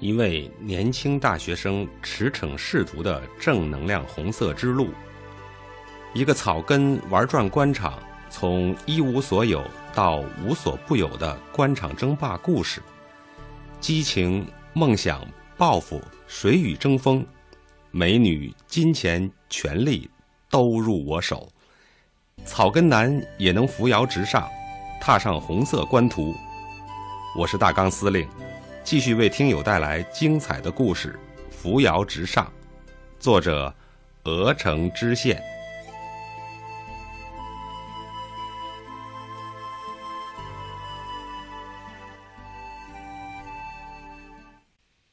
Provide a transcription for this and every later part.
一位年轻大学生驰骋仕途的正能量红色之路，一个草根玩转官场，从一无所有到无所不有的官场争霸故事，激情、梦想、抱负，谁与争锋？美女、金钱、权力，都入我手。草根男也能扶摇直上，踏上红色官途。我是大纲司令。继续为听友带来精彩的故事，《扶摇直上》，作者：鹅城知县。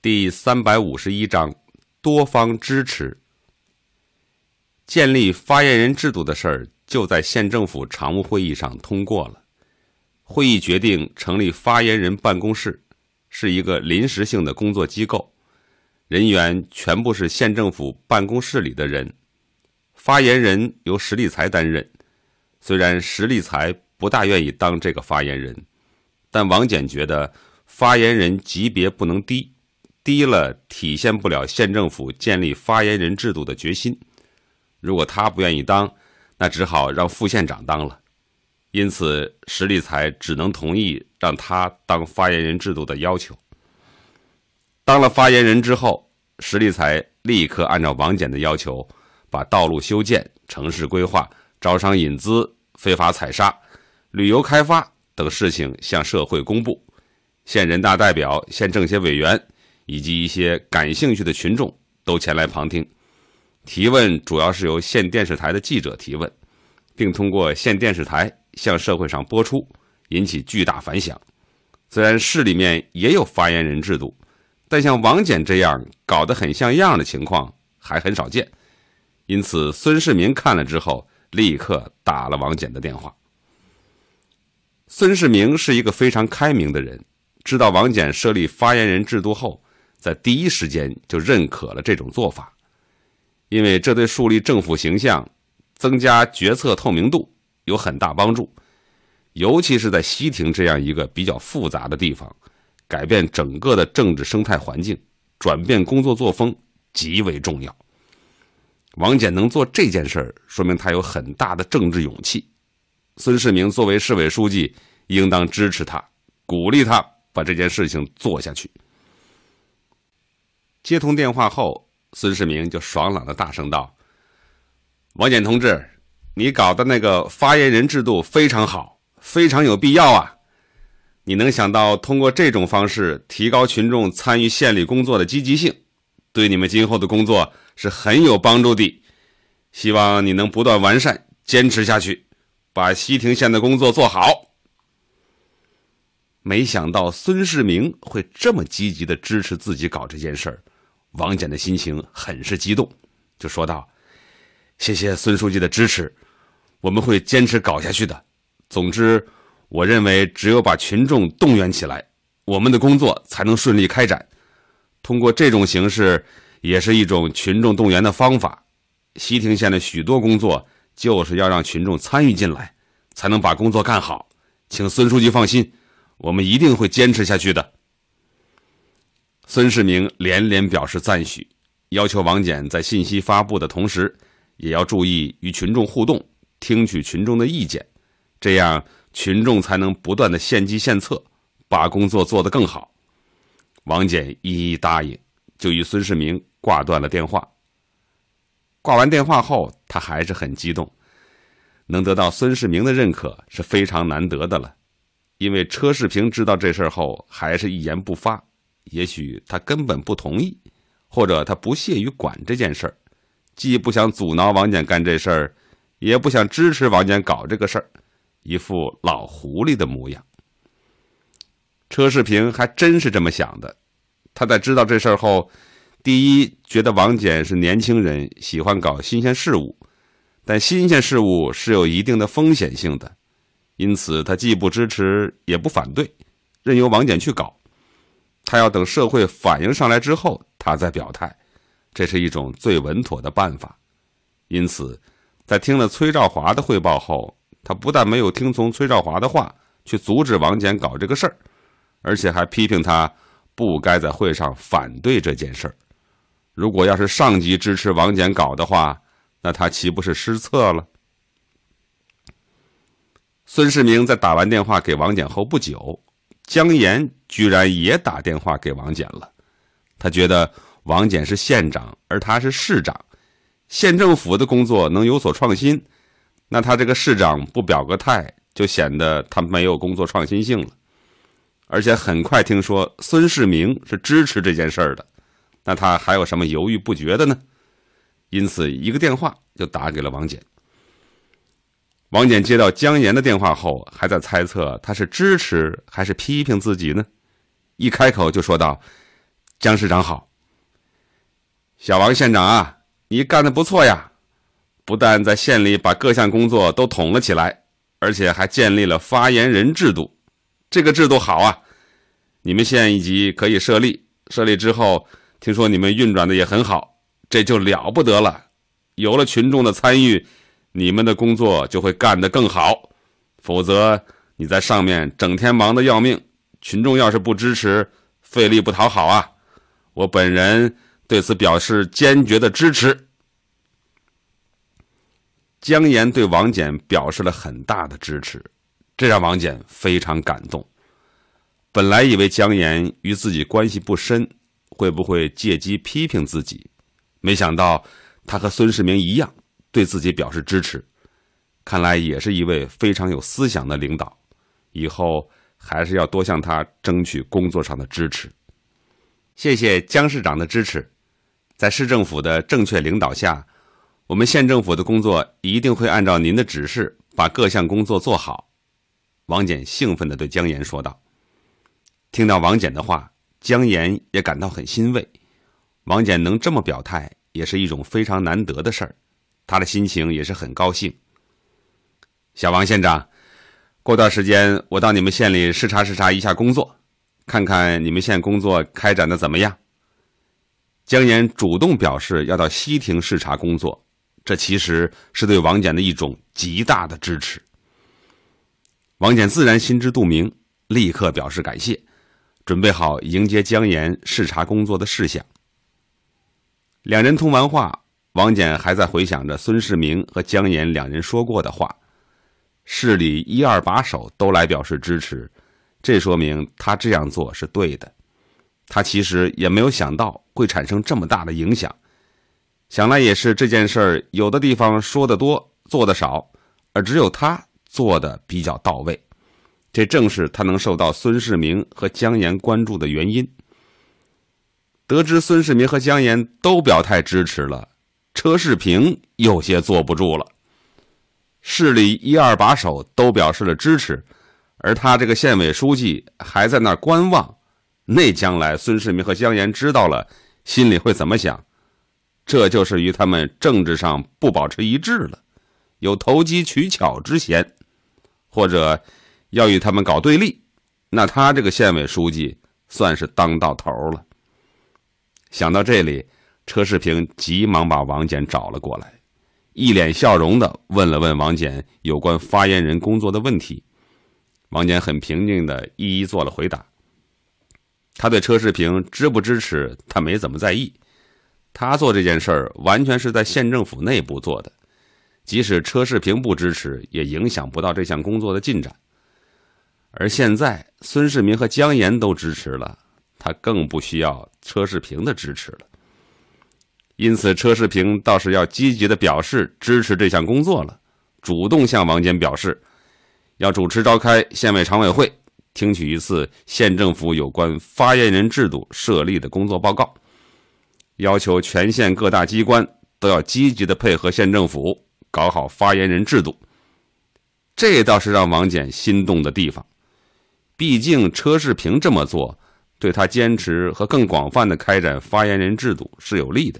第三百五十一章：多方支持，建立发言人制度的事儿就在县政府常务会议上通过了。会议决定成立发言人办公室。是一个临时性的工作机构，人员全部是县政府办公室里的人。发言人由石立才担任，虽然石立才不大愿意当这个发言人，但王简觉得发言人级别不能低，低了体现不了县政府建立发言人制度的决心。如果他不愿意当，那只好让副县长当了。因此，石立才只能同意让他当发言人制度的要求。当了发言人之后，石立才立刻按照王简的要求，把道路修建、城市规划、招商引资、非法采砂、旅游开发等事情向社会公布。县人大代表、县政协委员以及一些感兴趣的群众都前来旁听。提问主要是由县电视台的记者提问，并通过县电视台。向社会上播出，引起巨大反响。虽然市里面也有发言人制度，但像王简这样搞得很像样的情况还很少见。因此，孙世民看了之后，立刻打了王简的电话。孙世民是一个非常开明的人，知道王简设立发言人制度后，在第一时间就认可了这种做法，因为这对树立政府形象、增加决策透明度。有很大帮助，尤其是在西亭这样一个比较复杂的地方，改变整个的政治生态环境，转变工作作风极为重要。王俭能做这件事儿，说明他有很大的政治勇气。孙世明作为市委书记，应当支持他，鼓励他把这件事情做下去。接通电话后，孙世明就爽朗的大声道：“王简同志。”你搞的那个发言人制度非常好，非常有必要啊！你能想到通过这种方式提高群众参与县里工作的积极性，对你们今后的工作是很有帮助的。希望你能不断完善，坚持下去，把西亭县的工作做好。没想到孙世明会这么积极的支持自己搞这件事儿，王简的心情很是激动，就说道：“谢谢孙书记的支持。”我们会坚持搞下去的。总之，我认为只有把群众动员起来，我们的工作才能顺利开展。通过这种形式，也是一种群众动员的方法。西亭县的许多工作就是要让群众参与进来，才能把工作干好。请孙书记放心，我们一定会坚持下去的。孙世明连连表示赞许，要求王简在信息发布的同时，也要注意与群众互动。听取群众的意见，这样群众才能不断的献计献策，把工作做得更好。王简一一答应，就与孙世明挂断了电话。挂完电话后，他还是很激动，能得到孙世明的认可是非常难得的了。因为车世平知道这事后还是一言不发，也许他根本不同意，或者他不屑于管这件事儿，既不想阻挠王简干这事儿。也不想支持王翦搞这个事儿，一副老狐狸的模样。车世平还真是这么想的。他在知道这事儿后，第一觉得王翦是年轻人，喜欢搞新鲜事物，但新鲜事物是有一定的风险性的，因此他既不支持，也不反对，任由王翦去搞。他要等社会反应上来之后，他再表态，这是一种最稳妥的办法。因此。在听了崔兆华的汇报后，他不但没有听从崔兆华的话去阻止王俭搞这个事儿，而且还批评他不该在会上反对这件事儿。如果要是上级支持王俭搞的话，那他岂不是失策了？孙世明在打完电话给王简后不久，姜岩居然也打电话给王简了。他觉得王简是县长，而他是市长。县政府的工作能有所创新，那他这个市长不表个态，就显得他没有工作创新性了。而且很快听说孙世明是支持这件事儿的，那他还有什么犹豫不决的呢？因此，一个电话就打给了王简。王简接到姜岩的电话后，还在猜测他是支持还是批评自己呢。一开口就说道：“姜市长好，小王县长啊。”你干的不错呀，不但在县里把各项工作都统了起来，而且还建立了发言人制度，这个制度好啊。你们县一级可以设立，设立之后，听说你们运转的也很好，这就了不得了。有了群众的参与，你们的工作就会干得更好。否则，你在上面整天忙得要命，群众要是不支持，费力不讨好啊。我本人。对此表示坚决的支持。姜岩对王翦表示了很大的支持，这让王翦非常感动。本来以为姜岩与自己关系不深，会不会借机批评自己？没想到他和孙世明一样，对自己表示支持。看来也是一位非常有思想的领导，以后还是要多向他争取工作上的支持。谢谢姜市长的支持。在市政府的正确领导下，我们县政府的工作一定会按照您的指示把各项工作做好。”王简兴奋地对姜岩说道。听到王简的话，姜岩也感到很欣慰。王简能这么表态，也是一种非常难得的事儿，他的心情也是很高兴。小王县长，过段时间我到你们县里视察视察一下工作，看看你们县工作开展的怎么样。姜岩主动表示要到西亭视察工作，这其实是对王简的一种极大的支持。王简自然心知肚明，立刻表示感谢，准备好迎接姜岩视察工作的事项。两人通完话，王翦还在回想着孙世明和姜岩两人说过的话。市里一二把手都来表示支持，这说明他这样做是对的。他其实也没有想到。会产生这么大的影响，想来也是这件事儿有的地方说的多做的少，而只有他做的比较到位，这正是他能受到孙世民和姜岩关注的原因。得知孙世民和姜岩都表态支持了，车世平有些坐不住了。市里一二把手都表示了支持，而他这个县委书记还在那儿观望，那将来孙世民和姜岩知道了。心里会怎么想？这就是与他们政治上不保持一致了，有投机取巧之嫌，或者要与他们搞对立，那他这个县委书记算是当到头了。想到这里，车世平急忙把王简找了过来，一脸笑容的问了问王简有关发言人工作的问题，王简很平静的一一做了回答。他对车世平支不支持，他没怎么在意。他做这件事儿完全是在县政府内部做的，即使车世平不支持，也影响不到这项工作的进展。而现在孙世民和姜岩都支持了，他更不需要车世平的支持了。因此，车世平倒是要积极的表示支持这项工作了，主动向王坚表示，要主持召开县委常委会。听取一次县政府有关发言人制度设立的工作报告，要求全县各大机关都要积极的配合县政府搞好发言人制度。这倒是让王简心动的地方，毕竟车世平这么做，对他坚持和更广泛的开展发言人制度是有利的，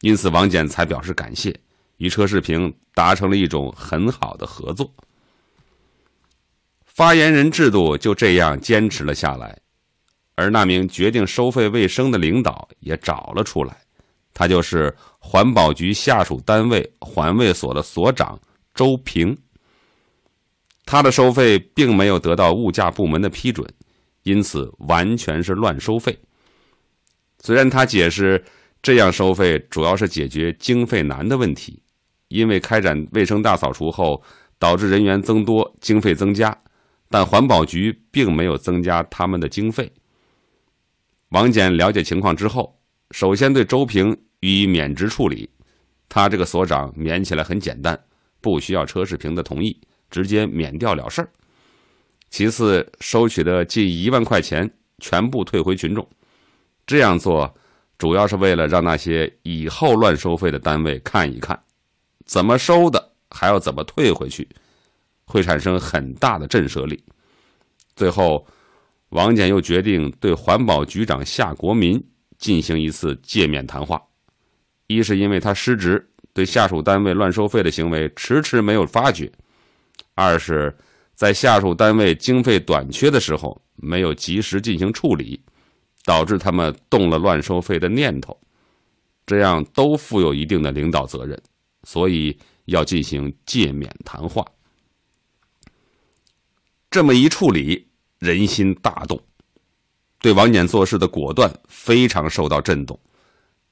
因此王简才表示感谢，与车世平达成了一种很好的合作。发言人制度就这样坚持了下来，而那名决定收费卫生的领导也找了出来，他就是环保局下属单位环卫所的所长周平。他的收费并没有得到物价部门的批准，因此完全是乱收费。虽然他解释，这样收费主要是解决经费难的问题，因为开展卫生大扫除后导致人员增多，经费增加。但环保局并没有增加他们的经费。王俭了解情况之后，首先对周平予以免职处理。他这个所长免起来很简单，不需要车世平的同意，直接免掉了事儿。其次，收取的近一万块钱全部退回群众。这样做，主要是为了让那些以后乱收费的单位看一看，怎么收的，还要怎么退回去。会产生很大的震慑力。最后，王俭又决定对环保局长夏国民进行一次诫勉谈话。一是因为他失职，对下属单位乱收费的行为迟迟没有发觉；二是，在下属单位经费短缺的时候没有及时进行处理，导致他们动了乱收费的念头。这样都负有一定的领导责任，所以要进行诫勉谈话。这么一处理，人心大动，对王翦做事的果断非常受到震动，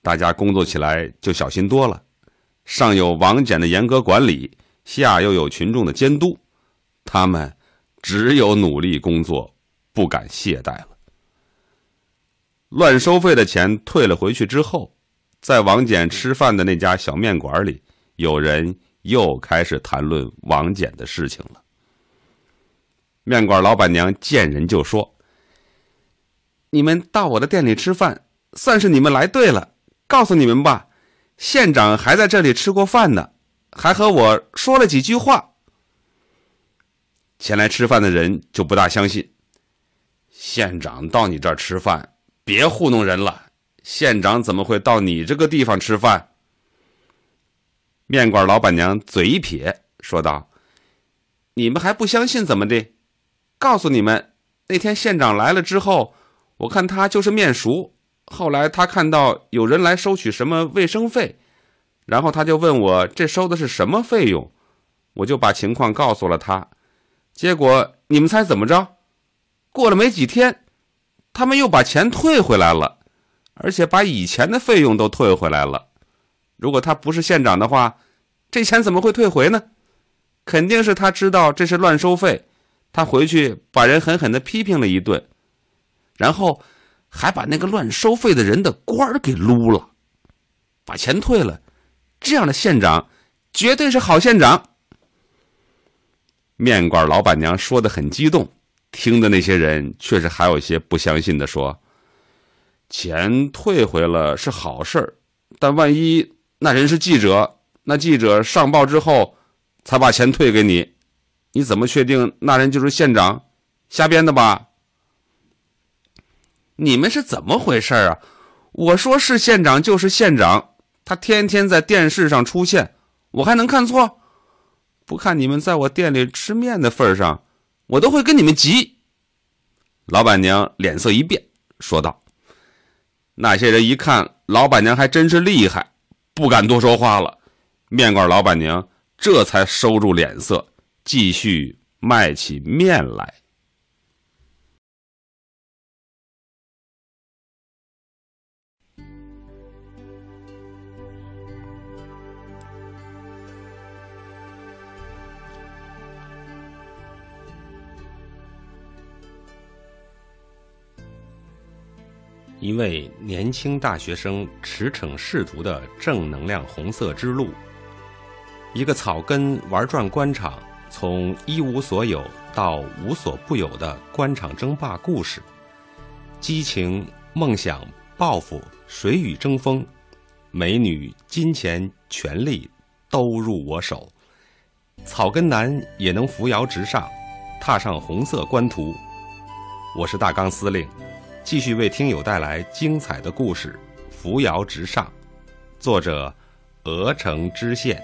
大家工作起来就小心多了。上有王翦的严格管理，下又有群众的监督，他们只有努力工作，不敢懈怠了。乱收费的钱退了回去之后，在王翦吃饭的那家小面馆里，有人又开始谈论王翦的事情了。面馆老板娘见人就说：“你们到我的店里吃饭，算是你们来对了。告诉你们吧，县长还在这里吃过饭呢，还和我说了几句话。”前来吃饭的人就不大相信，县长到你这儿吃饭，别糊弄人了。县长怎么会到你这个地方吃饭？面馆老板娘嘴一撇，说道：“你们还不相信怎么的？告诉你们，那天县长来了之后，我看他就是面熟。后来他看到有人来收取什么卫生费，然后他就问我这收的是什么费用，我就把情况告诉了他。结果你们猜怎么着？过了没几天，他们又把钱退回来了，而且把以前的费用都退回来了。如果他不是县长的话，这钱怎么会退回呢？肯定是他知道这是乱收费。他回去把人狠狠的批评了一顿，然后还把那个乱收费的人的官儿给撸了，把钱退了。这样的县长绝对是好县长。面馆老板娘说的很激动，听的那些人确实还有些不相信的说：“钱退回了是好事儿，但万一那人是记者，那记者上报之后才把钱退给你。”你怎么确定那人就是县长？瞎编的吧？你们是怎么回事啊？我说是县长就是县长，他天天在电视上出现，我还能看错？不看你们在我店里吃面的份上，我都会跟你们急。老板娘脸色一变，说道：“那些人一看老板娘还真是厉害，不敢多说话了。”面馆老板娘这才收住脸色。继续卖起面来。一位年轻大学生驰骋仕途的正能量红色之路，一个草根玩转官场。从一无所有到无所不有的官场争霸故事，激情、梦想、抱负，谁与争锋？美女、金钱、权力，都入我手。草根男也能扶摇直上，踏上红色官途。我是大纲司令，继续为听友带来精彩的故事《扶摇直上》，作者：鹅城知县。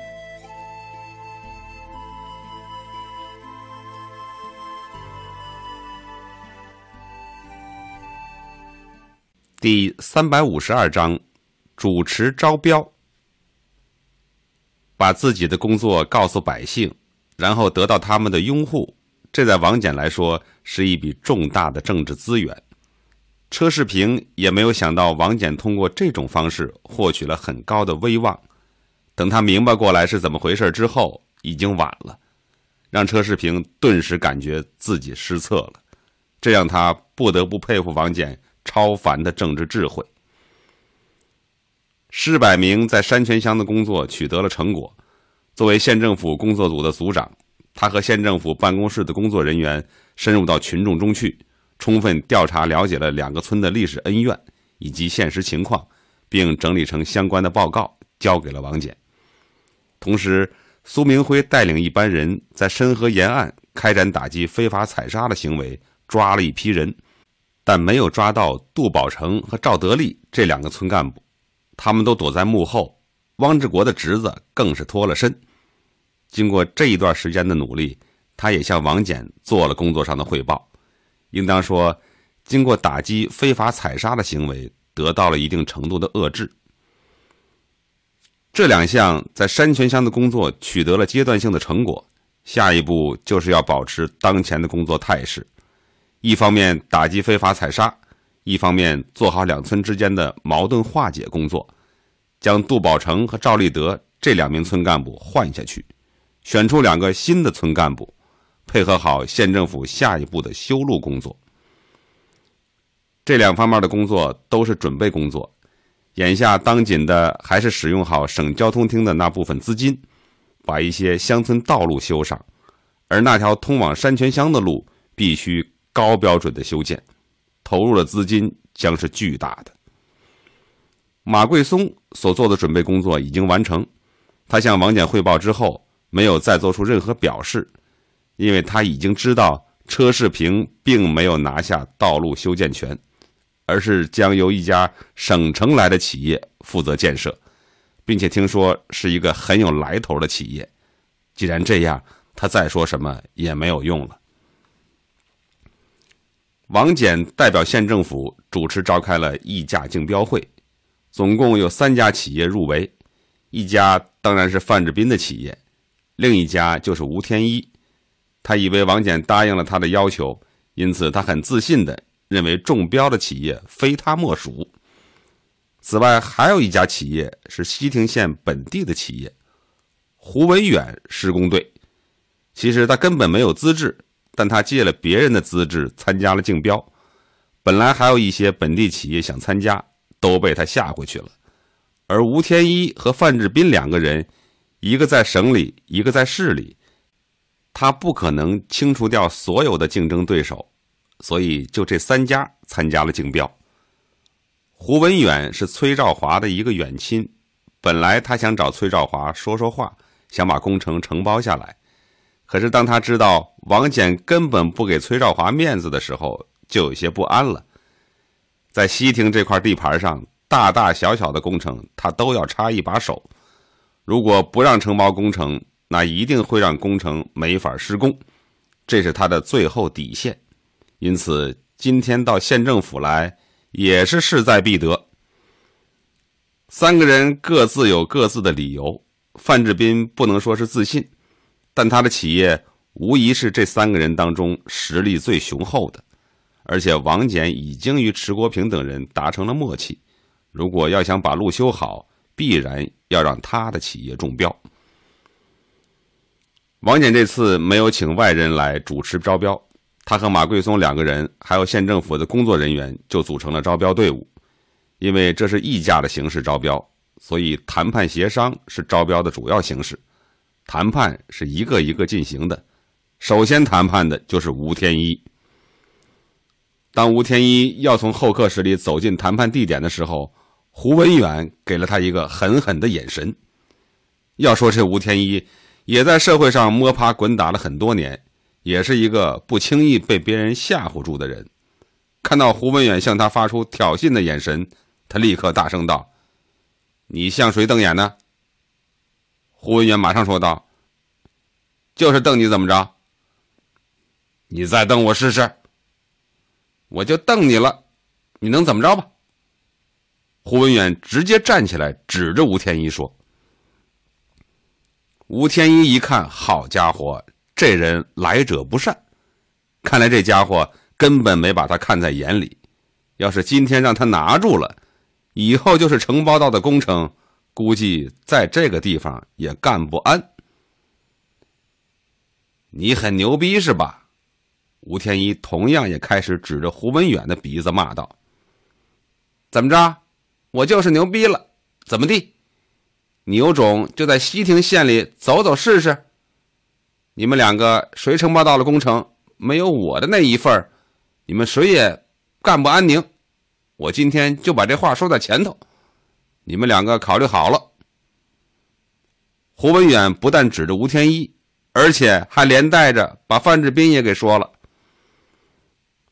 第三百五十二章，主持招标，把自己的工作告诉百姓，然后得到他们的拥护，这在王翦来说是一笔重大的政治资源。车世平也没有想到王翦通过这种方式获取了很高的威望。等他明白过来是怎么回事之后，已经晚了，让车世平顿时感觉自己失策了，这让他不得不佩服王翦。超凡的政治智慧。施百明在山泉乡的工作取得了成果。作为县政府工作组的组长，他和县政府办公室的工作人员深入到群众中去，充分调查了解了两个村的历史恩怨以及现实情况，并整理成相关的报告交给了王简。同时，苏明辉带领一班人在深河沿岸开展打击非法采砂的行为，抓了一批人。但没有抓到杜宝成和赵德利这两个村干部，他们都躲在幕后。汪志国的侄子更是脱了身。经过这一段时间的努力，他也向王简做了工作上的汇报。应当说，经过打击非法采砂的行为，得到了一定程度的遏制。这两项在山泉乡的工作取得了阶段性的成果，下一步就是要保持当前的工作态势。一方面打击非法采砂，一方面做好两村之间的矛盾化解工作，将杜宝成和赵立德这两名村干部换下去，选出两个新的村干部，配合好县政府下一步的修路工作。这两方面的工作都是准备工作，眼下当紧的还是使用好省交通厅的那部分资金，把一些乡村道路修上，而那条通往山泉乡的路必须。高标准的修建，投入的资金将是巨大的。马桂松所做的准备工作已经完成，他向王检汇报之后，没有再做出任何表示，因为他已经知道车世平并没有拿下道路修建权，而是将由一家省城来的企业负责建设，并且听说是一个很有来头的企业。既然这样，他再说什么也没有用了。王翦代表县政府主持召开了议价竞标会，总共有三家企业入围，一家当然是范志斌的企业，另一家就是吴天一。他以为王翦答应了他的要求，因此他很自信的认为中标的企业非他莫属。此外，还有一家企业是西亭县本地的企业，胡文远施工队，其实他根本没有资质。但他借了别人的资质参加了竞标，本来还有一些本地企业想参加，都被他吓回去了。而吴天一和范志斌两个人，一个在省里，一个在市里，他不可能清除掉所有的竞争对手，所以就这三家参加了竞标。胡文远是崔兆华的一个远亲，本来他想找崔兆华说说话，想把工程承包下来。可是，当他知道王翦根本不给崔兆华面子的时候，就有些不安了。在西亭这块地盘上，大大小小的工程，他都要插一把手。如果不让承包工程，那一定会让工程没法施工，这是他的最后底线。因此，今天到县政府来，也是势在必得。三个人各自有各自的理由，范志斌不能说是自信。但他的企业无疑是这三个人当中实力最雄厚的，而且王翦已经与迟国平等人达成了默契。如果要想把路修好，必然要让他的企业中标。王翦这次没有请外人来主持招标，他和马桂松两个人，还有县政府的工作人员，就组成了招标队伍。因为这是议价的形式招标，所以谈判协商是招标的主要形式。谈判是一个一个进行的，首先谈判的就是吴天一。当吴天一要从候客室里走进谈判地点的时候，胡文远给了他一个狠狠的眼神。要说这吴天一，也在社会上摸爬滚打了很多年，也是一个不轻易被别人吓唬住的人。看到胡文远向他发出挑衅的眼神，他立刻大声道：“你向谁瞪眼呢？”胡文远马上说道：“就是瞪你，怎么着？你再瞪我试试，我就瞪你了，你能怎么着吧？”胡文远直接站起来，指着吴天一说：“吴天一一看，好家伙，这人来者不善，看来这家伙根本没把他看在眼里。要是今天让他拿住了，以后就是承包到的工程。”估计在这个地方也干不安。你很牛逼是吧？吴天一同样也开始指着胡文远的鼻子骂道：“怎么着？我就是牛逼了？怎么地？你有种就在西亭县里走走试试。你们两个谁承包到了工程，没有我的那一份你们谁也干不安宁。我今天就把这话说在前头。”你们两个考虑好了。胡文远不但指着吴天一，而且还连带着把范志斌也给说了。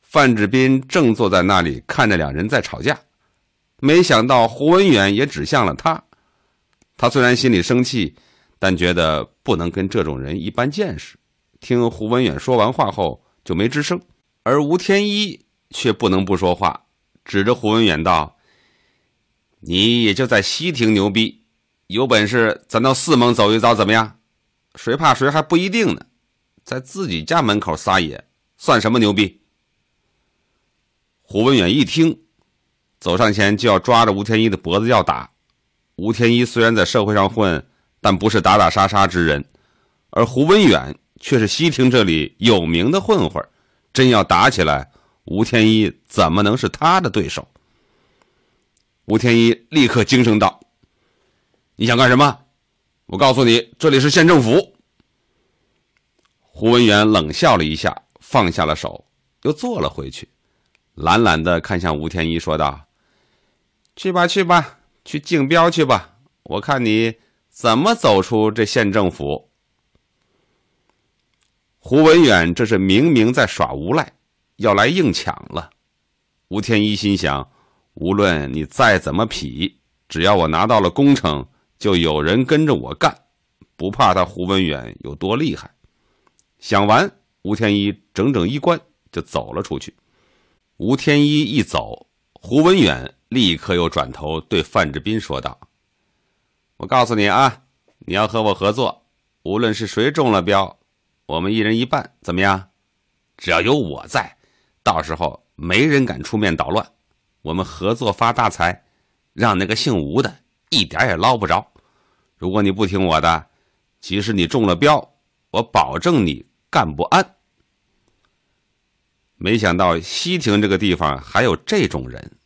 范志斌正坐在那里看着两人在吵架，没想到胡文远也指向了他。他虽然心里生气，但觉得不能跟这种人一般见识。听胡文远说完话后，就没吱声。而吴天一却不能不说话，指着胡文远道。你也就在西亭牛逼，有本事咱到四盟走一遭，怎么样？谁怕谁还不一定呢！在自己家门口撒野算什么牛逼？胡文远一听，走上前就要抓着吴天一的脖子要打。吴天一虽然在社会上混，但不是打打杀杀之人，而胡文远却是西亭这里有名的混混，真要打起来，吴天一怎么能是他的对手？吴天一立刻惊声道：“你想干什么？我告诉你，这里是县政府。”胡文远冷笑了一下，放下了手，又坐了回去，懒懒的看向吴天一，说道：“去吧，去吧，去竞标去吧，我看你怎么走出这县政府。”胡文远这是明明在耍无赖，要来硬抢了。吴天一心想。无论你再怎么痞，只要我拿到了工程，就有人跟着我干，不怕他胡文远有多厉害。想完，吴天一整整衣冠就走了出去。吴天一一走，胡文远立刻又转头对范志斌说道：“我告诉你啊，你要和我合作，无论是谁中了标，我们一人一半，怎么样？只要有我在，到时候没人敢出面捣乱。”我们合作发大财，让那个姓吴的一点也捞不着。如果你不听我的，即使你中了标，我保证你干不安。没想到西亭这个地方还有这种人，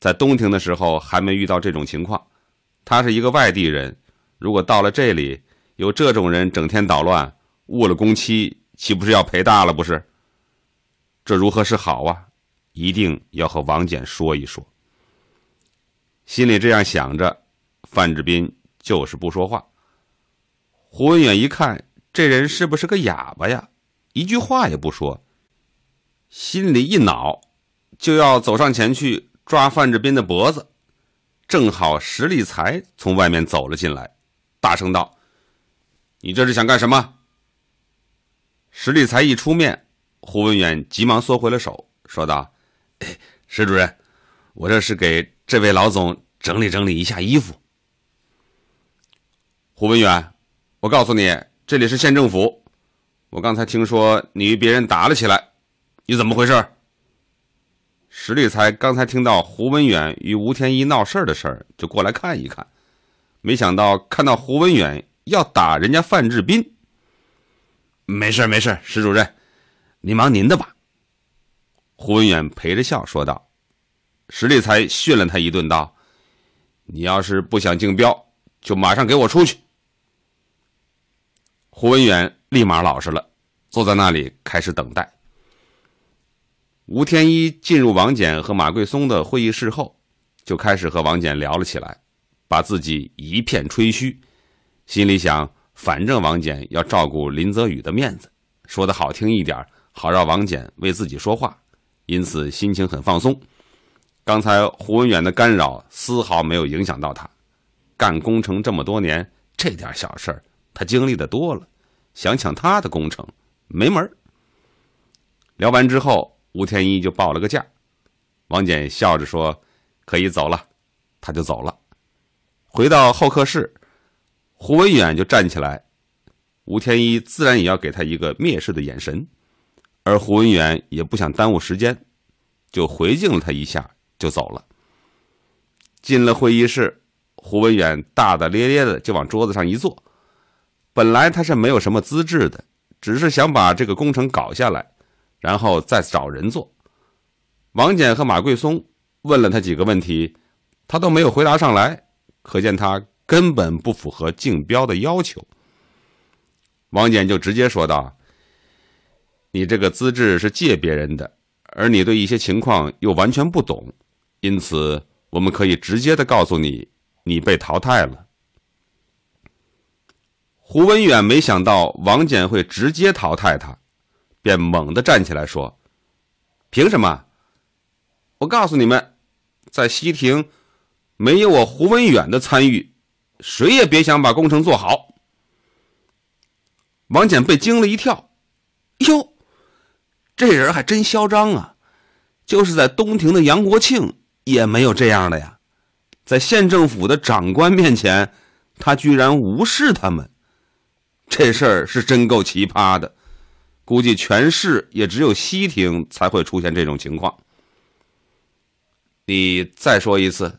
在东亭的时候还没遇到这种情况。他是一个外地人，如果到了这里有这种人整天捣乱，误了工期，岂不是要赔大了？不是，这如何是好啊？一定要和王简说一说。心里这样想着，范志斌就是不说话。胡文远一看这人是不是个哑巴呀，一句话也不说，心里一恼，就要走上前去抓范志斌的脖子。正好石立才从外面走了进来，大声道：“你这是想干什么？”石立才一出面，胡文远急忙缩回了手，说道。石主任，我这是给这位老总整理整理一下衣服。胡文远，我告诉你，这里是县政府。我刚才听说你与别人打了起来，你怎么回事？石立才刚才听到胡文远与吴天一闹事儿的事儿，就过来看一看，没想到看到胡文远要打人家范志斌。没事没事，石主任，您忙您的吧。胡文远陪着笑说道：“石立才训了他一顿，道：‘你要是不想竞标，就马上给我出去。’”胡文远立马老实了，坐在那里开始等待。吴天一进入王翦和马桂松的会议室后，就开始和王翦聊了起来，把自己一片吹嘘，心里想：反正王翦要照顾林泽宇的面子，说的好听一点，好让王翦为自己说话。因此，心情很放松。刚才胡文远的干扰丝毫没有影响到他。干工程这么多年，这点小事儿他经历的多了。想抢他的工程，没门聊完之后，吴天一就报了个价。王简笑着说：“可以走了。”他就走了。回到候客室，胡文远就站起来。吴天一自然也要给他一个蔑视的眼神。而胡文远也不想耽误时间，就回敬了他一下就走了。进了会议室，胡文远大大咧咧的就往桌子上一坐。本来他是没有什么资质的，只是想把这个工程搞下来，然后再找人做。王简和马桂松问了他几个问题，他都没有回答上来，可见他根本不符合竞标的要求。王简就直接说道。你这个资质是借别人的，而你对一些情况又完全不懂，因此我们可以直接的告诉你，你被淘汰了。胡文远没想到王简会直接淘汰他，便猛地站起来说：“凭什么？我告诉你们，在西亭，没有我胡文远的参与，谁也别想把工程做好。”王简被惊了一跳，哟。这人还真嚣张啊！就是在东庭的杨国庆也没有这样的呀，在县政府的长官面前，他居然无视他们，这事儿是真够奇葩的。估计全市也只有西庭才会出现这种情况。你再说一次。”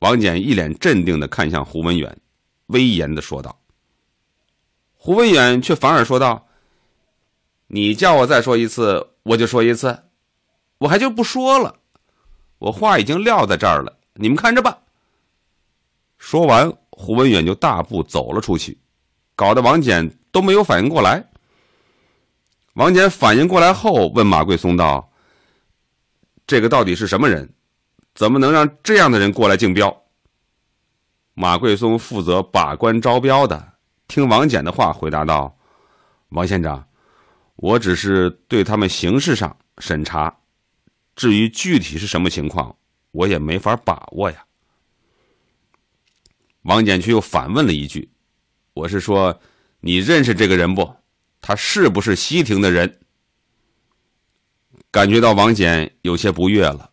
王翦一脸镇定地看向胡文远，威严地说道。胡文远却反而说道。你叫我再说一次，我就说一次，我还就不说了。我话已经撂在这儿了，你们看着办。说完，胡文远就大步走了出去，搞得王简都没有反应过来。王简反应过来后，问马贵松道：“这个到底是什么人？怎么能让这样的人过来竞标？”马贵松负责把关招标的，听王简的话，回答道：“王县长。”我只是对他们形式上审查，至于具体是什么情况，我也没法把握呀。王翦却又反问了一句：“我是说，你认识这个人不？他是不是西亭的人？”感觉到王翦有些不悦了，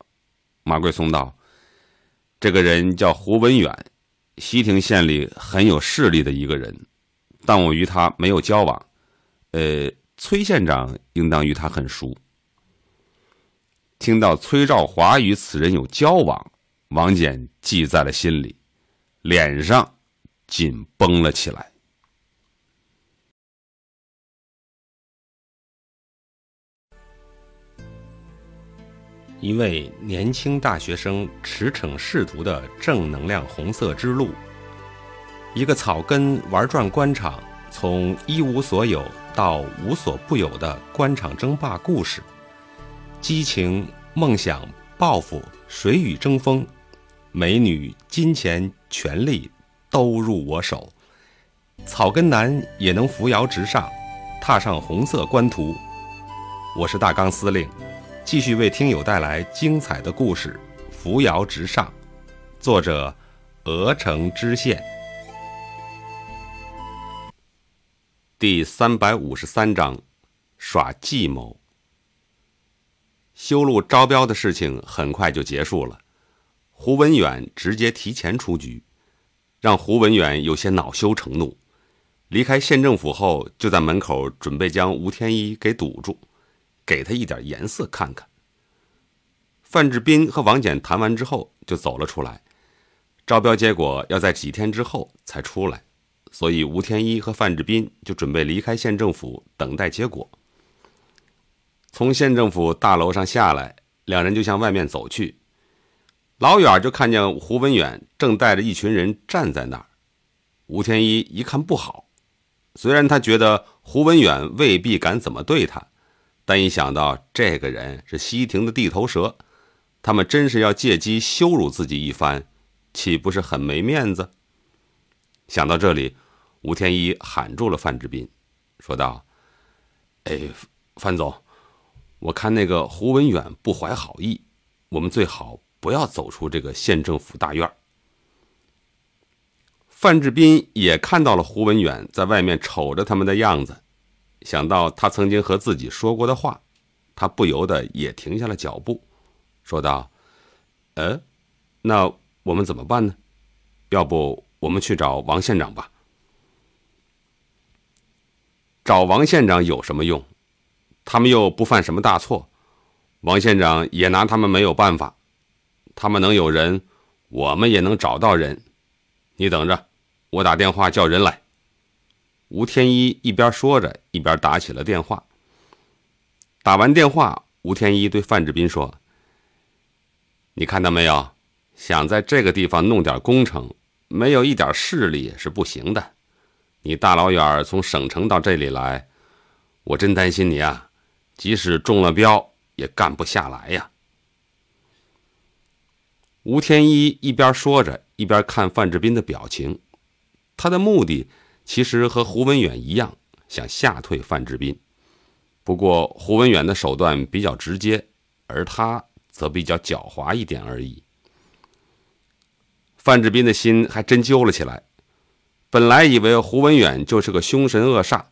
马贵松道：“这个人叫胡文远，西亭县里很有势力的一个人，但我与他没有交往。呃。”崔县长应当与他很熟。听到崔兆华与此人有交往，王简记在了心里，脸上紧绷了起来。一位年轻大学生驰骋仕途的正能量红色之路，一个草根玩转官场，从一无所有。到无所不有的官场争霸故事，激情、梦想、抱负，谁与争锋？美女、金钱、权力，都入我手。草根男也能扶摇直上，踏上红色官途。我是大纲司令，继续为听友带来精彩的故事《扶摇直上》，作者：鹅城知县。第三百五十三章，耍计谋。修路招标的事情很快就结束了，胡文远直接提前出局，让胡文远有些恼羞成怒。离开县政府后，就在门口准备将吴天一给堵住，给他一点颜色看看。范志斌和王简谈完之后就走了出来，招标结果要在几天之后才出来。所以，吴天一和范志斌就准备离开县政府，等待结果。从县政府大楼上下来，两人就向外面走去。老远就看见胡文远正带着一群人站在那儿。吴天一一看不好，虽然他觉得胡文远未必敢怎么对他，但一想到这个人是西亭的地头蛇，他们真是要借机羞辱自己一番，岂不是很没面子？想到这里。吴天一喊住了范志斌，说道：“哎，范总，我看那个胡文远不怀好意，我们最好不要走出这个县政府大院。”范志斌也看到了胡文远在外面瞅着他们的样子，想到他曾经和自己说过的话，他不由得也停下了脚步，说道：“嗯，那我们怎么办呢？要不我们去找王县长吧。”找王县长有什么用？他们又不犯什么大错，王县长也拿他们没有办法。他们能有人，我们也能找到人。你等着，我打电话叫人来。吴天一一边说着，一边打起了电话。打完电话，吴天一对范志斌说：“你看到没有？想在这个地方弄点工程，没有一点势力是不行的。”你大老远从省城到这里来，我真担心你啊！即使中了标，也干不下来呀。吴天一一边说着，一边看范志斌的表情。他的目的其实和胡文远一样，想吓退范志斌。不过胡文远的手段比较直接，而他则比较狡猾一点而已。范志斌的心还真揪了起来。本来以为胡文远就是个凶神恶煞，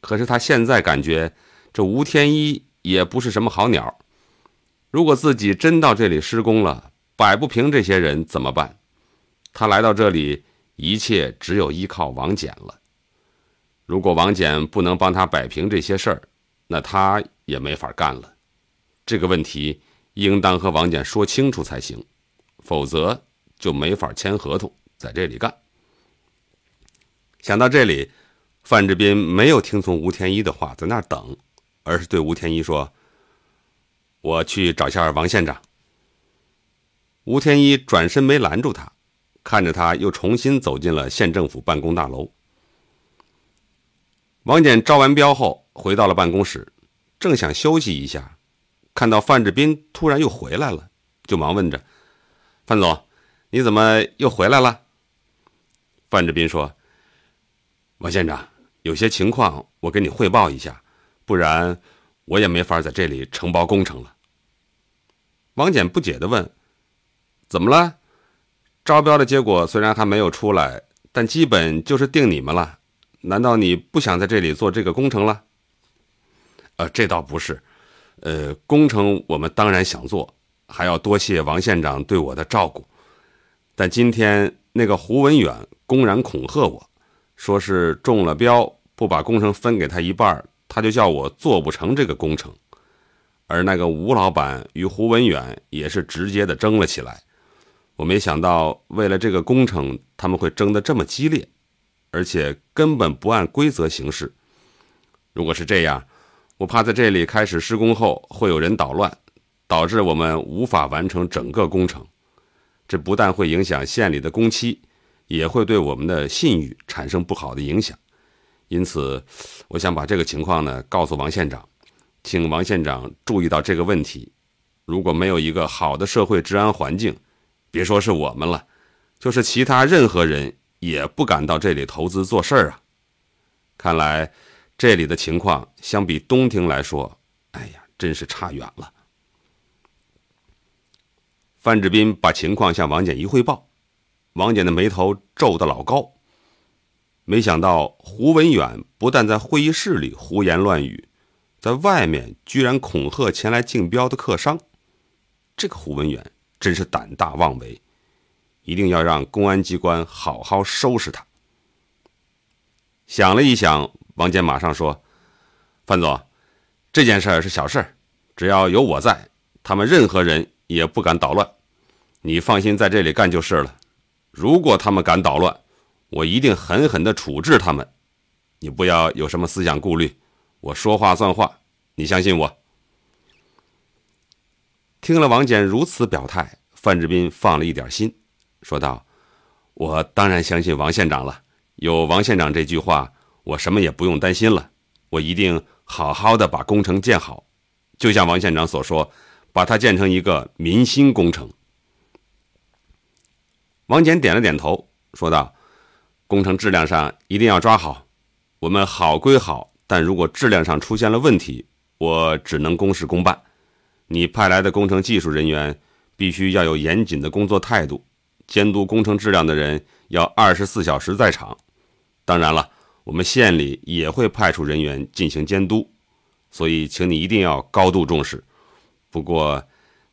可是他现在感觉这吴天一也不是什么好鸟。如果自己真到这里施工了，摆不平这些人怎么办？他来到这里，一切只有依靠王翦了。如果王翦不能帮他摆平这些事儿，那他也没法干了。这个问题应当和王翦说清楚才行，否则就没法签合同，在这里干。想到这里，范志斌没有听从吴天一的话在那儿等，而是对吴天一说：“我去找下王县长。”吴天一转身没拦住他，看着他又重新走进了县政府办公大楼。王简招完标后回到了办公室，正想休息一下，看到范志斌突然又回来了，就忙问着：“范总，你怎么又回来了？”范志斌说。王县长，有些情况我给你汇报一下，不然我也没法在这里承包工程了。王简不解地问：“怎么了？招标的结果虽然还没有出来，但基本就是定你们了。难道你不想在这里做这个工程了？”“呃，这倒不是。呃，工程我们当然想做，还要多谢王县长对我的照顾。但今天那个胡文远公然恐吓我。”说是中了标，不把工程分给他一半他就叫我做不成这个工程。而那个吴老板与胡文远也是直接的争了起来。我没想到，为了这个工程，他们会争得这么激烈，而且根本不按规则行事。如果是这样，我怕在这里开始施工后，会有人捣乱，导致我们无法完成整个工程。这不但会影响县里的工期。也会对我们的信誉产生不好的影响，因此，我想把这个情况呢告诉王县长，请王县长注意到这个问题。如果没有一个好的社会治安环境，别说是我们了，就是其他任何人也不敢到这里投资做事儿啊。看来，这里的情况相比东亭来说，哎呀，真是差远了。范志斌把情况向王简一汇报。王简的眉头皱得老高。没想到胡文远不但在会议室里胡言乱语，在外面居然恐吓前来竞标的客商。这个胡文远真是胆大妄为，一定要让公安机关好好收拾他。想了一想，王简马上说：“范总，这件事是小事只要有我在，他们任何人也不敢捣乱。你放心，在这里干就是了。”如果他们敢捣乱，我一定狠狠地处置他们。你不要有什么思想顾虑，我说话算话，你相信我。听了王俭如此表态，范志斌放了一点心，说道：“我当然相信王县长了。有王县长这句话，我什么也不用担心了。我一定好好的把工程建好，就像王县长所说，把它建成一个民心工程。”王简点了点头，说道：“工程质量上一定要抓好。我们好归好，但如果质量上出现了问题，我只能公事公办。你派来的工程技术人员必须要有严谨的工作态度，监督工程质量的人要二十四小时在场。当然了，我们县里也会派出人员进行监督，所以请你一定要高度重视。不过，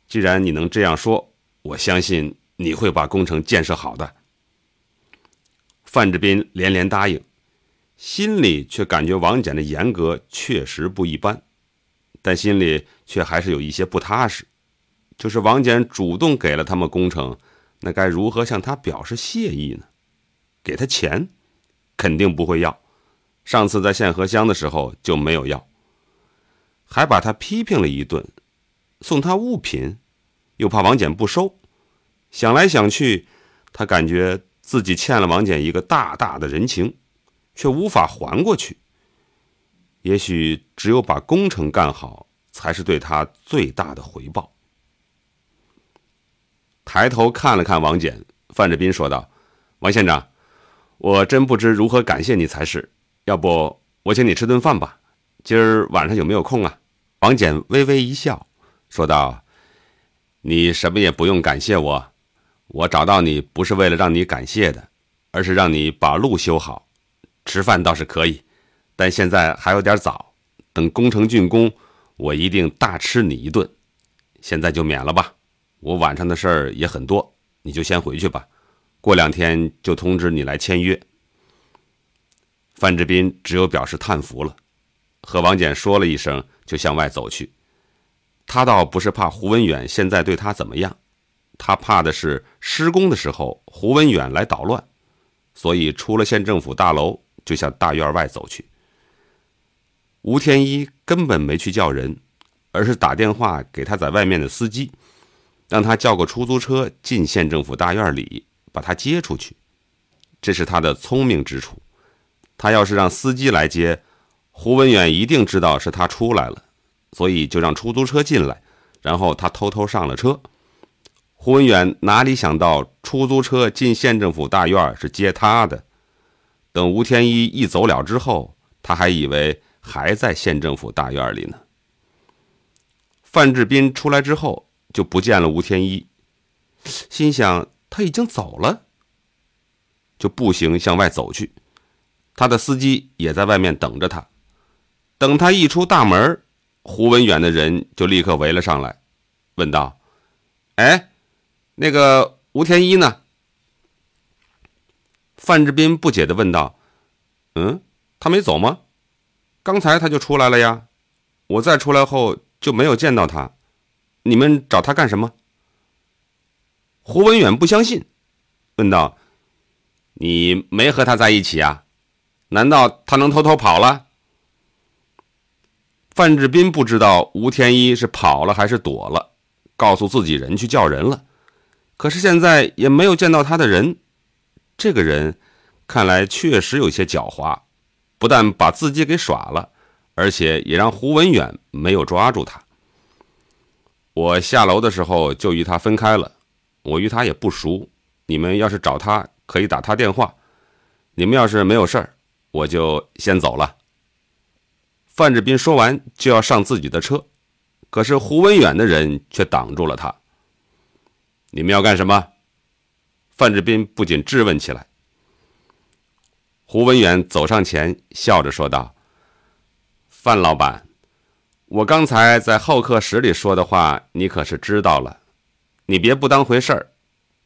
既然你能这样说，我相信。”你会把工程建设好的，范志斌连连答应，心里却感觉王翦的严格确实不一般，但心里却还是有一些不踏实。就是王翦主动给了他们工程，那该如何向他表示谢意呢？给他钱，肯定不会要。上次在县河乡的时候就没有要，还把他批评了一顿。送他物品，又怕王翦不收。想来想去，他感觉自己欠了王翦一个大大的人情，却无法还过去。也许只有把工程干好，才是对他最大的回报。抬头看了看王翦，范志斌说道：“王县长，我真不知如何感谢你才是。要不我请你吃顿饭吧？今儿晚上有没有空啊？”王翦微微一笑，说道：“你什么也不用感谢我。”我找到你不是为了让你感谢的，而是让你把路修好。吃饭倒是可以，但现在还有点早。等工程竣工，我一定大吃你一顿。现在就免了吧。我晚上的事儿也很多，你就先回去吧。过两天就通知你来签约。范志斌只有表示叹服了，和王简说了一声，就向外走去。他倒不是怕胡文远现在对他怎么样。他怕的是施工的时候胡文远来捣乱，所以出了县政府大楼就向大院外走去。吴天一根本没去叫人，而是打电话给他在外面的司机，让他叫个出租车进县政府大院里把他接出去。这是他的聪明之处。他要是让司机来接，胡文远一定知道是他出来了，所以就让出租车进来，然后他偷偷上了车。胡文远哪里想到，出租车进县政府大院是接他的。等吴天一一走了之后，他还以为还在县政府大院里呢。范志斌出来之后就不见了吴天一，心想他已经走了，就步行向外走去。他的司机也在外面等着他。等他一出大门，胡文远的人就立刻围了上来，问道：“哎。”那个吴天一呢？范志斌不解的问道：“嗯，他没走吗？刚才他就出来了呀，我再出来后就没有见到他。你们找他干什么？”胡文远不相信，问道：“你没和他在一起啊？难道他能偷偷跑了？”范志斌不知道吴天一是跑了还是躲了，告诉自己人去叫人了。可是现在也没有见到他的人，这个人看来确实有些狡猾，不但把自己给耍了，而且也让胡文远没有抓住他。我下楼的时候就与他分开了，我与他也不熟，你们要是找他可以打他电话，你们要是没有事儿，我就先走了。范志斌说完就要上自己的车，可是胡文远的人却挡住了他。你们要干什么？范志斌不仅质问起来。胡文远走上前，笑着说道：“范老板，我刚才在候客室里说的话，你可是知道了。你别不当回事儿。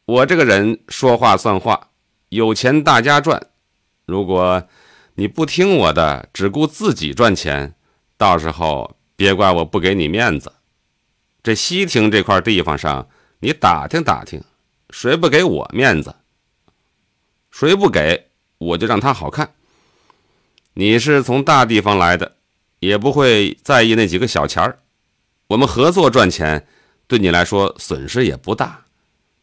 我这个人说话算话，有钱大家赚。如果你不听我的，只顾自己赚钱，到时候别怪我不给你面子。这西亭这块地方上。”你打听打听，谁不给我面子，谁不给，我就让他好看。你是从大地方来的，也不会在意那几个小钱儿。我们合作赚钱，对你来说损失也不大。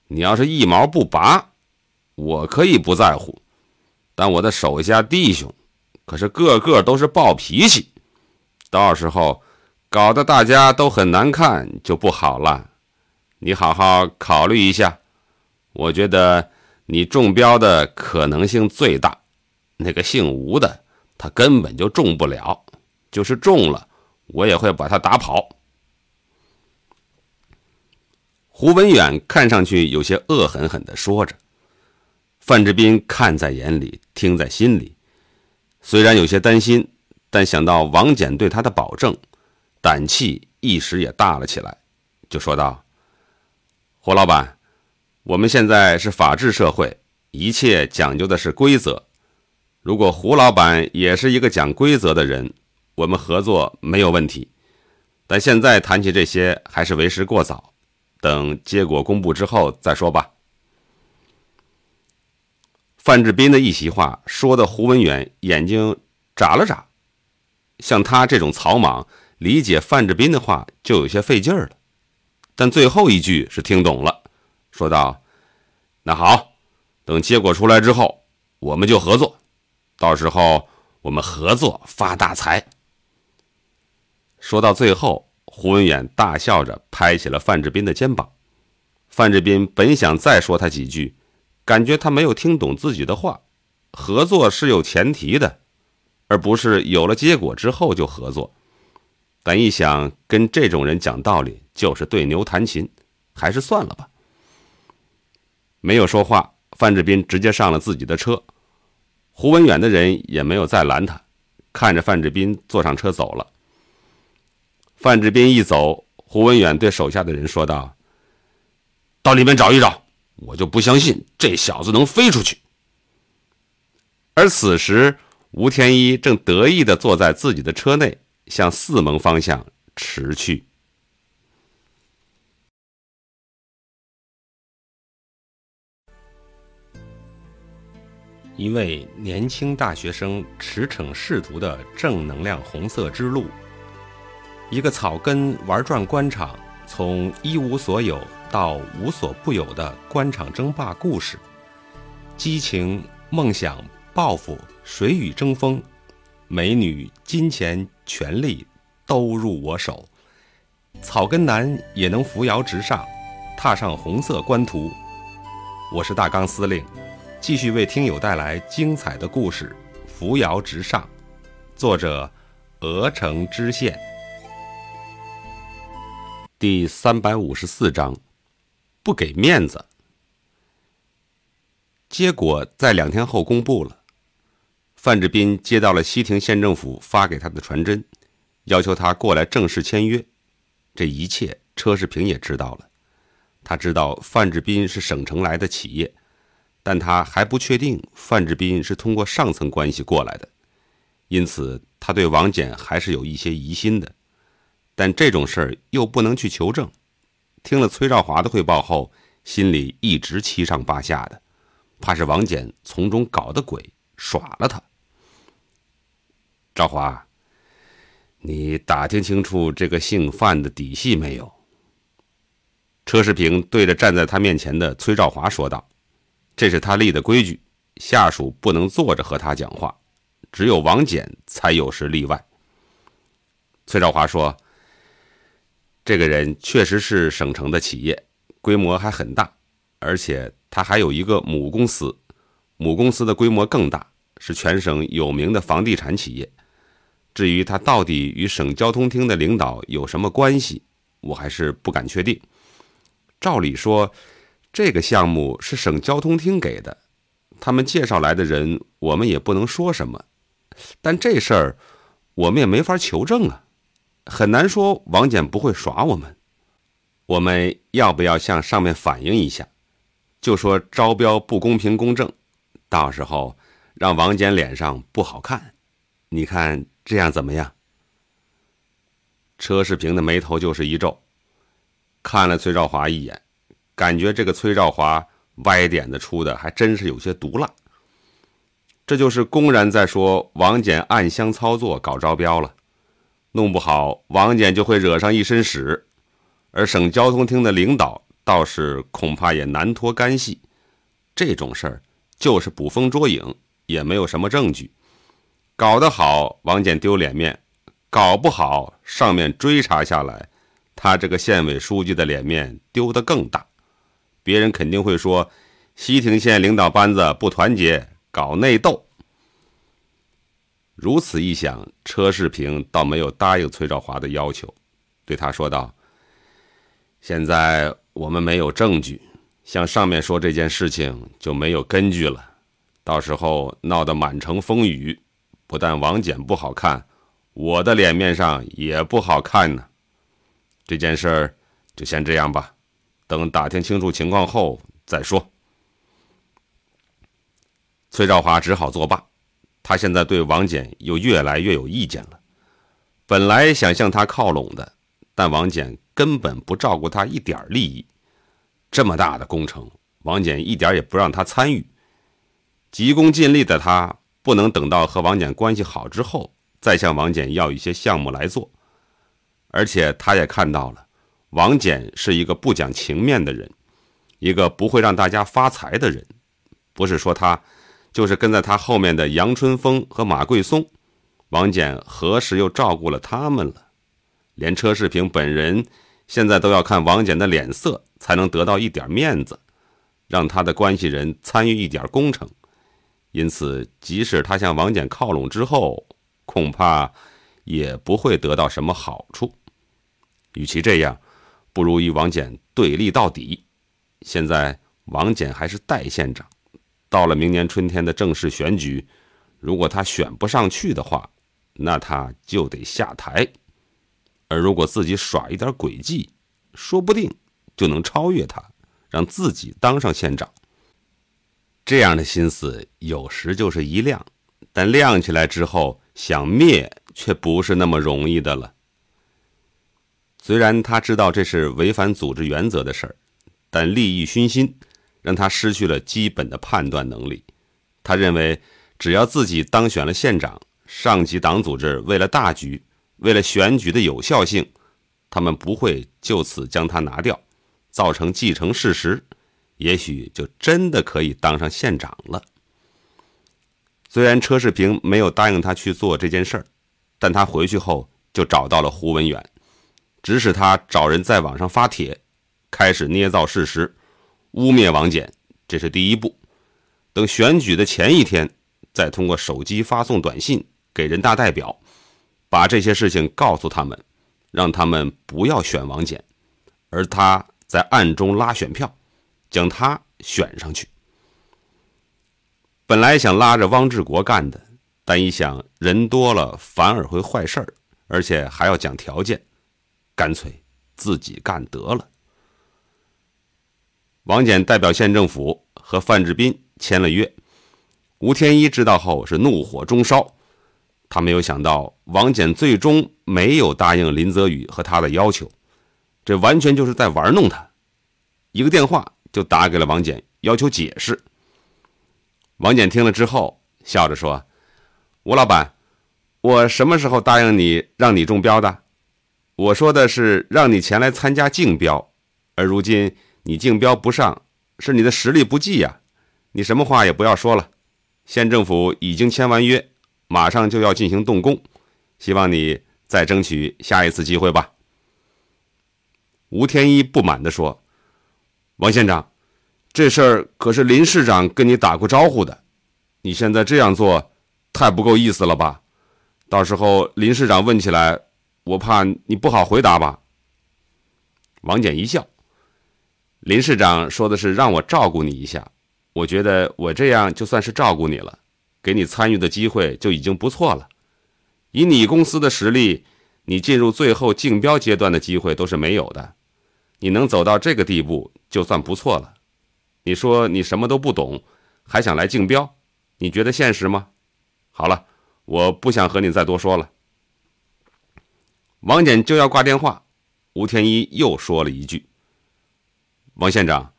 你要是一毛不拔，我可以不在乎，但我的手下弟兄可是个个都是暴脾气，到时候搞得大家都很难看，就不好了。你好好考虑一下，我觉得你中标的可能性最大。那个姓吴的，他根本就中不了，就是中了，我也会把他打跑。胡文远看上去有些恶狠狠的说着，范志斌看在眼里，听在心里，虽然有些担心，但想到王简对他的保证，胆气一时也大了起来，就说道。胡老板，我们现在是法治社会，一切讲究的是规则。如果胡老板也是一个讲规则的人，我们合作没有问题。但现在谈起这些，还是为时过早，等结果公布之后再说吧。范志斌的一席话，说的胡文远眼睛眨了眨，像他这种草莽，理解范志斌的话就有些费劲儿了。但最后一句是听懂了，说道：“那好，等结果出来之后，我们就合作。到时候我们合作发大财。”说到最后，胡文远大笑着拍起了范志斌的肩膀。范志斌本想再说他几句，感觉他没有听懂自己的话。合作是有前提的，而不是有了结果之后就合作。本一想跟这种人讲道理就是对牛弹琴，还是算了吧。没有说话，范志斌直接上了自己的车，胡文远的人也没有再拦他，看着范志斌坐上车走了。范志斌一走，胡文远对手下的人说道：“到里面找一找，我就不相信这小子能飞出去。”而此时，吴天一正得意地坐在自己的车内。向四盟方向驰去。一位年轻大学生驰骋仕途的正能量红色之路，一个草根玩转官场，从一无所有到无所不有的官场争霸故事，激情、梦想、抱负，谁与争锋？美女、金钱。权力都入我手，草根男也能扶摇直上，踏上红色官途。我是大纲司令，继续为听友带来精彩的故事《扶摇直上》，作者：鹅城知县，第三百五十四章：不给面子。结果在两天后公布了。范志斌接到了西亭县政府发给他的传真，要求他过来正式签约。这一切车世平也知道了，他知道范志斌是省城来的企业，但他还不确定范志斌是通过上层关系过来的，因此他对王简还是有一些疑心的。但这种事儿又不能去求证，听了崔兆华的汇报后，心里一直七上八下的，怕是王简从中搞的鬼，耍了他。赵华，你打听清楚这个姓范的底细没有？车世平对着站在他面前的崔兆华说道：“这是他立的规矩，下属不能坐着和他讲话，只有王翦才有时例外。”崔兆华说：“这个人确实是省城的企业，规模还很大，而且他还有一个母公司，母公司的规模更大，是全省有名的房地产企业。”至于他到底与省交通厅的领导有什么关系，我还是不敢确定。照理说，这个项目是省交通厅给的，他们介绍来的人，我们也不能说什么。但这事儿我们也没法求证啊，很难说王简不会耍我们。我们要不要向上面反映一下，就说招标不公平公正，到时候让王简脸上不好看？你看。这样怎么样？车世平的眉头就是一皱，看了崔兆华一眼，感觉这个崔兆华歪点子出的还真是有些毒辣。这就是公然在说王简暗箱操作搞招标了，弄不好王简就会惹上一身屎，而省交通厅的领导倒是恐怕也难脱干系。这种事儿就是捕风捉影，也没有什么证据。搞得好，王简丢脸面；搞不好，上面追查下来，他这个县委书记的脸面丢得更大。别人肯定会说，西亭县领导班子不团结，搞内斗。如此一想，车世平倒没有答应崔兆华的要求，对他说道：“现在我们没有证据，向上面说这件事情就没有根据了，到时候闹得满城风雨。”不但王翦不好看，我的脸面上也不好看呢。这件事儿就先这样吧，等打听清楚情况后再说。崔兆华只好作罢。他现在对王翦又越来越有意见了。本来想向他靠拢的，但王翦根本不照顾他一点利益。这么大的工程，王翦一点也不让他参与。急功近利的他。不能等到和王翦关系好之后再向王翦要一些项目来做，而且他也看到了，王翦是一个不讲情面的人，一个不会让大家发财的人。不是说他，就是跟在他后面的杨春风和马桂松，王翦何时又照顾了他们了？连车世平本人现在都要看王翦的脸色才能得到一点面子，让他的关系人参与一点工程。因此，即使他向王翦靠拢之后，恐怕也不会得到什么好处。与其这样，不如与王翦对立到底。现在王翦还是代县长，到了明年春天的正式选举，如果他选不上去的话，那他就得下台。而如果自己耍一点诡计，说不定就能超越他，让自己当上县长。这样的心思有时就是一亮，但亮起来之后想灭却不是那么容易的了。虽然他知道这是违反组织原则的事儿，但利益熏心，让他失去了基本的判断能力。他认为，只要自己当选了县长，上级党组织为了大局，为了选举的有效性，他们不会就此将他拿掉，造成既成事实。也许就真的可以当上县长了。虽然车世平没有答应他去做这件事儿，但他回去后就找到了胡文远，指使他找人在网上发帖，开始捏造事实，污蔑王翦。这是第一步。等选举的前一天，再通过手机发送短信给人大代表，把这些事情告诉他们，让他们不要选王翦，而他在暗中拉选票。将他选上去，本来想拉着汪志国干的，但一想人多了反而会坏事儿，而且还要讲条件，干脆自己干得了。王翦代表县政府和范志斌签了约。吴天一知道后是怒火中烧，他没有想到王翦最终没有答应林泽宇和他的要求，这完全就是在玩弄他，一个电话。就打给了王简，要求解释。王简听了之后，笑着说：“吴老板，我什么时候答应你让你中标的？我说的是让你前来参加竞标，而如今你竞标不上，是你的实力不济呀。你什么话也不要说了，县政府已经签完约，马上就要进行动工，希望你再争取下一次机会吧。”吴天一不满地说。王县长，这事儿可是林市长跟你打过招呼的，你现在这样做，太不够意思了吧？到时候林市长问起来，我怕你不好回答吧？王简一笑，林市长说的是让我照顾你一下，我觉得我这样就算是照顾你了，给你参与的机会就已经不错了。以你公司的实力，你进入最后竞标阶段的机会都是没有的。你能走到这个地步就算不错了，你说你什么都不懂，还想来竞标，你觉得现实吗？好了，我不想和你再多说了。王简就要挂电话，吴天一又说了一句：“王县长，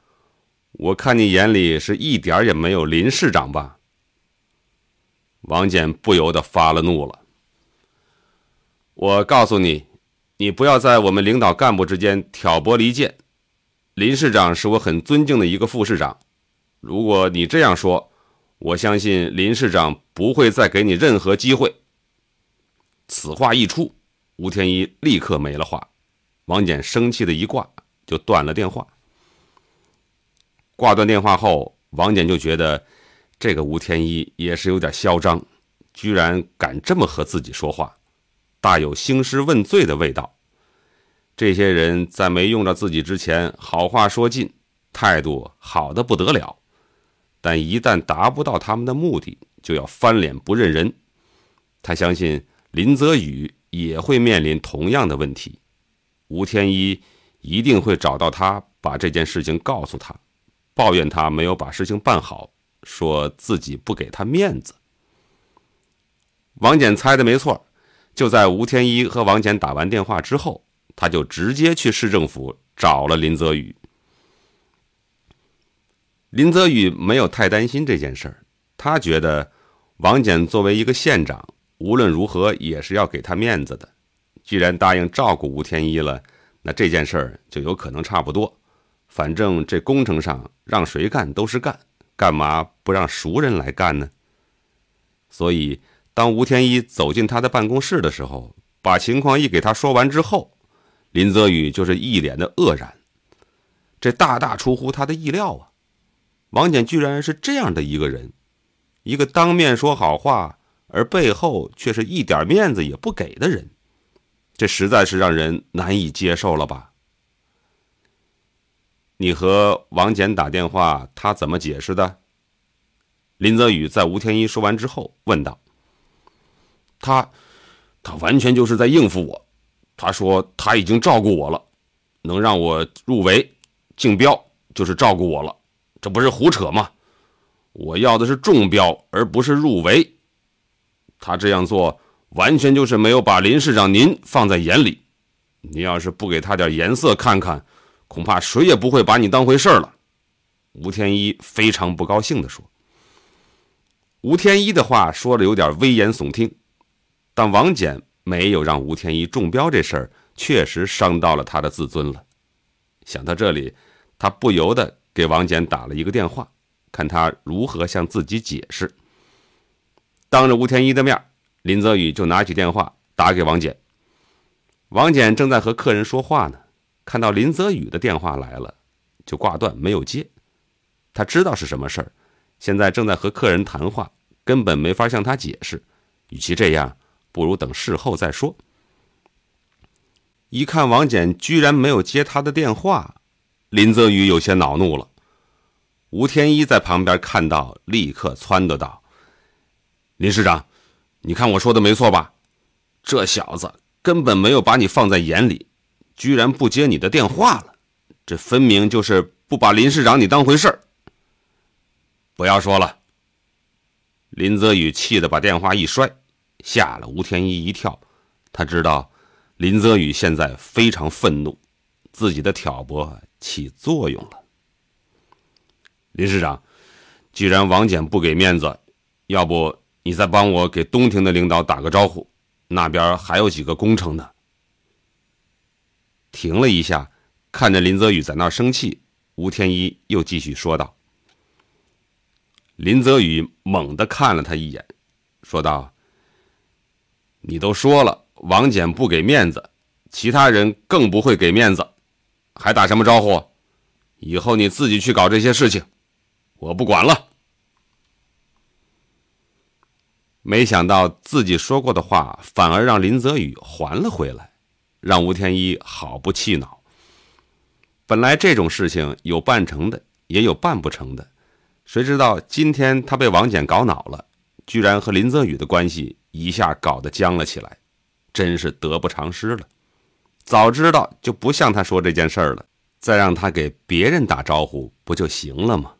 我看你眼里是一点也没有林市长吧？”王简不由得发了怒了，我告诉你。你不要在我们领导干部之间挑拨离间，林市长是我很尊敬的一个副市长。如果你这样说，我相信林市长不会再给你任何机会。此话一出，吴天一立刻没了话。王简生气的一挂就断了电话。挂断电话后，王简就觉得这个吴天一也是有点嚣张，居然敢这么和自己说话。大有兴师问罪的味道。这些人在没用着自己之前，好话说尽，态度好的不得了；但一旦达不到他们的目的，就要翻脸不认人。他相信林泽宇也会面临同样的问题，吴天一一定会找到他，把这件事情告诉他，抱怨他没有把事情办好，说自己不给他面子。王简猜的没错。就在吴天一和王简打完电话之后，他就直接去市政府找了林泽宇。林泽宇没有太担心这件事儿，他觉得王简作为一个县长，无论如何也是要给他面子的。既然答应照顾吴天一了，那这件事儿就有可能差不多。反正这工程上让谁干都是干，干嘛不让熟人来干呢？所以。当吴天一走进他的办公室的时候，把情况一给他说完之后，林泽宇就是一脸的愕然，这大大出乎他的意料啊！王简居然是这样的一个人，一个当面说好话，而背后却是一点面子也不给的人，这实在是让人难以接受了吧？你和王简打电话，他怎么解释的？林泽宇在吴天一说完之后问道。他，他完全就是在应付我。他说他已经照顾我了，能让我入围、竞标，就是照顾我了。这不是胡扯吗？我要的是中标，而不是入围。他这样做，完全就是没有把林市长您放在眼里。您要是不给他点颜色看看，恐怕谁也不会把你当回事儿了。”吴天一非常不高兴地说。吴天一的话说的有点危言耸听。但王简没有让吴天一中标，这事儿确实伤到了他的自尊了。想到这里，他不由得给王简打了一个电话，看他如何向自己解释。当着吴天一的面，林泽宇就拿起电话打给王简。王简正在和客人说话呢，看到林泽宇的电话来了，就挂断没有接。他知道是什么事儿，现在正在和客人谈话，根本没法向他解释。与其这样，不如等事后再说。一看王翦居然没有接他的电话，林泽宇有些恼怒了。吴天一在旁边看到，立刻撺掇道：“林市长，你看我说的没错吧？这小子根本没有把你放在眼里，居然不接你的电话了，这分明就是不把林市长你当回事儿。”不要说了。林泽宇气得把电话一摔。吓了吴天一一跳，他知道林泽宇现在非常愤怒，自己的挑拨起作用了。林市长，既然王简不给面子，要不你再帮我给东亭的领导打个招呼，那边还有几个工程呢。停了一下，看着林泽宇在那儿生气，吴天一又继续说道。林泽宇猛地看了他一眼，说道。你都说了，王翦不给面子，其他人更不会给面子，还打什么招呼？以后你自己去搞这些事情，我不管了。没想到自己说过的话，反而让林泽宇还了回来，让吴天一好不气恼。本来这种事情有办成的，也有办不成的，谁知道今天他被王翦搞恼了，居然和林泽宇的关系。一下搞得僵了起来，真是得不偿失了。早知道就不向他说这件事了，再让他给别人打招呼不就行了吗？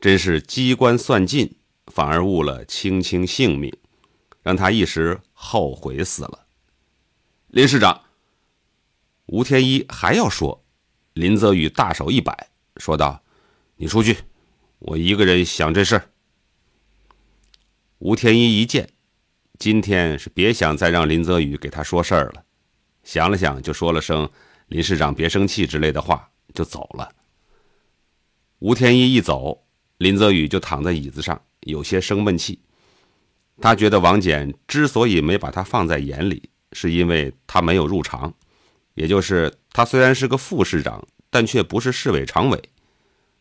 真是机关算尽，反而误了青青性命，让他一时后悔死了。林市长，吴天一还要说，林泽宇大手一摆，说道：“你出去，我一个人想这事儿。”吴天一一见。今天是别想再让林泽宇给他说事儿了。想了想，就说了声“林市长，别生气”之类的话，就走了。吴天一一走，林泽宇就躺在椅子上，有些生闷气。他觉得王翦之所以没把他放在眼里，是因为他没有入常，也就是他虽然是个副市长，但却不是市委常委。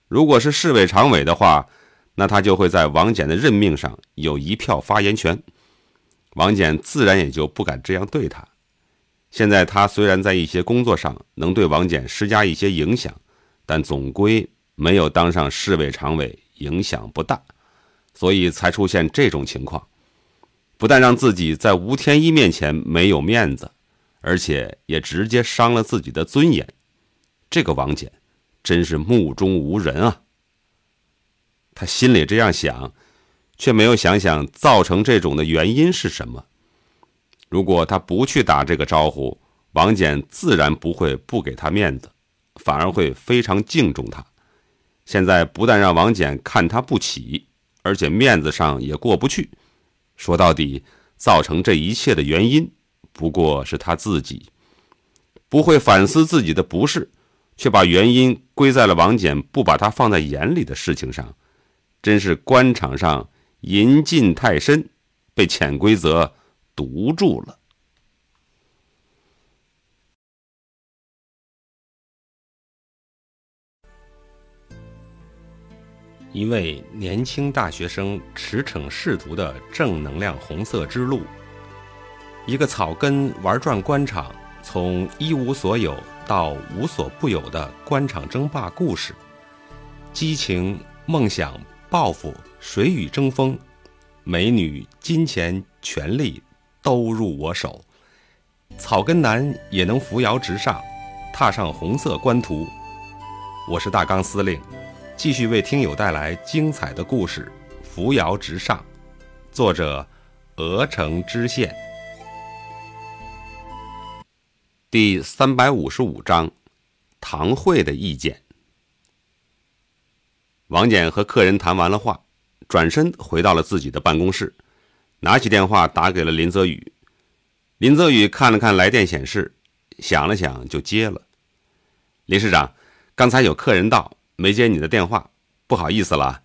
如果是市委常委的话，那他就会在王翦的任命上有一票发言权。王翦自然也就不敢这样对他。现在他虽然在一些工作上能对王翦施加一些影响，但总归没有当上市委常委，影响不大，所以才出现这种情况。不但让自己在吴天一面前没有面子，而且也直接伤了自己的尊严。这个王翦真是目中无人啊！他心里这样想。却没有想想造成这种的原因是什么。如果他不去打这个招呼，王翦自然不会不给他面子，反而会非常敬重他。现在不但让王翦看他不起，而且面子上也过不去。说到底，造成这一切的原因，不过是他自己不会反思自己的不是，却把原因归在了王翦不把他放在眼里的事情上，真是官场上。淫禁太深，被潜规则毒住了。一位年轻大学生驰骋仕途的正能量红色之路，一个草根玩转官场，从一无所有到无所不有的官场争霸故事，激情、梦想、抱负。水与争锋？美女、金钱、权力，都入我手。草根男也能扶摇直上，踏上红色官途。我是大纲司令，继续为听友带来精彩的故事。扶摇直上，作者：鹅城知县。第三百五十五章：唐慧的意见。王简和客人谈完了话。转身回到了自己的办公室，拿起电话打给了林泽宇。林泽宇看了看来电显示，想了想就接了。林市长，刚才有客人到，没接你的电话，不好意思了。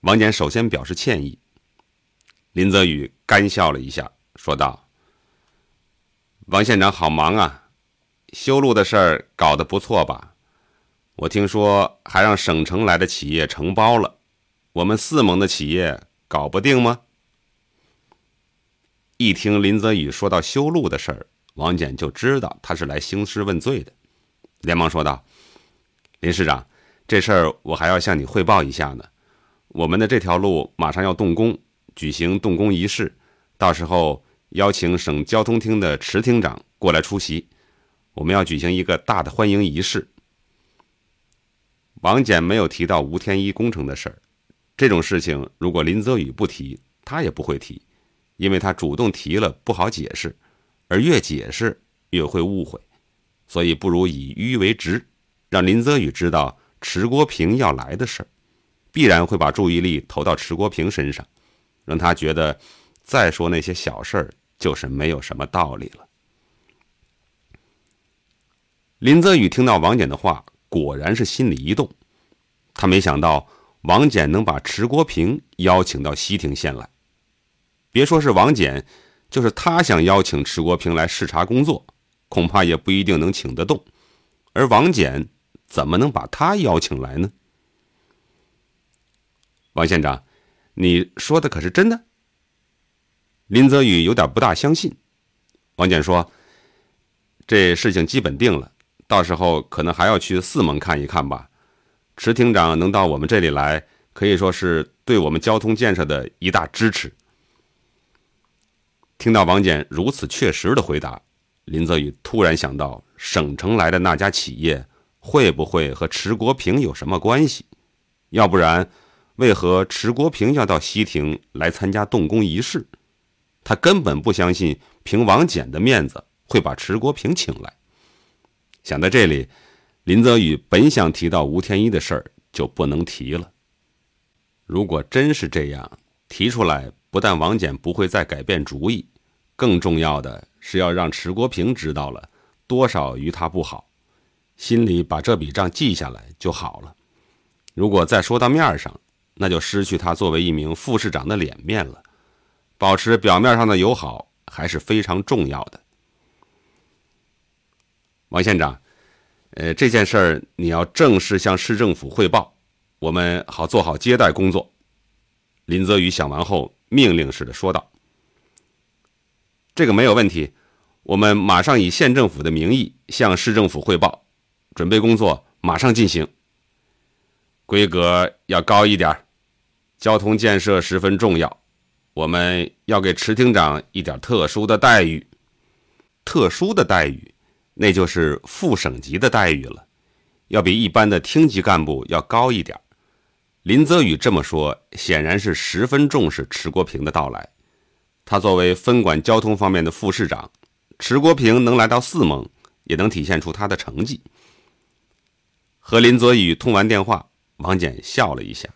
王坚首先表示歉意。林泽宇干笑了一下，说道：“王县长好忙啊，修路的事儿搞得不错吧？我听说还让省城来的企业承包了。”我们四盟的企业搞不定吗？一听林泽宇说到修路的事儿，王简就知道他是来兴师问罪的，连忙说道：“林市长，这事儿我还要向你汇报一下呢。我们的这条路马上要动工，举行动工仪式，到时候邀请省交通厅的迟厅长过来出席，我们要举行一个大的欢迎仪式。”王简没有提到吴天一工程的事儿。这种事情，如果林泽宇不提，他也不会提，因为他主动提了不好解释，而越解释越会误会，所以不如以迂为直，让林泽宇知道迟国平要来的事儿，必然会把注意力投到迟国平身上，让他觉得再说那些小事儿就是没有什么道理了。林泽宇听到王翦的话，果然是心里一动，他没想到。王简能把迟国平邀请到西亭县来，别说是王简，就是他想邀请迟国平来视察工作，恐怕也不一定能请得动。而王简怎么能把他邀请来呢？王县长，你说的可是真的？林泽宇有点不大相信。王简说：“这事情基本定了，到时候可能还要去四门看一看吧。”池厅长能到我们这里来，可以说是对我们交通建设的一大支持。听到王简如此确实的回答，林泽宇突然想到，省城来的那家企业会不会和池国平有什么关系？要不然，为何池国平要到西亭来参加动工仪式？他根本不相信，凭王简的面子会把池国平请来。想到这里。林泽宇本想提到吴天一的事儿，就不能提了。如果真是这样，提出来，不但王简不会再改变主意，更重要的是要让迟国平知道了，多少于他不好，心里把这笔账记下来就好了。如果再说到面上，那就失去他作为一名副市长的脸面了。保持表面上的友好还是非常重要的，王县长。呃，这件事儿你要正式向市政府汇报，我们好做好接待工作。林泽宇想完后，命令似的说道：“这个没有问题，我们马上以县政府的名义向市政府汇报，准备工作马上进行。规格要高一点，交通建设十分重要，我们要给迟厅长一点特殊的待遇，特殊的待遇。”那就是副省级的待遇了，要比一般的厅级干部要高一点。林泽宇这么说，显然是十分重视迟国平的到来。他作为分管交通方面的副市长，迟国平能来到四盟，也能体现出他的成绩。和林泽宇通完电话，王简笑了一下。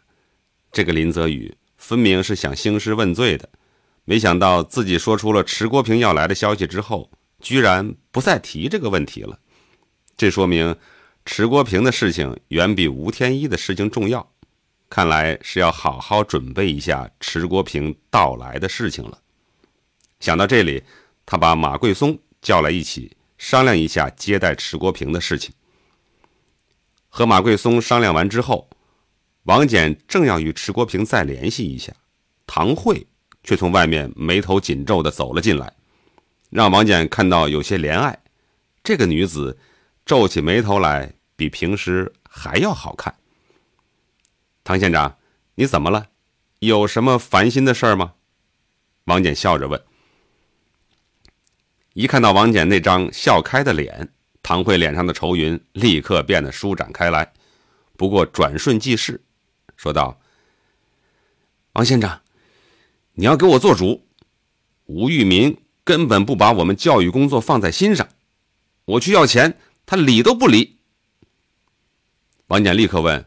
这个林泽宇分明是想兴师问罪的，没想到自己说出了迟国平要来的消息之后。居然不再提这个问题了，这说明迟国平的事情远比吴天一的事情重要。看来是要好好准备一下迟国平到来的事情了。想到这里，他把马桂松叫来一起商量一下接待迟国平的事情。和马桂松商量完之后，王简正要与迟国平再联系一下，唐慧却从外面眉头紧皱地走了进来。让王简看到有些怜爱，这个女子皱起眉头来，比平时还要好看。唐县长，你怎么了？有什么烦心的事吗？王简笑着问。一看到王简那张笑开的脸，唐慧脸上的愁云立刻变得舒展开来，不过转瞬即逝，说道：“王县长，你要给我做主，吴玉民。”根本不把我们教育工作放在心上，我去要钱，他理都不理。王简立刻问：“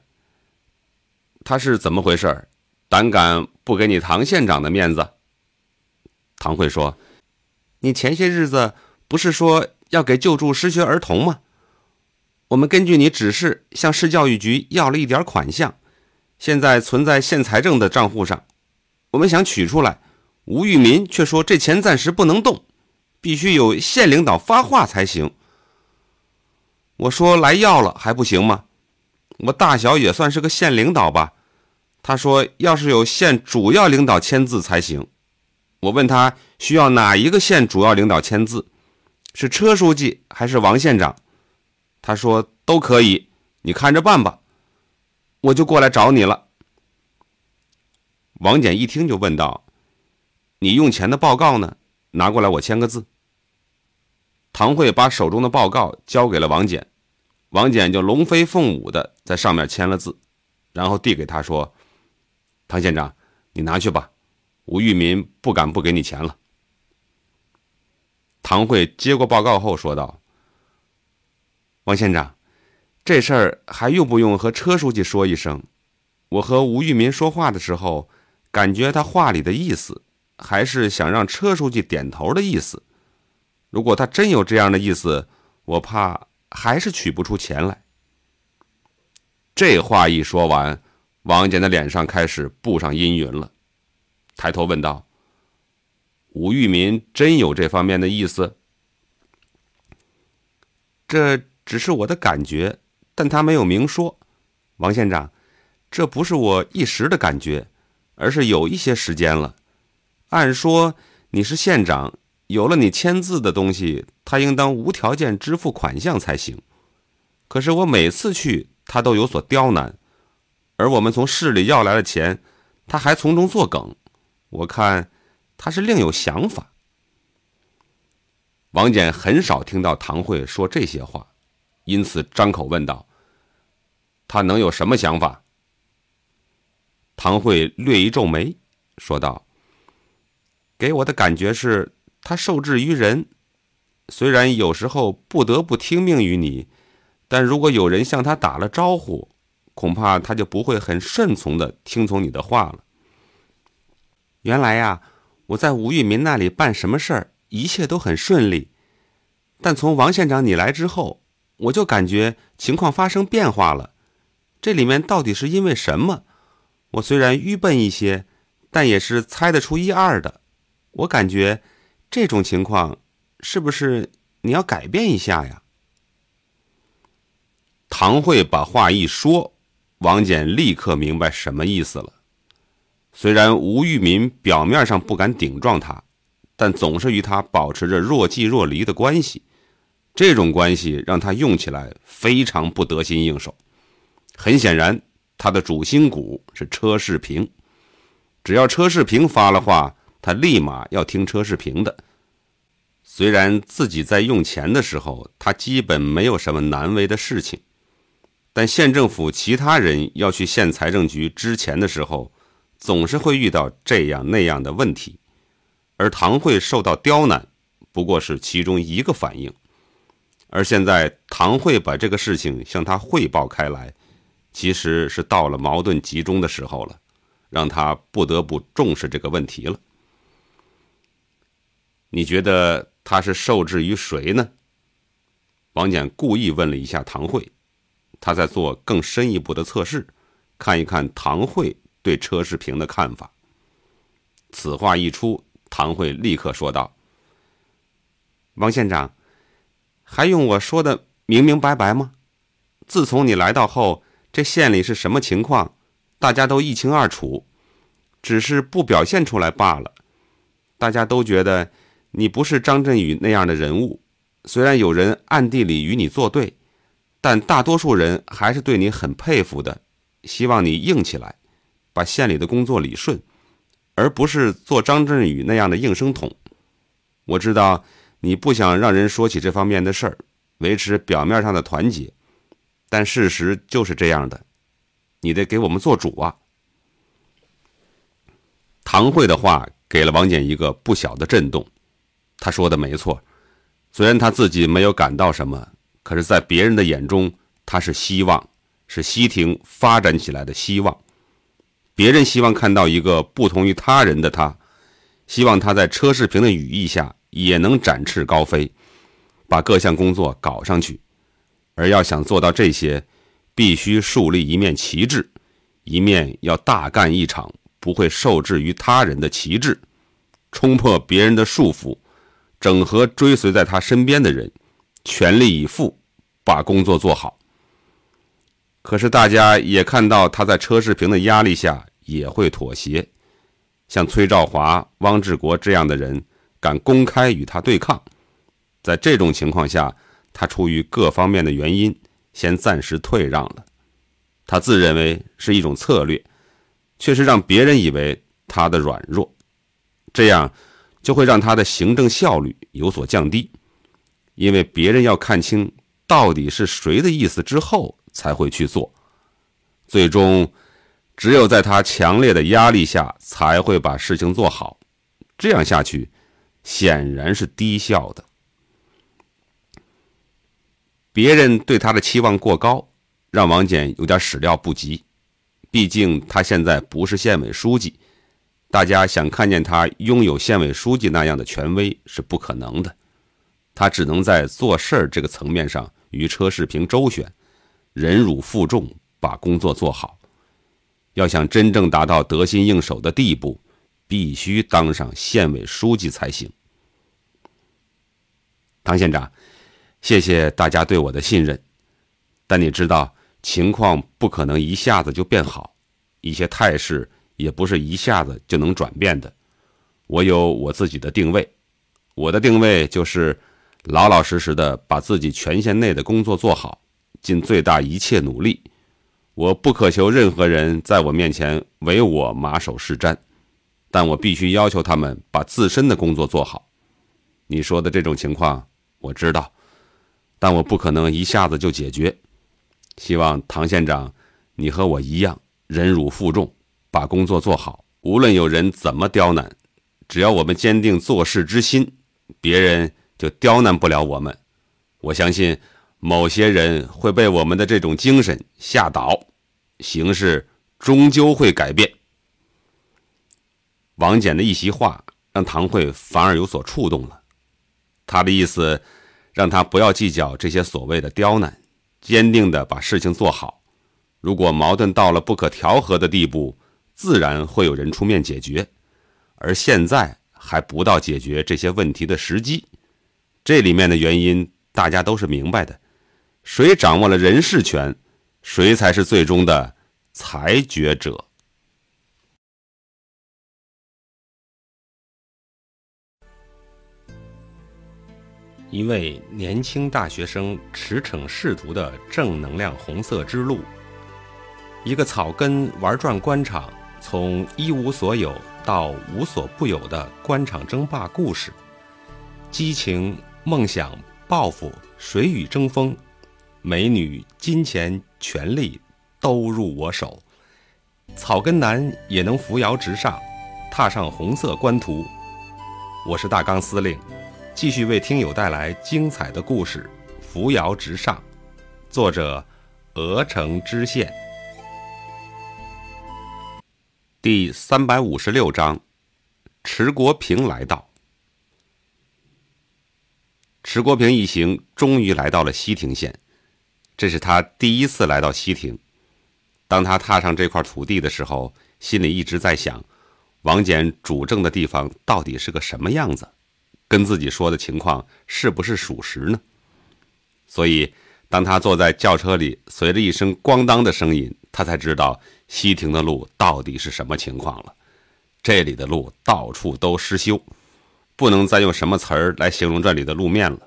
他是怎么回事？胆敢不给你唐县长的面子？”唐慧说：“你前些日子不是说要给救助失学儿童吗？我们根据你指示向市教育局要了一点款项，现在存在县财政的账户上，我们想取出来。”吴玉民却说：“这钱暂时不能动，必须有县领导发话才行。”我说：“来要了还不行吗？我大小也算是个县领导吧。”他说：“要是有县主要领导签字才行。”我问他需要哪一个县主要领导签字，是车书记还是王县长？他说：“都可以，你看着办吧。”我就过来找你了。王简一听就问道。你用钱的报告呢？拿过来，我签个字。唐慧把手中的报告交给了王简，王简就龙飞凤舞的在上面签了字，然后递给他说：“唐县长，你拿去吧。”吴玉民不敢不给你钱了。唐慧接过报告后说道：“王县长，这事儿还用不用和车书记说一声？我和吴玉民说话的时候，感觉他话里的意思。”还是想让车书记点头的意思。如果他真有这样的意思，我怕还是取不出钱来。这话一说完，王简的脸上开始布上阴云了，抬头问道：“吴玉民真有这方面的意思？”这只是我的感觉，但他没有明说。王县长，这不是我一时的感觉，而是有一些时间了。按说你是县长，有了你签字的东西，他应当无条件支付款项才行。可是我每次去，他都有所刁难，而我们从市里要来的钱，他还从中作梗。我看他是另有想法。王简很少听到唐慧说这些话，因此张口问道：“他能有什么想法？”唐慧略一皱眉，说道。给我的感觉是，他受制于人，虽然有时候不得不听命于你，但如果有人向他打了招呼，恐怕他就不会很顺从的听从你的话了。原来呀，我在吴玉民那里办什么事儿，一切都很顺利，但从王县长你来之后，我就感觉情况发生变化了。这里面到底是因为什么？我虽然愚笨一些，但也是猜得出一二的。我感觉这种情况，是不是你要改变一下呀？唐慧把话一说，王翦立刻明白什么意思了。虽然吴玉民表面上不敢顶撞他，但总是与他保持着若即若离的关系。这种关系让他用起来非常不得心应手。很显然，他的主心骨是车世平，只要车世平发了话。他立马要听车视平的。虽然自己在用钱的时候，他基本没有什么难为的事情，但县政府其他人要去县财政局支钱的时候，总是会遇到这样那样的问题，而唐慧受到刁难，不过是其中一个反应。而现在唐慧把这个事情向他汇报开来，其实是到了矛盾集中的时候了，让他不得不重视这个问题了。你觉得他是受制于谁呢？王简故意问了一下唐慧，他在做更深一步的测试，看一看唐慧对车世平的看法。此话一出，唐慧立刻说道：“王县长，还用我说的明明白白吗？自从你来到后，这县里是什么情况，大家都一清二楚，只是不表现出来罢了。大家都觉得。”你不是张振宇那样的人物，虽然有人暗地里与你作对，但大多数人还是对你很佩服的，希望你硬起来，把县里的工作理顺，而不是做张振宇那样的应声筒。我知道你不想让人说起这方面的事儿，维持表面上的团结，但事实就是这样的，你得给我们做主啊！唐慧的话给了王简一个不小的震动。他说的没错，虽然他自己没有感到什么，可是，在别人的眼中，他是希望，是西亭发展起来的希望。别人希望看到一个不同于他人的他，希望他在车世平的羽翼下也能展翅高飞，把各项工作搞上去。而要想做到这些，必须树立一面旗帜，一面要大干一场，不会受制于他人的旗帜，冲破别人的束缚。整合追随在他身边的人，全力以赴把工作做好。可是大家也看到他在车世平的压力下也会妥协，像崔兆华、汪志国这样的人敢公开与他对抗，在这种情况下，他出于各方面的原因，先暂时退让了。他自认为是一种策略，却是让别人以为他的软弱，这样。就会让他的行政效率有所降低，因为别人要看清到底是谁的意思之后才会去做，最终只有在他强烈的压力下才会把事情做好，这样下去显然是低效的。别人对他的期望过高，让王翦有点始料不及，毕竟他现在不是县委书记。大家想看见他拥有县委书记那样的权威是不可能的，他只能在做事儿这个层面上与车世平周旋，忍辱负重把工作做好。要想真正达到得心应手的地步，必须当上县委书记才行。唐县长，谢谢大家对我的信任，但你知道情况不可能一下子就变好，一些态势。也不是一下子就能转变的。我有我自己的定位，我的定位就是老老实实的把自己权限内的工作做好，尽最大一切努力。我不渴求任何人在我面前唯我马首是瞻，但我必须要求他们把自身的工作做好。你说的这种情况我知道，但我不可能一下子就解决。希望唐县长，你和我一样忍辱负重。把工作做好，无论有人怎么刁难，只要我们坚定做事之心，别人就刁难不了我们。我相信，某些人会被我们的这种精神吓倒，形势终究会改变。王翦的一席话让唐慧反而有所触动了，他的意思，让他不要计较这些所谓的刁难，坚定的把事情做好。如果矛盾到了不可调和的地步，自然会有人出面解决，而现在还不到解决这些问题的时机。这里面的原因大家都是明白的，谁掌握了人事权，谁才是最终的裁决者。一位年轻大学生驰骋仕途的正能量红色之路，一个草根玩转官场。从一无所有到无所不有的官场争霸故事，激情、梦想、抱负，谁与争锋？美女、金钱、权力，都入我手。草根男也能扶摇直上，踏上红色官途。我是大纲司令，继续为听友带来精彩的故事《扶摇直上》，作者：鹅城知县。第三百五十六章，池国平来到。池国平一行终于来到了西亭县，这是他第一次来到西亭。当他踏上这块土地的时候，心里一直在想：王翦主政的地方到底是个什么样子？跟自己说的情况是不是属实呢？所以，当他坐在轿车里，随着一声“咣当”的声音。他才知道西亭的路到底是什么情况了。这里的路到处都失修，不能再用什么词儿来形容这里的路面了。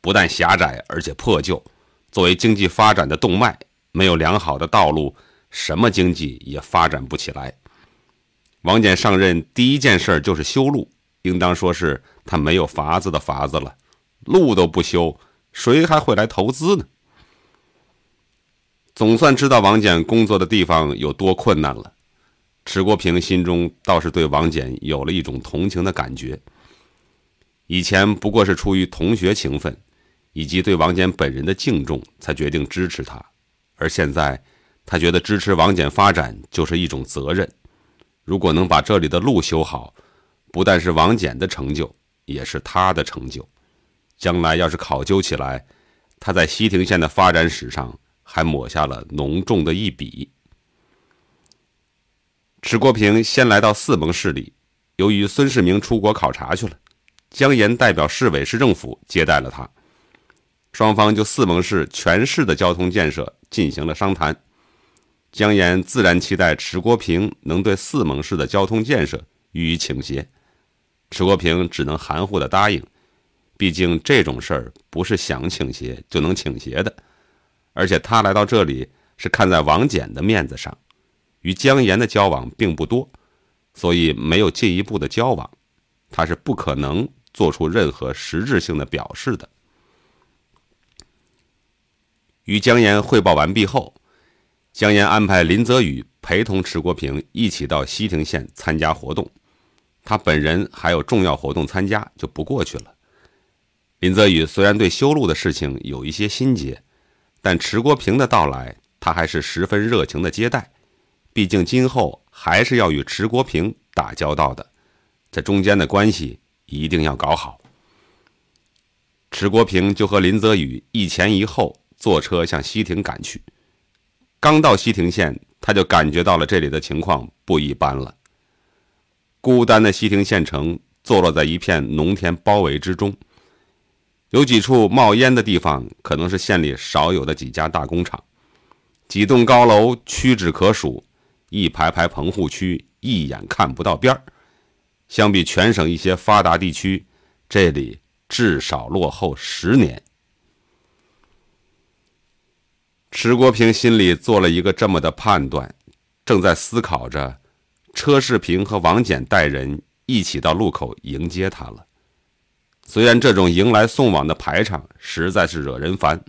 不但狭窄，而且破旧。作为经济发展的动脉，没有良好的道路，什么经济也发展不起来。王翦上任第一件事就是修路，应当说是他没有法子的法子了。路都不修，谁还会来投资呢？总算知道王翦工作的地方有多困难了，迟国平心中倒是对王翦有了一种同情的感觉。以前不过是出于同学情分，以及对王翦本人的敬重，才决定支持他。而现在，他觉得支持王翦发展就是一种责任。如果能把这里的路修好，不但是王翦的成就，也是他的成就。将来要是考究起来，他在西亭县的发展史上。还抹下了浓重的一笔。迟国平先来到四盟市里，由于孙世明出国考察去了，江岩代表市委市政府接待了他，双方就四盟市全市的交通建设进行了商谈。江岩自然期待迟国平能对四盟市的交通建设予以倾斜，迟国平只能含糊的答应，毕竟这种事儿不是想倾斜就能倾斜的。而且他来到这里是看在王翦的面子上，与姜岩的交往并不多，所以没有进一步的交往，他是不可能做出任何实质性的表示的。与姜岩汇报完毕后，姜岩安排林泽宇陪同迟国平一起到西亭县参加活动，他本人还有重要活动参加，就不过去了。林泽宇虽然对修路的事情有一些心结。但迟国平的到来，他还是十分热情的接待，毕竟今后还是要与迟国平打交道的，这中间的关系一定要搞好。迟国平就和林泽宇一前一后坐车向西亭赶去，刚到西亭县，他就感觉到了这里的情况不一般了。孤单的西亭县城坐落在一片农田包围之中。有几处冒烟的地方，可能是县里少有的几家大工厂；几栋高楼屈指可数，一排排棚户区一眼看不到边儿。相比全省一些发达地区，这里至少落后十年。迟国平心里做了一个这么的判断，正在思考着，车世平和王简带人一起到路口迎接他了。虽然这种迎来送往的排场实在是惹人烦，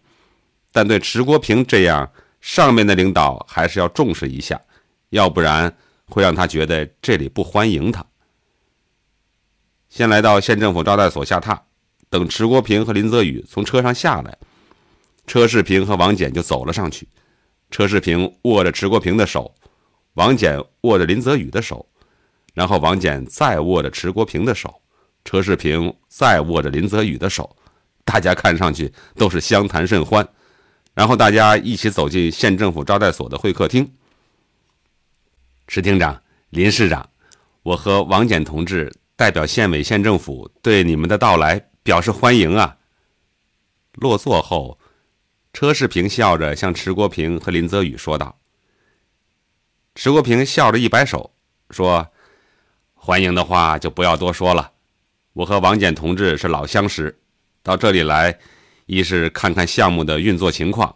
但对迟国平这样上面的领导还是要重视一下，要不然会让他觉得这里不欢迎他。先来到县政府招待所下榻，等迟国平和林泽宇从车上下来，车世平和王简就走了上去。车世平握着迟国平的手，王简握着林泽宇的手，然后王简再握着迟国平的手。车世平再握着林泽宇的手，大家看上去都是相谈甚欢，然后大家一起走进县政府招待所的会客厅。迟厅长、林市长，我和王俭同志代表县委、县政府对你们的到来表示欢迎啊！落座后，车世平笑着向迟国平和林泽宇说道：“迟国平笑着一摆手，说：欢迎的话就不要多说了。”我和王俭同志是老相识，到这里来，一是看看项目的运作情况，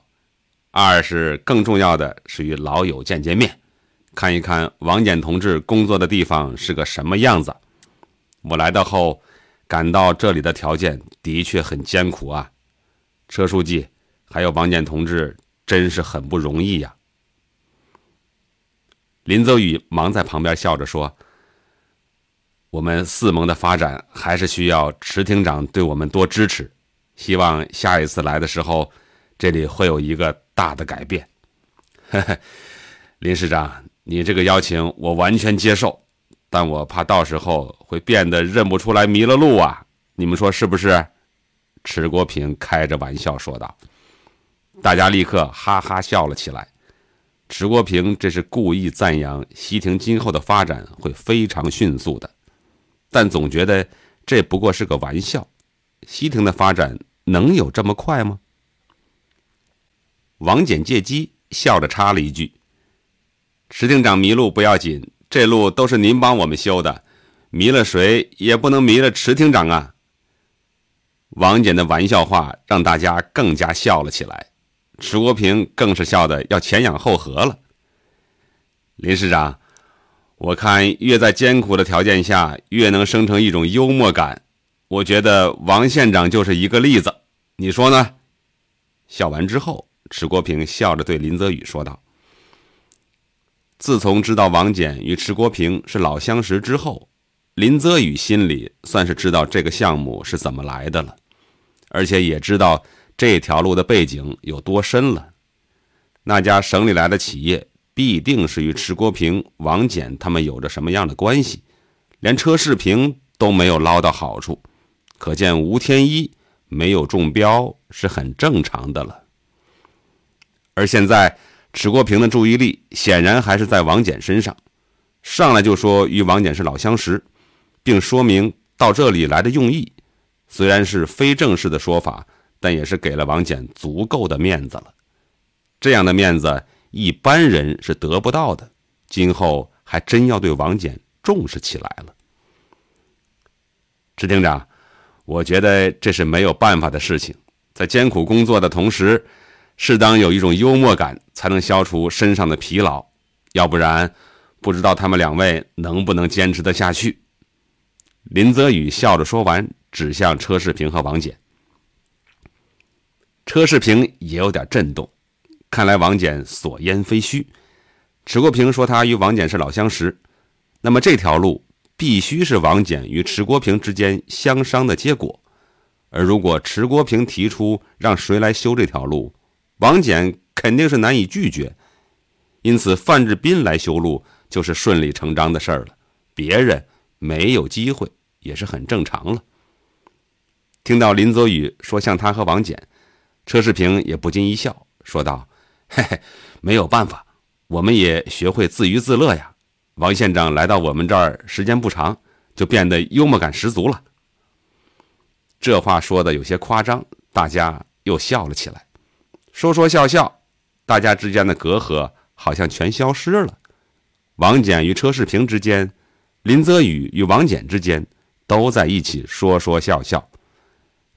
二是更重要的是与老友见见面，看一看王俭同志工作的地方是个什么样子。我来到后，感到这里的条件的确很艰苦啊，车书记，还有王俭同志，真是很不容易呀。林泽宇忙在旁边笑着说。我们四盟的发展还是需要迟厅长对我们多支持，希望下一次来的时候，这里会有一个大的改变。林市长，你这个邀请我完全接受，但我怕到时候会变得认不出来、迷了路啊！你们说是不是？”迟国平开着玩笑说道，大家立刻哈哈笑了起来。迟国平这是故意赞扬西亭今后的发展会非常迅速的。但总觉得这不过是个玩笑，西亭的发展能有这么快吗？王简借机笑着插了一句：“迟厅长迷路不要紧，这路都是您帮我们修的，迷了谁也不能迷了迟厅长啊！”王简的玩笑话让大家更加笑了起来，迟国平更是笑得要前仰后合了。林师长。我看越在艰苦的条件下，越能生成一种幽默感。我觉得王县长就是一个例子，你说呢？笑完之后，迟国平笑着对林泽宇说道：“自从知道王简与迟国平是老相识之后，林泽宇心里算是知道这个项目是怎么来的了，而且也知道这条路的背景有多深了。那家省里来的企业。”必定是与迟国平、王翦他们有着什么样的关系？连车世平都没有捞到好处，可见吴天一没有中标是很正常的了。而现在，迟国平的注意力显然还是在王翦身上，上来就说与王翦是老相识，并说明到这里来的用意。虽然是非正式的说法，但也是给了王翦足够的面子了。这样的面子。一般人是得不到的，今后还真要对王翦重视起来了。支厅长，我觉得这是没有办法的事情，在艰苦工作的同时，适当有一种幽默感，才能消除身上的疲劳。要不然，不知道他们两位能不能坚持得下去。林泽宇笑着说完，指向车世平和王翦。车世平也有点震动。看来王翦所言非虚。池国平说他与王翦是老相识，那么这条路必须是王翦与池国平之间相商的结果。而如果池国平提出让谁来修这条路，王翦肯定是难以拒绝。因此，范志斌来修路就是顺理成章的事儿了。别人没有机会也是很正常了。听到林泽宇说像他和王翦，车世平也不禁一笑，说道。嘿嘿，没有办法，我们也学会自娱自乐呀。王县长来到我们这儿时间不长，就变得幽默感十足了。这话说的有些夸张，大家又笑了起来，说说笑笑，大家之间的隔阂好像全消失了。王简与车世平之间，林泽宇与王简之间都在一起说说笑笑。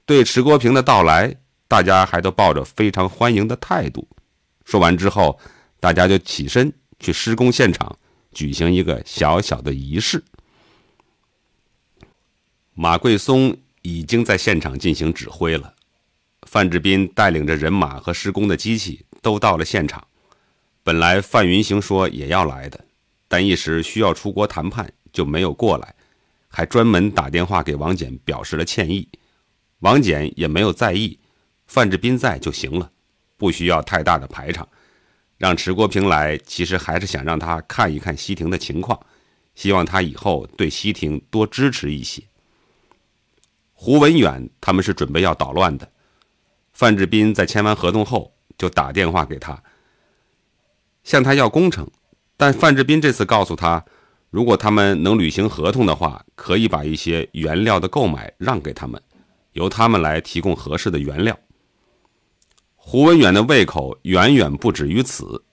对迟国平的到来，大家还都抱着非常欢迎的态度。说完之后，大家就起身去施工现场举行一个小小的仪式。马桂松已经在现场进行指挥了，范志斌带领着人马和施工的机器都到了现场。本来范云行说也要来的，但一时需要出国谈判就没有过来，还专门打电话给王简表示了歉意。王简也没有在意，范志斌在就行了。不需要太大的排场，让迟国平来，其实还是想让他看一看西亭的情况，希望他以后对西亭多支持一些。胡文远他们是准备要捣乱的，范志斌在签完合同后就打电话给他，向他要工程，但范志斌这次告诉他，如果他们能履行合同的话，可以把一些原料的购买让给他们，由他们来提供合适的原料。胡文远的胃口远远不止于此，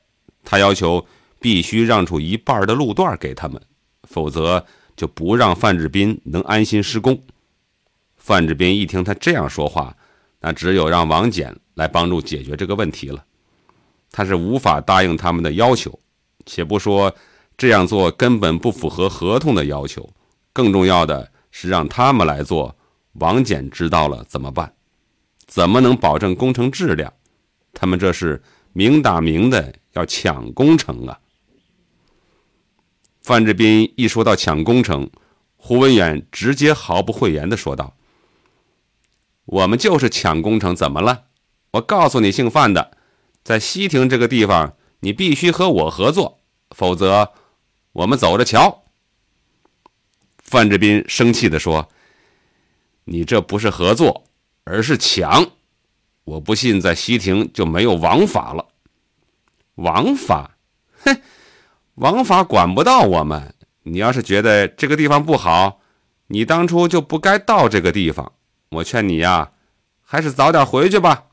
他要求必须让出一半的路段给他们，否则就不让范志斌能安心施工。范志斌一听他这样说话，那只有让王简来帮助解决这个问题了。他是无法答应他们的要求，且不说这样做根本不符合合同的要求，更重要的是让他们来做。王简知道了怎么办？怎么能保证工程质量？他们这是明打明的要抢工程啊！范志斌一说到抢工程，胡文远直接毫不讳言的说道：“我们就是抢工程，怎么了？我告诉你，姓范的，在西亭这个地方，你必须和我合作，否则，我们走着瞧。”范志斌生气的说：“你这不是合作，而是抢。”我不信，在西亭就没有王法了。王法，哼，王法管不到我们。你要是觉得这个地方不好，你当初就不该到这个地方。我劝你呀，还是早点回去吧。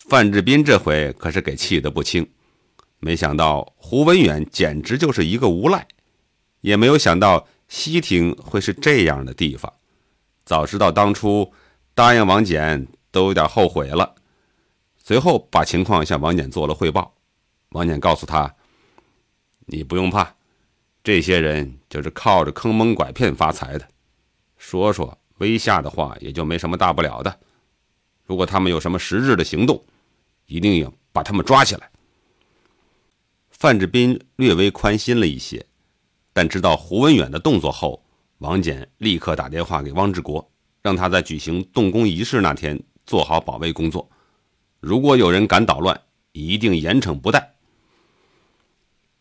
范志斌这回可是给气得不轻，没想到胡文远简直就是一个无赖，也没有想到西亭会是这样的地方。早知道当初。答应王翦都有点后悔了，随后把情况向王翦做了汇报。王翦告诉他：“你不用怕，这些人就是靠着坑蒙拐骗发财的，说说威吓的话也就没什么大不了的。如果他们有什么实质的行动，一定要把他们抓起来。”范志斌略微宽心了一些，但知道胡文远的动作后，王翦立刻打电话给汪志国。让他在举行动工仪式那天做好保卫工作，如果有人敢捣乱，一定严惩不贷。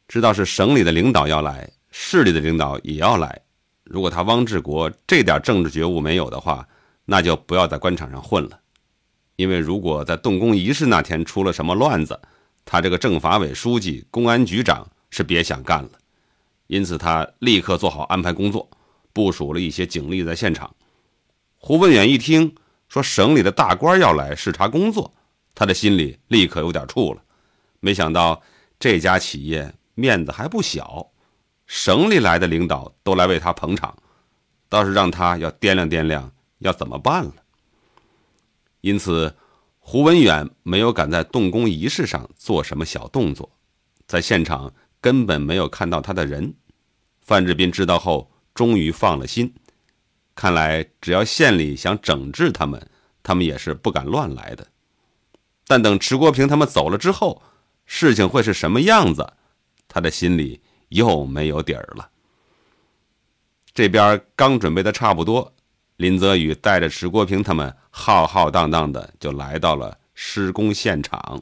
知道是省里的领导要来，市里的领导也要来。如果他汪志国这点政治觉悟没有的话，那就不要在官场上混了。因为如果在动工仪式那天出了什么乱子，他这个政法委书记、公安局长是别想干了。因此，他立刻做好安排工作，部署了一些警力在现场。胡文远一听说省里的大官要来视察工作，他的心里立刻有点怵了。没想到这家企业面子还不小，省里来的领导都来为他捧场，倒是让他要掂量掂量要怎么办了。因此，胡文远没有敢在动工仪式上做什么小动作，在现场根本没有看到他的人。范志斌知道后，终于放了心。看来，只要县里想整治他们，他们也是不敢乱来的。但等迟国平他们走了之后，事情会是什么样子，他的心里又没有底儿了。这边刚准备的差不多，林泽宇带着迟国平他们浩浩荡荡的就来到了施工现场。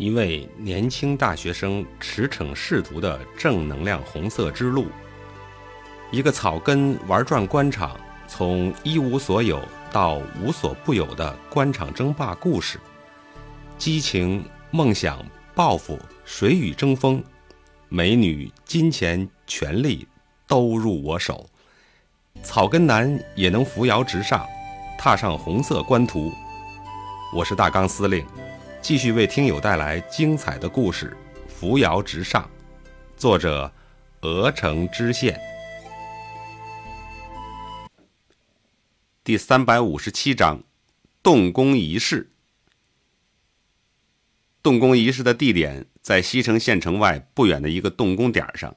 一位年轻大学生驰骋仕途的正能量红色之路，一个草根玩转官场，从一无所有到无所不有的官场争霸故事，激情、梦想、抱负，谁与争锋？美女、金钱、权力，都入我手。草根男也能扶摇直上，踏上红色官途。我是大纲司令。继续为听友带来精彩的故事，《扶摇直上》，作者：鹅城知县。第三百五十七章，动工仪式。动工仪式的地点在西城县城外不远的一个动工点上，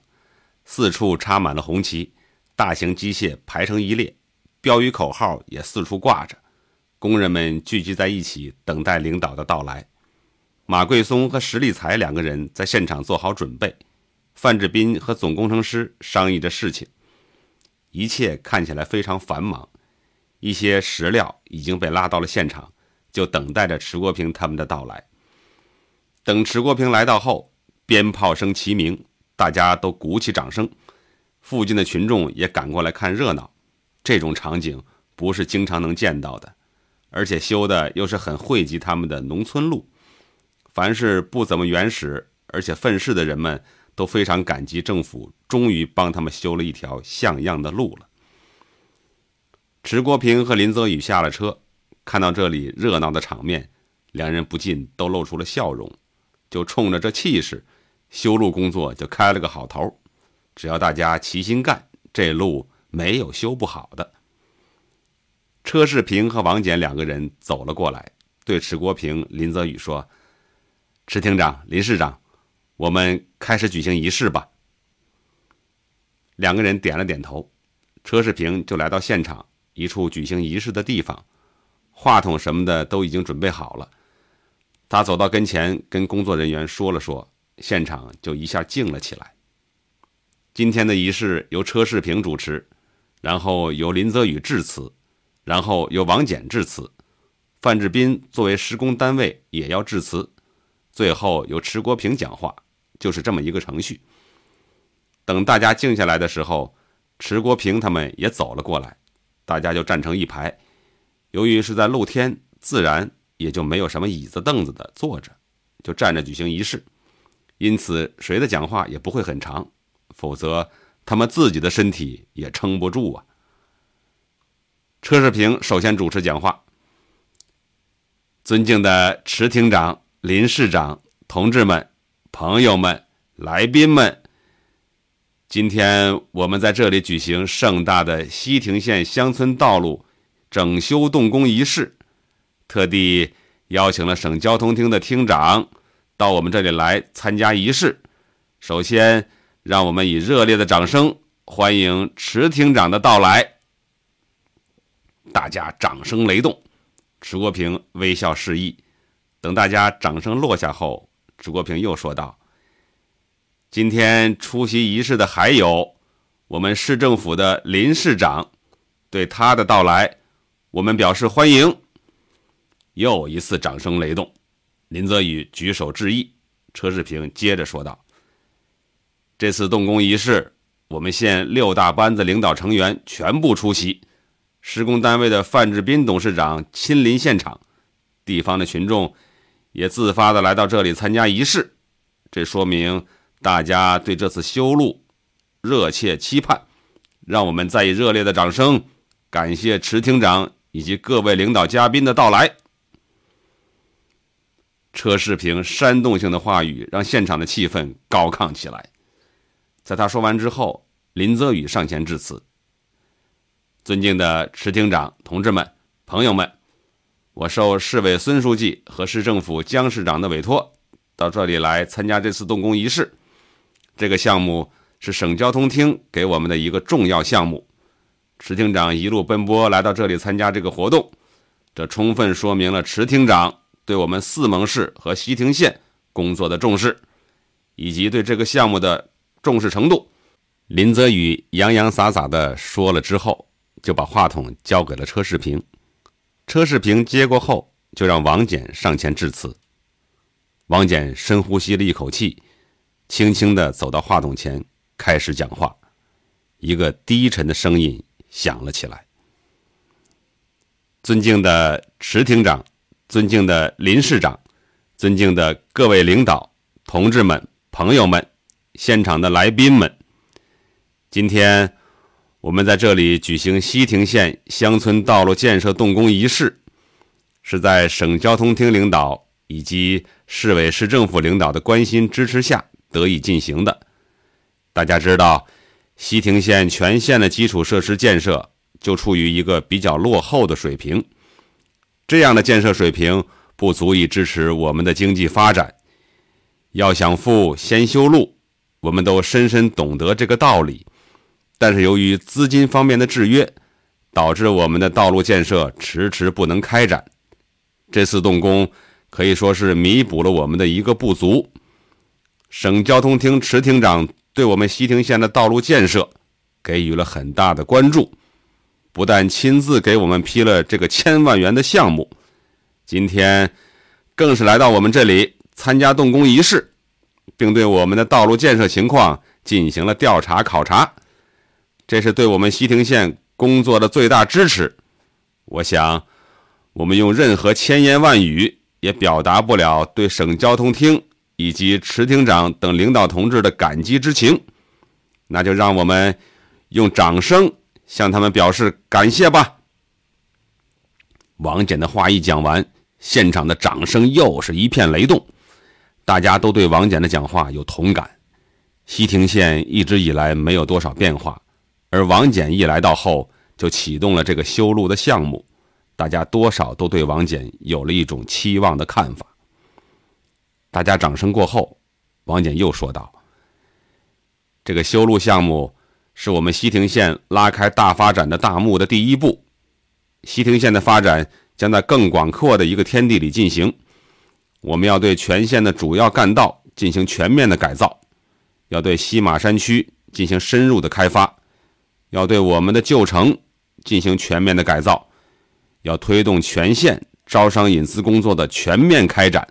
四处插满了红旗，大型机械排成一列，标语口号也四处挂着，工人们聚集在一起，等待领导的到来。马桂松和石立才两个人在现场做好准备，范志斌和总工程师商议着事情，一切看起来非常繁忙。一些石料已经被拉到了现场，就等待着迟国平他们的到来。等迟国平来到后，鞭炮声齐鸣，大家都鼓起掌声。附近的群众也赶过来看热闹，这种场景不是经常能见到的，而且修的又是很惠及他们的农村路。凡是不怎么原始而且愤世的人们都非常感激政府，终于帮他们修了一条像样的路了。迟国平和林泽宇下了车，看到这里热闹的场面，两人不禁都露出了笑容。就冲着这气势，修路工作就开了个好头。只要大家齐心干，这路没有修不好的。车世平和王简两个人走了过来，对迟国平、林泽宇说。池厅长、林市长，我们开始举行仪式吧。两个人点了点头，车世平就来到现场一处举行仪式的地方，话筒什么的都已经准备好了。他走到跟前，跟工作人员说了说，现场就一下静了起来。今天的仪式由车世平主持，然后由林泽宇致辞，然后由王简致辞，范志斌作为施工单位也要致辞。最后由迟国平讲话，就是这么一个程序。等大家静下来的时候，迟国平他们也走了过来，大家就站成一排。由于是在露天，自然也就没有什么椅子凳子的坐着，就站着举行仪式。因此，谁的讲话也不会很长，否则他们自己的身体也撑不住啊。车世平首先主持讲话：“尊敬的迟厅长。”林市长、同志们、朋友们、来宾们，今天我们在这里举行盛大的西亭县乡村道路整修动工仪式，特地邀请了省交通厅的厅长到我们这里来参加仪式。首先，让我们以热烈的掌声欢迎迟厅长的到来。大家掌声雷动，迟国平微笑示意。等大家掌声落下后，朱国平又说道：“今天出席仪式的还有我们市政府的林市长，对他的到来，我们表示欢迎。”又一次掌声雷动，林泽宇举手致意。车志平接着说道：“这次动工仪式，我们县六大班子领导成员全部出席，施工单位的范志斌董事长亲临现场，地方的群众。”也自发的来到这里参加仪式，这说明大家对这次修路热切期盼。让我们再以热烈的掌声感谢迟厅长以及各位领导嘉宾的到来。车世平煽动性的话语让现场的气氛高亢起来。在他说完之后，林泽宇上前致辞：“尊敬的迟厅长、同志们、朋友们。”我受市委孙书记和市政府姜市长的委托，到这里来参加这次动工仪式。这个项目是省交通厅给我们的一个重要项目。迟厅长一路奔波来到这里参加这个活动，这充分说明了迟厅长对我们四盟市和西亭县工作的重视，以及对这个项目的重视程度。林泽宇洋洋洒洒的说了之后，就把话筒交给了车世平。车世平接过后，就让王简上前致辞。王简深呼吸了一口气，轻轻的走到话筒前，开始讲话。一个低沉的声音响了起来：“尊敬的迟厅长，尊敬的林市长，尊敬的各位领导、同志们、朋友们、现场的来宾们，今天……”我们在这里举行西亭县乡村道路建设动工仪式，是在省交通厅领导以及市委市政府领导的关心支持下得以进行的。大家知道，西亭县全县的基础设施建设就处于一个比较落后的水平，这样的建设水平不足以支持我们的经济发展。要想富，先修路，我们都深深懂得这个道理。但是由于资金方面的制约，导致我们的道路建设迟迟不能开展。这次动工可以说是弥补了我们的一个不足。省交通厅迟厅长对我们西亭县的道路建设给予了很大的关注，不但亲自给我们批了这个千万元的项目，今天更是来到我们这里参加动工仪式，并对我们的道路建设情况进行了调查考察。这是对我们西亭县工作的最大支持。我想，我们用任何千言万语也表达不了对省交通厅以及迟厅长等领导同志的感激之情。那就让我们用掌声向他们表示感谢吧。王简的话一讲完，现场的掌声又是一片雷动。大家都对王简的讲话有同感。西亭县一直以来没有多少变化。而王翦一来到后，就启动了这个修路的项目，大家多少都对王翦有了一种期望的看法。大家掌声过后，王翦又说道：“这个修路项目，是我们西亭县拉开大发展的大幕的第一步。西亭县的发展将在更广阔的一个天地里进行。我们要对全县的主要干道进行全面的改造，要对西马山区进行深入的开发。”要对我们的旧城进行全面的改造，要推动全县招商引资工作的全面开展，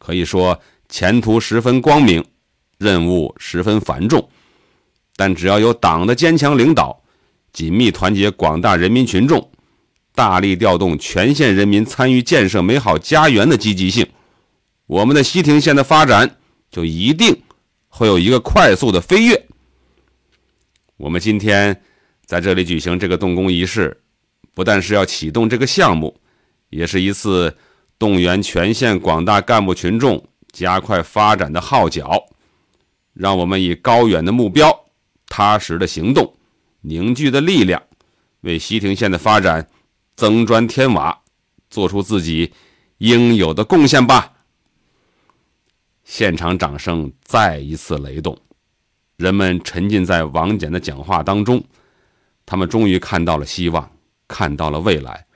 可以说前途十分光明，任务十分繁重。但只要有党的坚强领导，紧密团结广大人民群众，大力调动全县人民参与建设美好家园的积极性，我们的西亭县的发展就一定会有一个快速的飞跃。我们今天在这里举行这个动工仪式，不但是要启动这个项目，也是一次动员全县广大干部群众加快发展的号角。让我们以高远的目标、踏实的行动、凝聚的力量，为西亭县的发展增砖添瓦，做出自己应有的贡献吧！现场掌声再一次雷动。人们沉浸在王翦的讲话当中，他们终于看到了希望，看到了未来。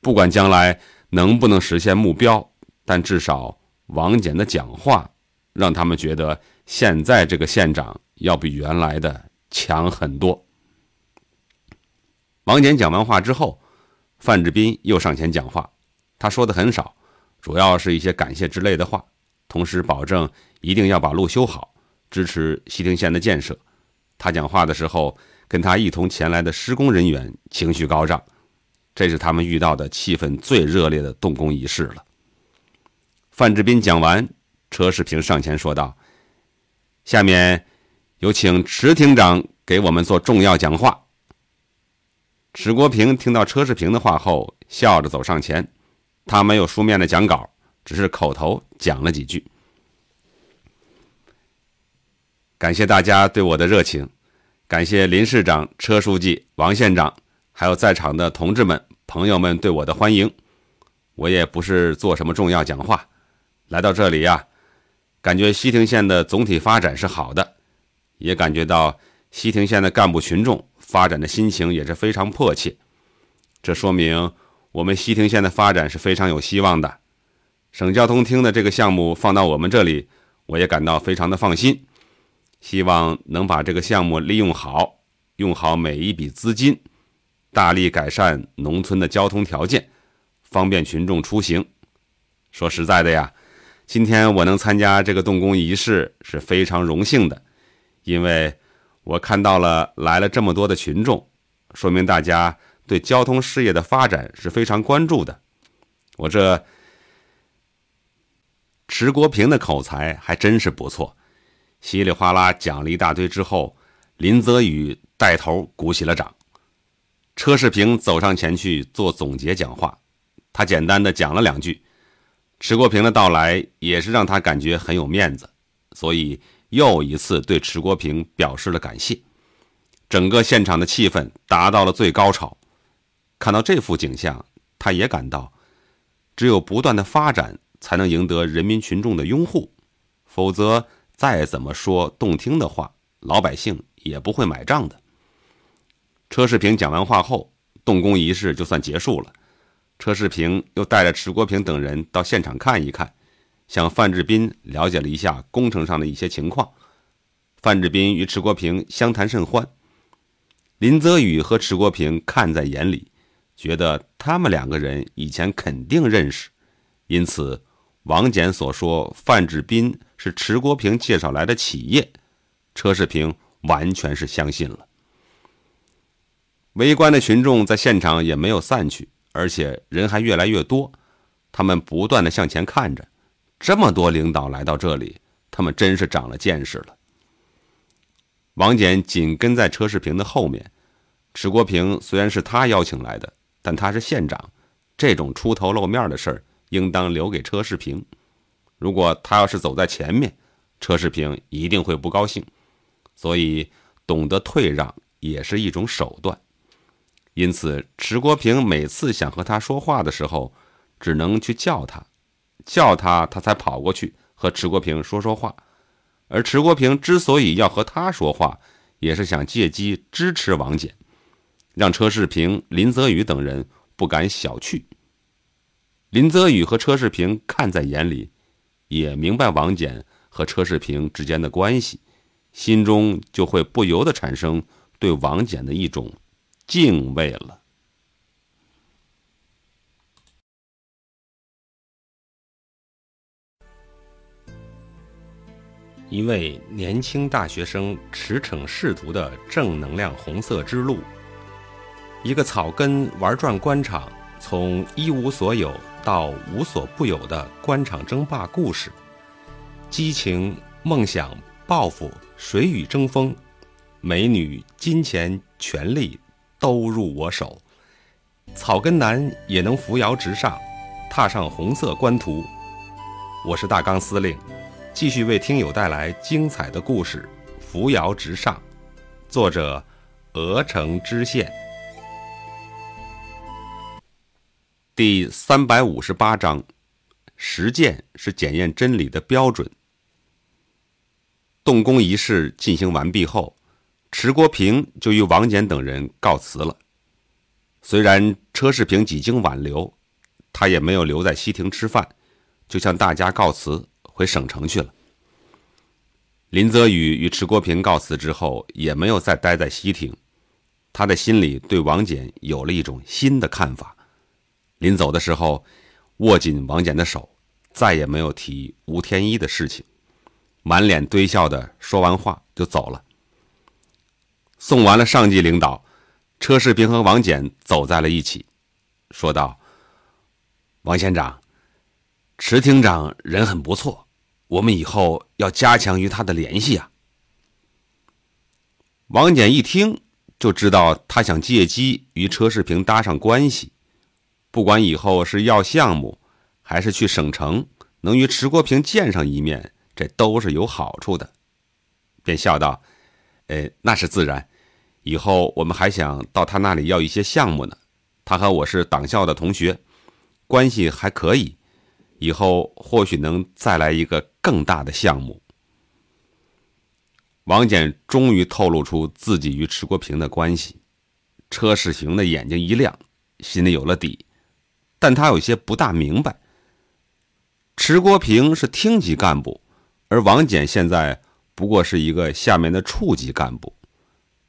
不管将来能不能实现目标，但至少王翦的讲话让他们觉得现在这个县长要比原来的强很多。王翦讲完话之后，范志斌又上前讲话，他说的很少，主要是一些感谢之类的话，同时保证一定要把路修好。支持西亭县的建设，他讲话的时候，跟他一同前来的施工人员情绪高涨，这是他们遇到的气氛最热烈的动工仪式了。范志斌讲完，车世平上前说道：“下面有请迟厅长给我们做重要讲话。”迟国平听到车世平的话后，笑着走上前，他没有书面的讲稿，只是口头讲了几句。感谢大家对我的热情，感谢林市长、车书记、王县长，还有在场的同志们、朋友们对我的欢迎。我也不是做什么重要讲话，来到这里呀，感觉西亭县的总体发展是好的，也感觉到西亭县的干部群众发展的心情也是非常迫切。这说明我们西亭县的发展是非常有希望的。省交通厅的这个项目放到我们这里，我也感到非常的放心。希望能把这个项目利用好，用好每一笔资金，大力改善农村的交通条件，方便群众出行。说实在的呀，今天我能参加这个动工仪式是非常荣幸的，因为，我看到了来了这么多的群众，说明大家对交通事业的发展是非常关注的。我这，迟国平的口才还真是不错。稀里哗啦讲了一大堆之后，林泽宇带头鼓起了掌。车世平走上前去做总结讲话，他简单的讲了两句。迟国平的到来也是让他感觉很有面子，所以又一次对迟国平表示了感谢。整个现场的气氛达到了最高潮。看到这幅景象，他也感到，只有不断的发展才能赢得人民群众的拥护，否则。再怎么说动听的话，老百姓也不会买账的。车世平讲完话后，动工仪式就算结束了。车世平又带着迟国平等人到现场看一看，向范志斌了解了一下工程上的一些情况。范志斌与迟国平相谈甚欢，林泽宇和迟国平看在眼里，觉得他们两个人以前肯定认识，因此。王简所说，范志斌是迟国平介绍来的企业，车世平完全是相信了。围观的群众在现场也没有散去，而且人还越来越多，他们不断的向前看着，这么多领导来到这里，他们真是长了见识了。王简紧跟在车世平的后面，迟国平虽然是他邀请来的，但他是县长，这种出头露面的事儿。应当留给车世平。如果他要是走在前面，车世平一定会不高兴。所以，懂得退让也是一种手段。因此，迟国平每次想和他说话的时候，只能去叫他，叫他，他才跑过去和迟国平说说话。而迟国平之所以要和他说话，也是想借机支持王翦，让车世平、林泽宇等人不敢小觑。林泽宇和车世平看在眼里，也明白王简和车世平之间的关系，心中就会不由得产生对王简的一种敬畏了。一位年轻大学生驰骋仕途的正能量红色之路，一个草根玩转官场，从一无所有。到无所不有的官场争霸故事，激情、梦想、抱负，谁与争锋？美女、金钱、权力，都入我手。草根男也能扶摇直上，踏上红色官途。我是大纲司令，继续为听友带来精彩的故事《扶摇直上》，作者：鹅城知县。第三百五十八章，实践是检验真理的标准。动工仪式进行完毕后，迟国平就与王翦等人告辞了。虽然车世平几经挽留，他也没有留在西亭吃饭，就向大家告辞，回省城去了。林则宇与迟国平告辞之后，也没有再待在西亭，他的心里对王翦有了一种新的看法。临走的时候，握紧王简的手，再也没有提吴天一的事情，满脸堆笑的说完话就走了。送完了上级领导，车世平和王简走在了一起，说道：“王县长，池厅长人很不错，我们以后要加强与他的联系啊。”王简一听就知道他想借机与车世平搭上关系。不管以后是要项目，还是去省城，能与迟国平见上一面，这都是有好处的。便笑道：“呃，那是自然。以后我们还想到他那里要一些项目呢。他和我是党校的同学，关系还可以。以后或许能再来一个更大的项目。”王简终于透露出自己与迟国平的关系，车世雄的眼睛一亮，心里有了底。但他有些不大明白，迟国平是厅级干部，而王简现在不过是一个下面的处级干部，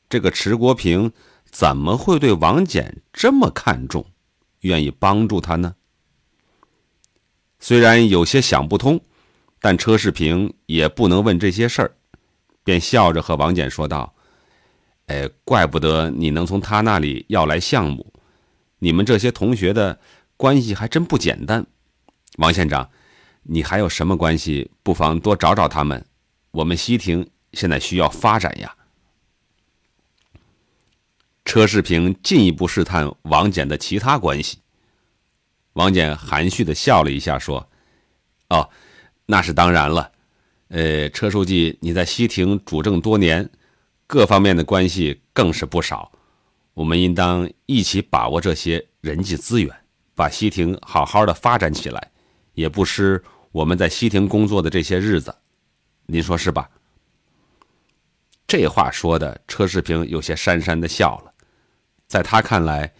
这个迟国平怎么会对王简这么看重，愿意帮助他呢？虽然有些想不通，但车世平也不能问这些事儿，便笑着和王简说道：“哎，怪不得你能从他那里要来项目，你们这些同学的。”关系还真不简单，王县长，你还有什么关系？不妨多找找他们。我们西亭现在需要发展呀。车世平进一步试探王简的其他关系。王简含蓄的笑了一下，说：“哦，那是当然了。呃，车书记，你在西亭主政多年，各方面的关系更是不少。我们应当一起把握这些人际资源。”把西亭好好的发展起来，也不失我们在西亭工作的这些日子，您说是吧？这话说的，车世平有些讪讪的笑了。在他看来，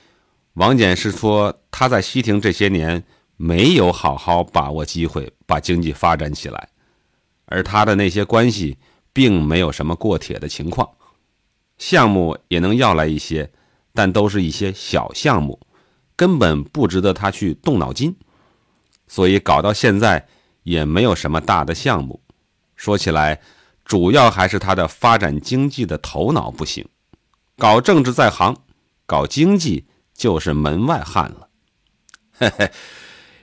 王翦是说他在西亭这些年没有好好把握机会把经济发展起来，而他的那些关系并没有什么过铁的情况，项目也能要来一些，但都是一些小项目。根本不值得他去动脑筋，所以搞到现在也没有什么大的项目。说起来，主要还是他的发展经济的头脑不行，搞政治在行，搞经济就是门外汉了。嘿嘿，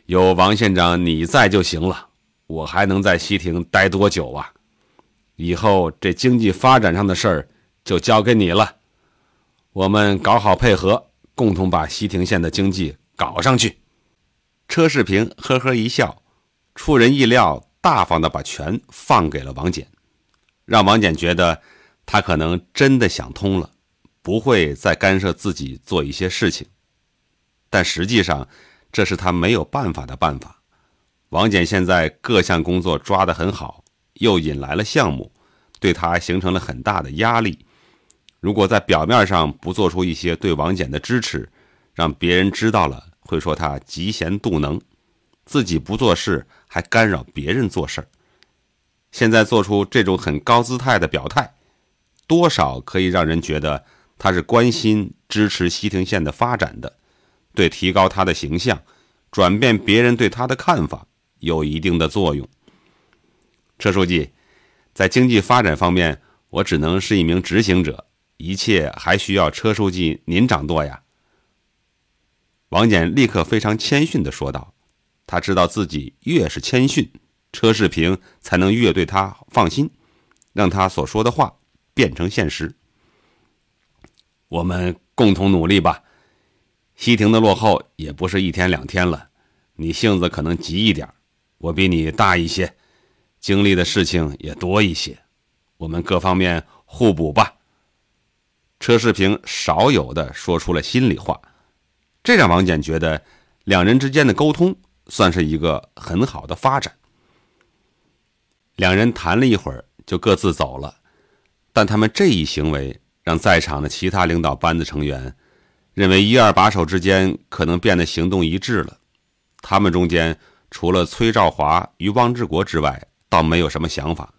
有王县长你在就行了，我还能在西亭待多久啊？以后这经济发展上的事儿就交给你了，我们搞好配合。共同把西亭县的经济搞上去。车世平呵呵一笑，出人意料，大方的把权放给了王翦，让王翦觉得他可能真的想通了，不会再干涉自己做一些事情。但实际上，这是他没有办法的办法。王翦现在各项工作抓得很好，又引来了项目，对他形成了很大的压力。如果在表面上不做出一些对王翦的支持，让别人知道了，会说他嫉贤妒能，自己不做事还干扰别人做事。现在做出这种很高姿态的表态，多少可以让人觉得他是关心支持西亭县的发展的，对提高他的形象、转变别人对他的看法有一定的作用。车书记，在经济发展方面，我只能是一名执行者。一切还需要车书记您掌舵呀。王翦立刻非常谦逊的说道：“他知道自己越是谦逊，车世平才能越对他放心，让他所说的话变成现实。我们共同努力吧。西亭的落后也不是一天两天了，你性子可能急一点，我比你大一些，经历的事情也多一些，我们各方面互补吧。”车世平少有的说出了心里话，这让王简觉得两人之间的沟通算是一个很好的发展。两人谈了一会儿就各自走了，但他们这一行为让在场的其他领导班子成员认为一二把手之间可能变得行动一致了。他们中间除了崔兆华与汪志国之外，倒没有什么想法。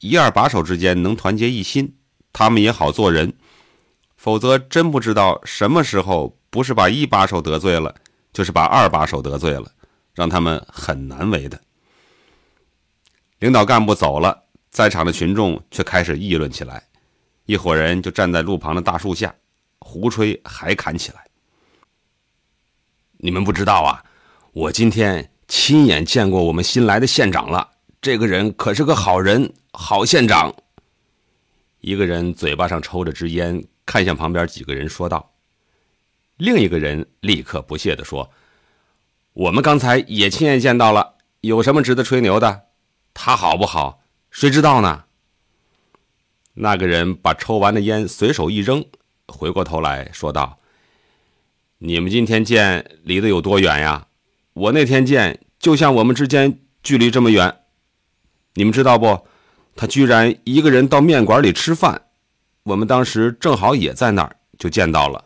一二把手之间能团结一心，他们也好做人。否则，真不知道什么时候不是把一把手得罪了，就是把二把手得罪了，让他们很难为的。领导干部走了，在场的群众却开始议论起来，一伙人就站在路旁的大树下，胡吹海侃起来。你们不知道啊，我今天亲眼见过我们新来的县长了，这个人可是个好人，好县长。一个人嘴巴上抽着支烟。看向旁边几个人，说道：“另一个人立刻不屑地说：‘我们刚才也亲眼见到了，有什么值得吹牛的？他好不好，谁知道呢？’那个人把抽完的烟随手一扔，回过头来说道：‘你们今天见离得有多远呀？我那天见就像我们之间距离这么远。你们知道不？他居然一个人到面馆里吃饭。’”我们当时正好也在那儿，就见到了。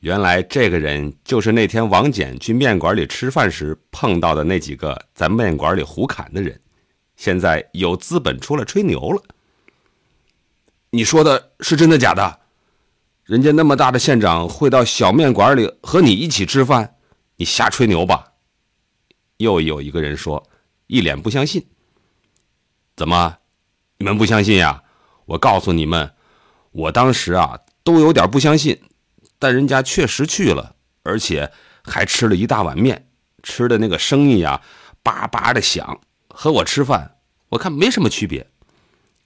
原来这个人就是那天王简去面馆里吃饭时碰到的那几个在面馆里胡侃的人，现在有资本出来吹牛了。你说的是真的假的？人家那么大的县长会到小面馆里和你一起吃饭？你瞎吹牛吧！又有一个人说，一脸不相信。怎么，你们不相信呀？我告诉你们，我当时啊都有点不相信，但人家确实去了，而且还吃了一大碗面，吃的那个声音啊，叭叭的响，和我吃饭我看没什么区别。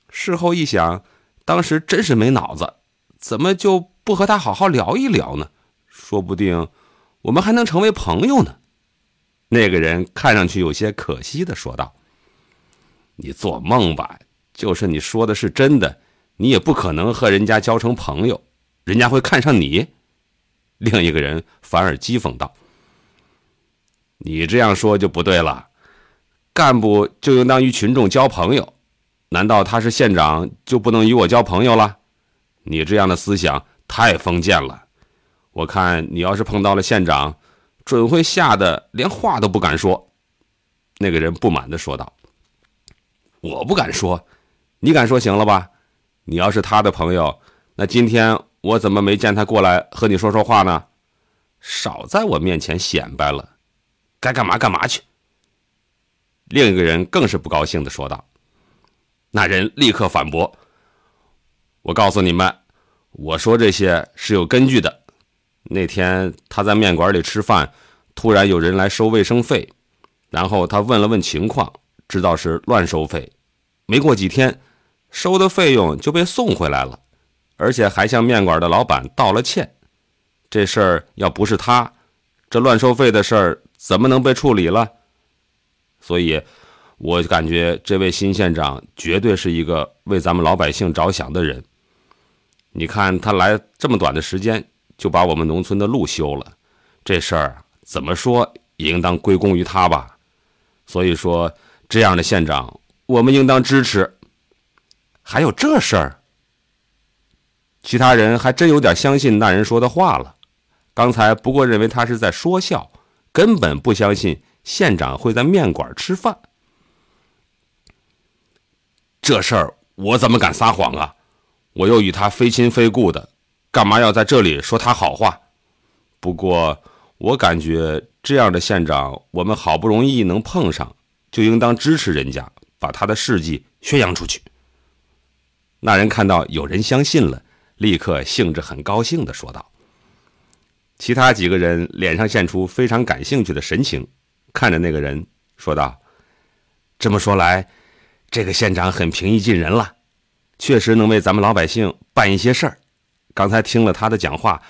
事后一想，当时真是没脑子，怎么就不和他好好聊一聊呢？说不定我们还能成为朋友呢。那个人看上去有些可惜的说道：“你做梦吧。”就是你说的是真的，你也不可能和人家交成朋友，人家会看上你。另一个人反而讥讽道：“你这样说就不对了，干部就应当与群众交朋友，难道他是县长就不能与我交朋友了？你这样的思想太封建了，我看你要是碰到了县长，准会吓得连话都不敢说。”那个人不满地说道：“我不敢说。”你敢说行了吧？你要是他的朋友，那今天我怎么没见他过来和你说说话呢？少在我面前显摆了，该干嘛干嘛去。另一个人更是不高兴地说道：“那人立刻反驳，我告诉你们，我说这些是有根据的。那天他在面馆里吃饭，突然有人来收卫生费，然后他问了问情况，知道是乱收费。没过几天。”收的费用就被送回来了，而且还向面馆的老板道了歉。这事儿要不是他，这乱收费的事儿怎么能被处理了？所以，我感觉这位新县长绝对是一个为咱们老百姓着想的人。你看他来这么短的时间，就把我们农村的路修了，这事儿怎么说也应当归功于他吧。所以说，这样的县长我们应当支持。还有这事儿？其他人还真有点相信那人说的话了。刚才不过认为他是在说笑，根本不相信县长会在面馆吃饭。这事儿我怎么敢撒谎啊？我又与他非亲非故的，干嘛要在这里说他好话？不过我感觉，这样的县长我们好不容易能碰上，就应当支持人家，把他的事迹宣扬出去。那人看到有人相信了，立刻兴致很高兴的说道。其他几个人脸上现出非常感兴趣的神情，看着那个人说道：“这么说来，这个县长很平易近人了，确实能为咱们老百姓办一些事儿。刚才听了他的讲话，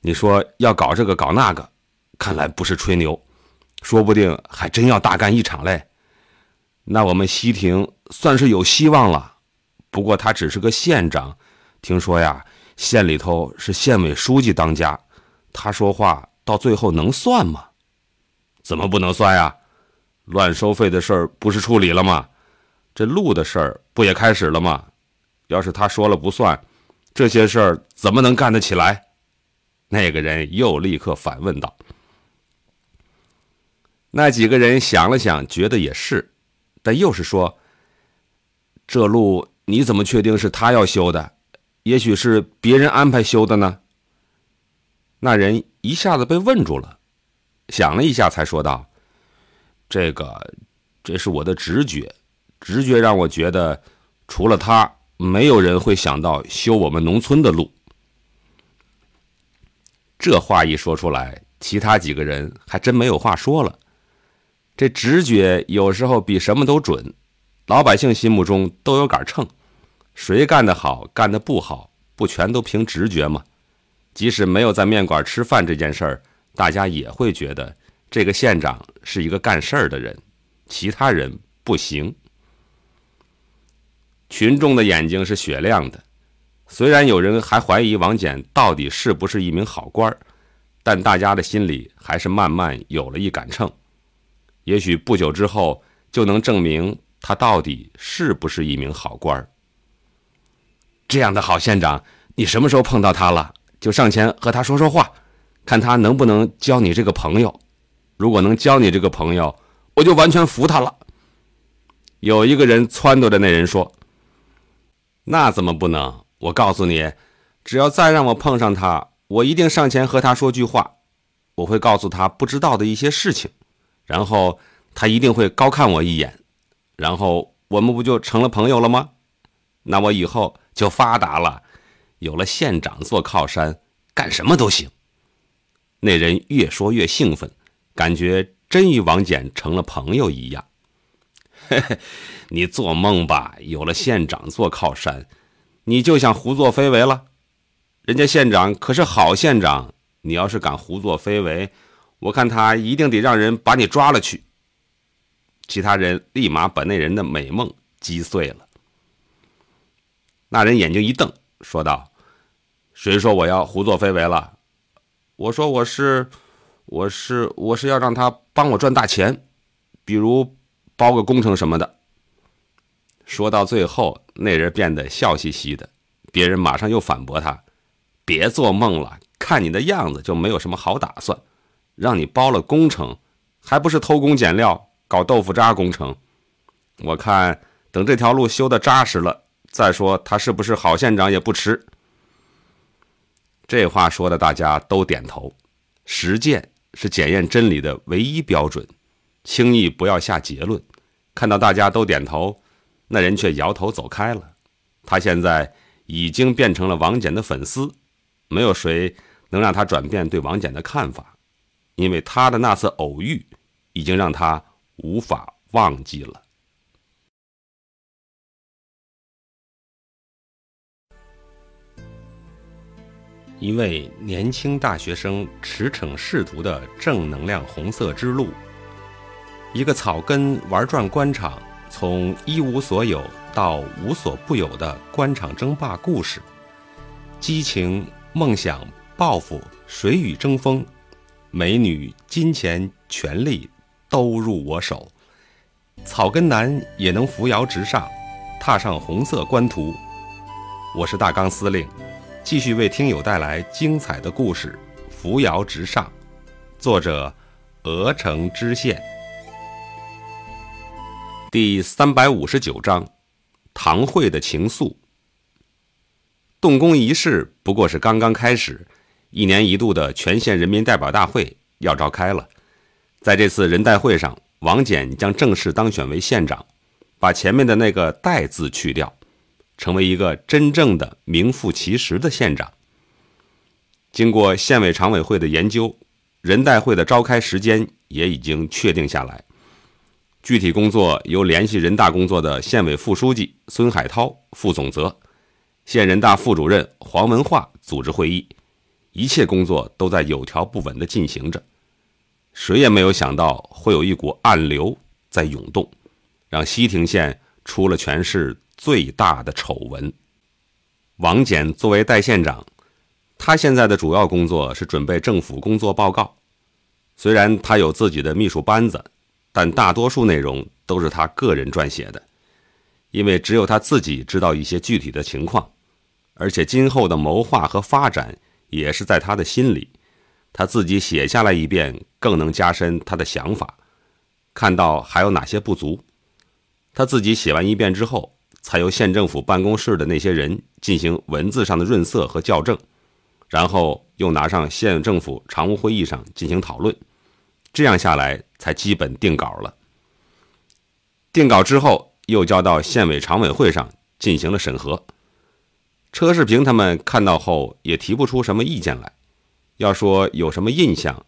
你说要搞这个搞那个，看来不是吹牛，说不定还真要大干一场嘞。那我们西亭算是有希望了。”不过他只是个县长，听说呀，县里头是县委书记当家，他说话到最后能算吗？怎么不能算呀？乱收费的事儿不是处理了吗？这路的事儿不也开始了吗？要是他说了不算，这些事儿怎么能干得起来？那个人又立刻反问道。那几个人想了想，觉得也是，但又是说，这路。你怎么确定是他要修的？也许是别人安排修的呢？那人一下子被问住了，想了一下才说道：“这个，这是我的直觉，直觉让我觉得，除了他，没有人会想到修我们农村的路。”这话一说出来，其他几个人还真没有话说了。这直觉有时候比什么都准，老百姓心目中都有杆秤。谁干得好，干得不好，不全都凭直觉吗？即使没有在面馆吃饭这件事儿，大家也会觉得这个县长是一个干事儿的人，其他人不行。群众的眼睛是雪亮的，虽然有人还怀疑王翦到底是不是一名好官儿，但大家的心里还是慢慢有了一杆秤。也许不久之后就能证明他到底是不是一名好官儿。这样的好县长，你什么时候碰到他了，就上前和他说说话，看他能不能交你这个朋友。如果能交你这个朋友，我就完全服他了。有一个人撺掇着那人说：“那怎么不能？我告诉你，只要再让我碰上他，我一定上前和他说句话，我会告诉他不知道的一些事情，然后他一定会高看我一眼，然后我们不就成了朋友了吗？那我以后……”就发达了，有了县长做靠山，干什么都行。那人越说越兴奋，感觉真与王翦成了朋友一样。嘿嘿，你做梦吧！有了县长做靠山，你就想胡作非为了？人家县长可是好县长，你要是敢胡作非为，我看他一定得让人把你抓了去。其他人立马把那人的美梦击碎了。那人眼睛一瞪，说道：“谁说我要胡作非为了？我说我是，我是，我是要让他帮我赚大钱，比如包个工程什么的。”说到最后，那人变得笑嘻嘻的。别人马上又反驳他：“别做梦了，看你的样子就没有什么好打算。让你包了工程，还不是偷工减料，搞豆腐渣工程？我看等这条路修的扎实了。”再说他是不是郝县长也不迟。这话说的，大家都点头。实践是检验真理的唯一标准，轻易不要下结论。看到大家都点头，那人却摇头走开了。他现在已经变成了王翦的粉丝，没有谁能让他转变对王翦的看法，因为他的那次偶遇已经让他无法忘记了。一位年轻大学生驰骋仕途的正能量红色之路，一个草根玩转官场，从一无所有到无所不有的官场争霸故事，激情、梦想、抱负，谁与争锋？美女、金钱、权力，都入我手。草根男也能扶摇直上，踏上红色官途。我是大纲司令。继续为听友带来精彩的故事，《扶摇直上》，作者：鹅城知县。第三百五十九章，唐会的情愫。动工仪式不过是刚刚开始，一年一度的全县人民代表大会要召开了。在这次人代会上，王简将正式当选为县长，把前面的那个“代”字去掉。成为一个真正的名副其实的县长。经过县委常委会的研究，人代会的召开时间也已经确定下来。具体工作由联系人大工作的县委副书记孙海涛负总责，县人大副主任黄文化组织会议。一切工作都在有条不紊的进行着。谁也没有想到会有一股暗流在涌动，让西亭县。出了全市最大的丑闻。王简作为代县长，他现在的主要工作是准备政府工作报告。虽然他有自己的秘书班子，但大多数内容都是他个人撰写的，因为只有他自己知道一些具体的情况，而且今后的谋划和发展也是在他的心里，他自己写下来一遍，更能加深他的想法，看到还有哪些不足。他自己写完一遍之后，才由县政府办公室的那些人进行文字上的润色和校正，然后又拿上县政府常务会议上进行讨论，这样下来才基本定稿了。定稿之后，又交到县委常委会上进行了审核。车世平他们看到后也提不出什么意见来，要说有什么印象，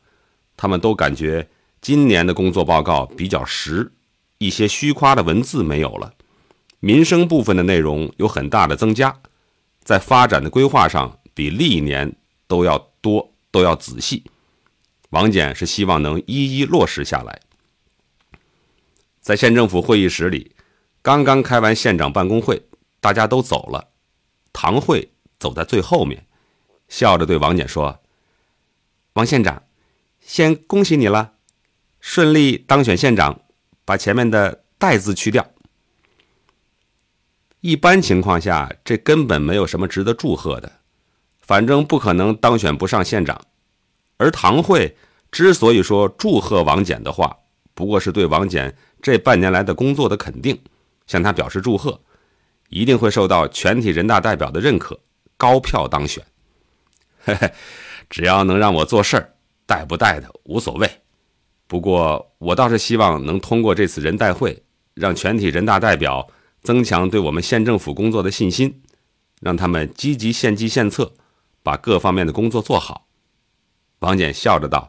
他们都感觉今年的工作报告比较实。一些虚夸的文字没有了，民生部分的内容有很大的增加，在发展的规划上比历年都要多，都要仔细。王简是希望能一一落实下来。在县政府会议室里，刚刚开完县长办公会，大家都走了，唐慧走在最后面，笑着对王简说：“王县长，先恭喜你了，顺利当选县长。”把前面的“带”字去掉。一般情况下，这根本没有什么值得祝贺的，反正不可能当选不上县长。而唐慧之所以说祝贺王翦的话，不过是对王翦这半年来的工作的肯定，向他表示祝贺，一定会受到全体人大代表的认可，高票当选。嘿嘿，只要能让我做事儿，带不带的无所谓。不过，我倒是希望能通过这次人代会，让全体人大代表增强对我们县政府工作的信心，让他们积极献计献策，把各方面的工作做好。王简笑着道：“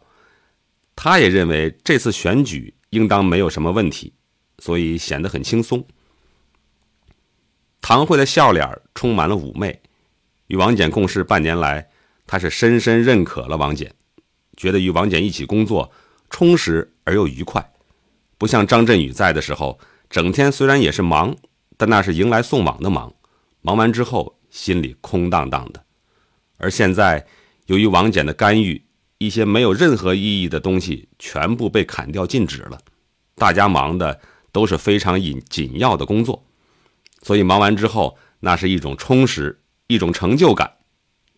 他也认为这次选举应当没有什么问题，所以显得很轻松。”唐慧的笑脸充满了妩媚。与王简共事半年来，他是深深认可了王简，觉得与王简一起工作。充实而又愉快，不像张振宇在的时候，整天虽然也是忙，但那是迎来送往的忙，忙完之后心里空荡荡的。而现在，由于王翦的干预，一些没有任何意义的东西全部被砍掉禁止了，大家忙的都是非常紧紧要的工作，所以忙完之后那是一种充实，一种成就感。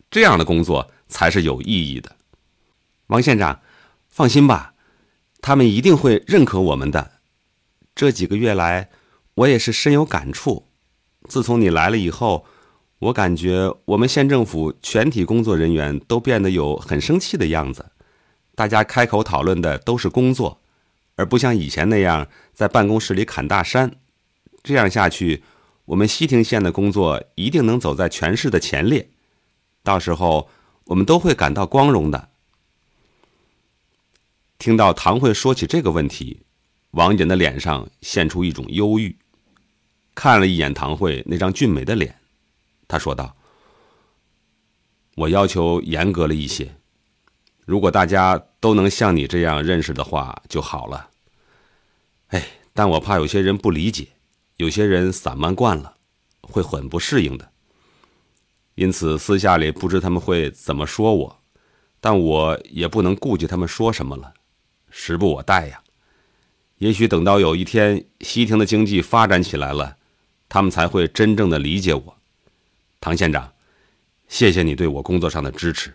这样的工作才是有意义的。王县长，放心吧。他们一定会认可我们的。这几个月来，我也是深有感触。自从你来了以后，我感觉我们县政府全体工作人员都变得有很生气的样子。大家开口讨论的都是工作，而不像以前那样在办公室里侃大山。这样下去，我们西亭县的工作一定能走在全市的前列。到时候，我们都会感到光荣的。听到唐慧说起这个问题，王简的脸上现出一种忧郁，看了一眼唐慧那张俊美的脸，他说道：“我要求严格了一些，如果大家都能像你这样认识的话就好了。哎，但我怕有些人不理解，有些人散漫惯了，会很不适应的。因此，私下里不知他们会怎么说我，但我也不能顾及他们说什么了。”时不我待呀！也许等到有一天西亭的经济发展起来了，他们才会真正的理解我。唐县长，谢谢你对我工作上的支持。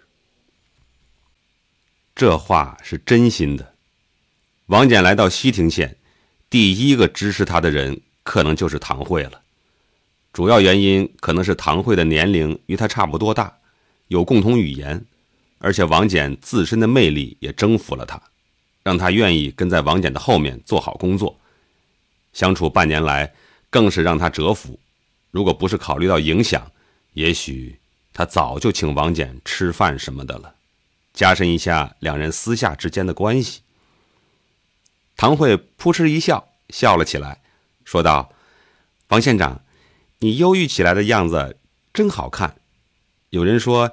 这话是真心的。王翦来到西亭县，第一个支持他的人可能就是唐慧了。主要原因可能是唐慧的年龄与他差不多大，有共同语言，而且王翦自身的魅力也征服了他。让他愿意跟在王翦的后面做好工作，相处半年来，更是让他折服。如果不是考虑到影响，也许他早就请王翦吃饭什么的了，加深一下两人私下之间的关系。唐慧扑哧一笑，笑了起来，说道：“王县长，你忧郁起来的样子真好看。有人说，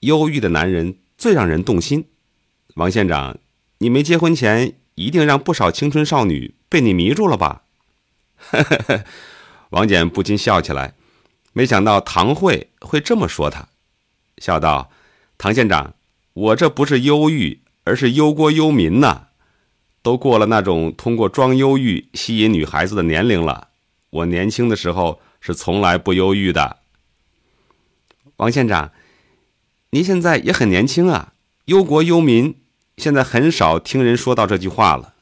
忧郁的男人最让人动心。王县长。”你没结婚前，一定让不少青春少女被你迷住了吧？哈哈，王简不禁笑起来。没想到唐慧会这么说，他笑道：“唐县长，我这不是忧郁，而是忧国忧民呐。都过了那种通过装忧郁吸引女孩子的年龄了。我年轻的时候是从来不忧郁的。”王县长，您现在也很年轻啊，忧国忧民。现在很少听人说到这句话了，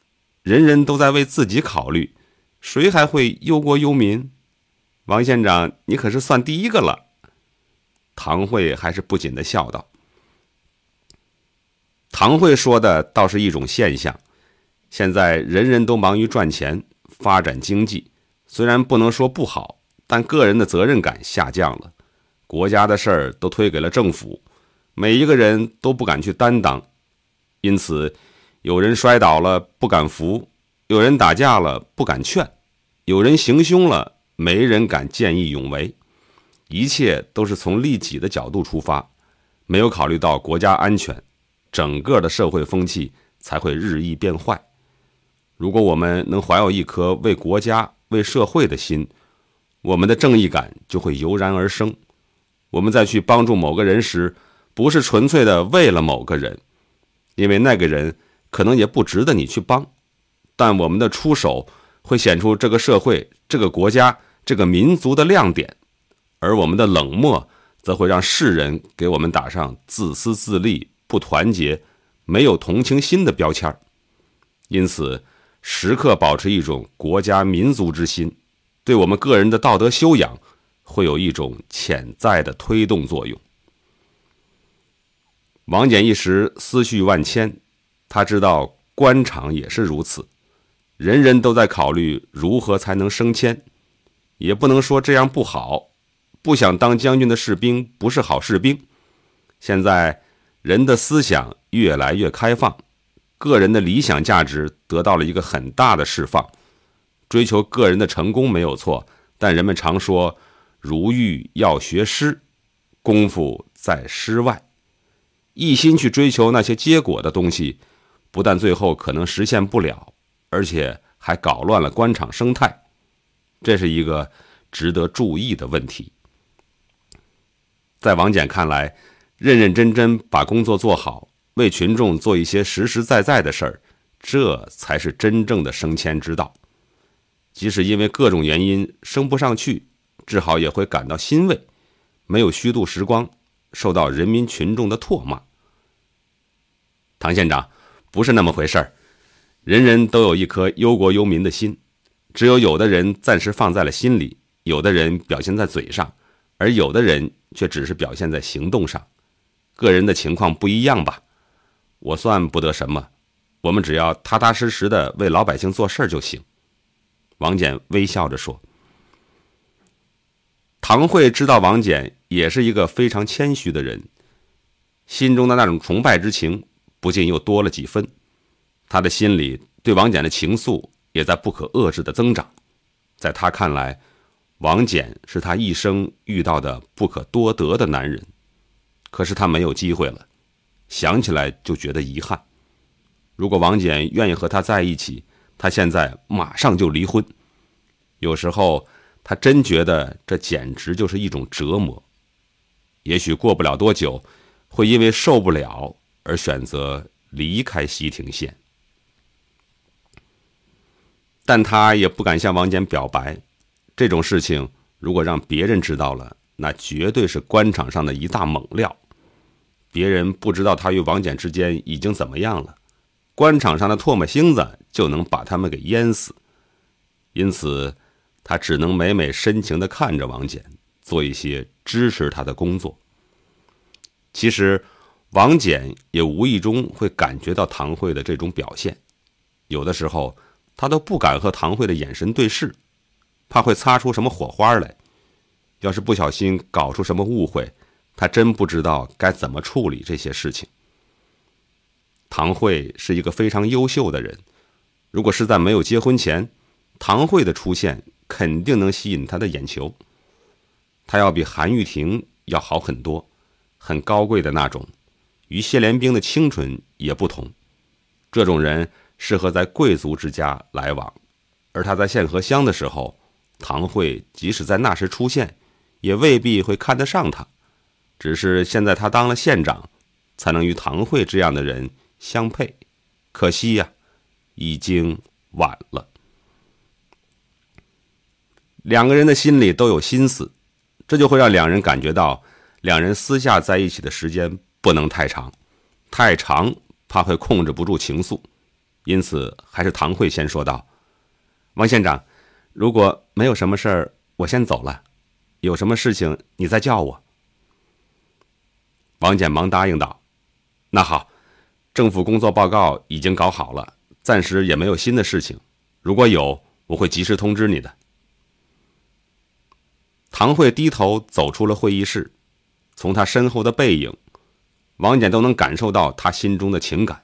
人人都在为自己考虑，谁还会忧国忧民？王县长，你可是算第一个了。唐慧还是不紧的笑道：“唐慧说的倒是一种现象，现在人人都忙于赚钱、发展经济，虽然不能说不好，但个人的责任感下降了，国家的事儿都推给了政府，每一个人都不敢去担当。”因此，有人摔倒了不敢扶，有人打架了不敢劝，有人行凶了没人敢见义勇为，一切都是从利己的角度出发，没有考虑到国家安全，整个的社会风气才会日益变坏。如果我们能怀有一颗为国家、为社会的心，我们的正义感就会油然而生。我们在去帮助某个人时，不是纯粹的为了某个人。因为那个人可能也不值得你去帮，但我们的出手会显出这个社会、这个国家、这个民族的亮点，而我们的冷漠则会让世人给我们打上自私自利、不团结、没有同情心的标签儿。因此，时刻保持一种国家民族之心，对我们个人的道德修养会有一种潜在的推动作用。王翦一时思绪万千，他知道官场也是如此，人人都在考虑如何才能升迁，也不能说这样不好。不想当将军的士兵不是好士兵。现在，人的思想越来越开放，个人的理想价值得到了一个很大的释放。追求个人的成功没有错，但人们常说：“如玉要学诗，功夫在诗外。”一心去追求那些结果的东西，不但最后可能实现不了，而且还搞乱了官场生态，这是一个值得注意的问题。在王翦看来，认认真真把工作做好，为群众做一些实实在在的事儿，这才是真正的升迁之道。即使因为各种原因升不上去，至豪也会感到欣慰，没有虚度时光，受到人民群众的唾骂。唐县长，不是那么回事儿。人人都有一颗忧国忧民的心，只有有的人暂时放在了心里，有的人表现在嘴上，而有的人却只是表现在行动上。个人的情况不一样吧？我算不得什么。我们只要踏踏实实的为老百姓做事儿就行。”王翦微笑着说。唐慧知道王翦也是一个非常谦虚的人，心中的那种崇拜之情。不禁又多了几分，他的心里对王翦的情愫也在不可遏制的增长。在他看来，王翦是他一生遇到的不可多得的男人，可是他没有机会了，想起来就觉得遗憾。如果王翦愿意和他在一起，他现在马上就离婚。有时候他真觉得这简直就是一种折磨。也许过不了多久，会因为受不了。而选择离开西亭县，但他也不敢向王简表白。这种事情如果让别人知道了，那绝对是官场上的一大猛料。别人不知道他与王简之间已经怎么样了，官场上的唾沫星子就能把他们给淹死。因此，他只能每每深情地看着王简，做一些支持他的工作。其实。王翦也无意中会感觉到唐慧的这种表现，有的时候他都不敢和唐慧的眼神对视，怕会擦出什么火花来。要是不小心搞出什么误会，他真不知道该怎么处理这些事情。唐慧是一个非常优秀的人，如果是在没有结婚前，唐慧的出现肯定能吸引他的眼球。他要比韩玉婷要好很多，很高贵的那种。与谢连兵的清纯也不同，这种人适合在贵族之家来往，而他在县河乡的时候，唐慧即使在那时出现，也未必会看得上他。只是现在他当了县长，才能与唐慧这样的人相配。可惜呀，已经晚了。两个人的心里都有心思，这就会让两人感觉到，两人私下在一起的时间。不能太长，太长怕会控制不住情愫，因此还是唐慧先说道：“王县长，如果没有什么事儿，我先走了，有什么事情你再叫我。”王简忙答应道：“那好，政府工作报告已经搞好了，暂时也没有新的事情，如果有，我会及时通知你的。”唐慧低头走出了会议室，从她身后的背影。王简都能感受到他心中的情感，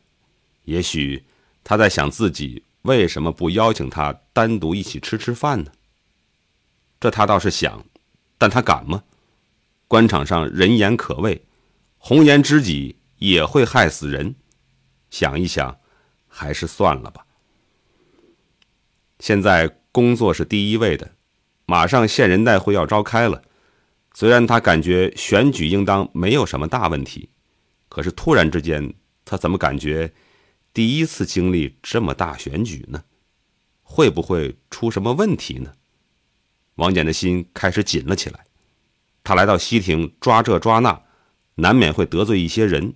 也许他在想自己为什么不邀请他单独一起吃吃饭呢？这他倒是想，但他敢吗？官场上人言可畏，红颜知己也会害死人。想一想，还是算了吧。现在工作是第一位的，马上县人代会要召开了，虽然他感觉选举应当没有什么大问题。可是突然之间，他怎么感觉第一次经历这么大选举呢？会不会出什么问题呢？王翦的心开始紧了起来。他来到西亭抓这抓那，难免会得罪一些人。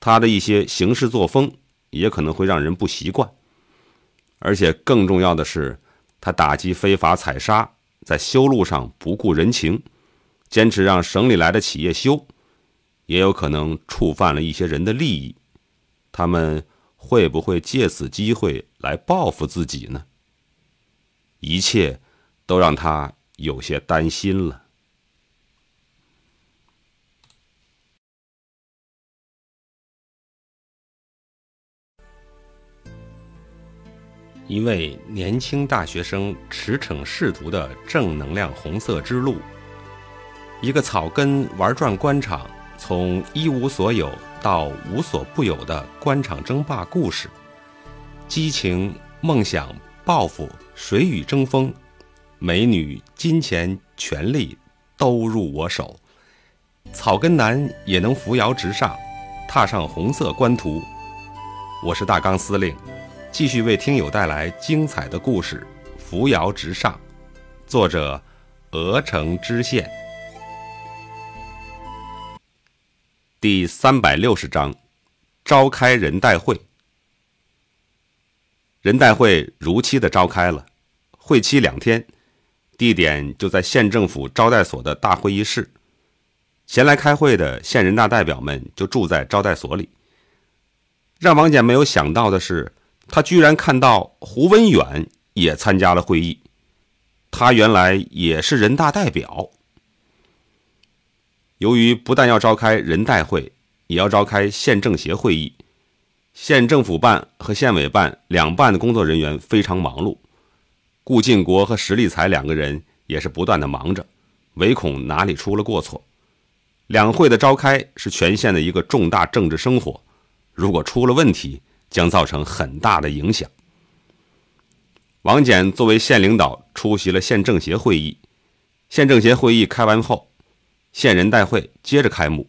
他的一些行事作风也可能会让人不习惯。而且更重要的是，他打击非法采砂，在修路上不顾人情，坚持让省里来的企业修。也有可能触犯了一些人的利益，他们会不会借此机会来报复自己呢？一切，都让他有些担心了。一位年轻大学生驰骋仕途的正能量红色之路，一个草根玩转官场。从一无所有到无所不有的官场争霸故事，激情、梦想、抱负，谁与争锋？美女、金钱、权力，都入我手。草根男也能扶摇直上，踏上红色官途。我是大纲司令，继续为听友带来精彩的故事《扶摇直上》，作者：鹅城知县。第三百六十章，召开人代会。人代会如期的召开了，会期两天，地点就在县政府招待所的大会议室。前来开会的县人大代表们就住在招待所里。让王简没有想到的是，他居然看到胡文远也参加了会议。他原来也是人大代表。由于不但要召开人代会，也要召开县政协会议，县政府办和县委办两办的工作人员非常忙碌，顾晋国和石立才两个人也是不断的忙着，唯恐哪里出了过错。两会的召开是全县的一个重大政治生活，如果出了问题，将造成很大的影响。王简作为县领导出席了县政协会议，县政协会议开完后。县人代会接着开幕，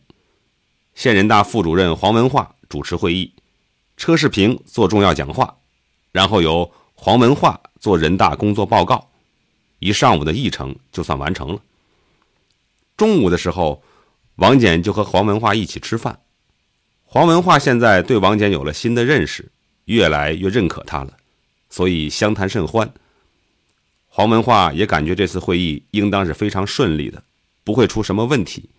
县人大副主任黄文化主持会议，车世平做重要讲话，然后由黄文化做人大工作报告，一上午的议程就算完成了。中午的时候，王简就和黄文化一起吃饭，黄文化现在对王简有了新的认识，越来越认可他了，所以相谈甚欢。黄文化也感觉这次会议应当是非常顺利的。不会出什么问题，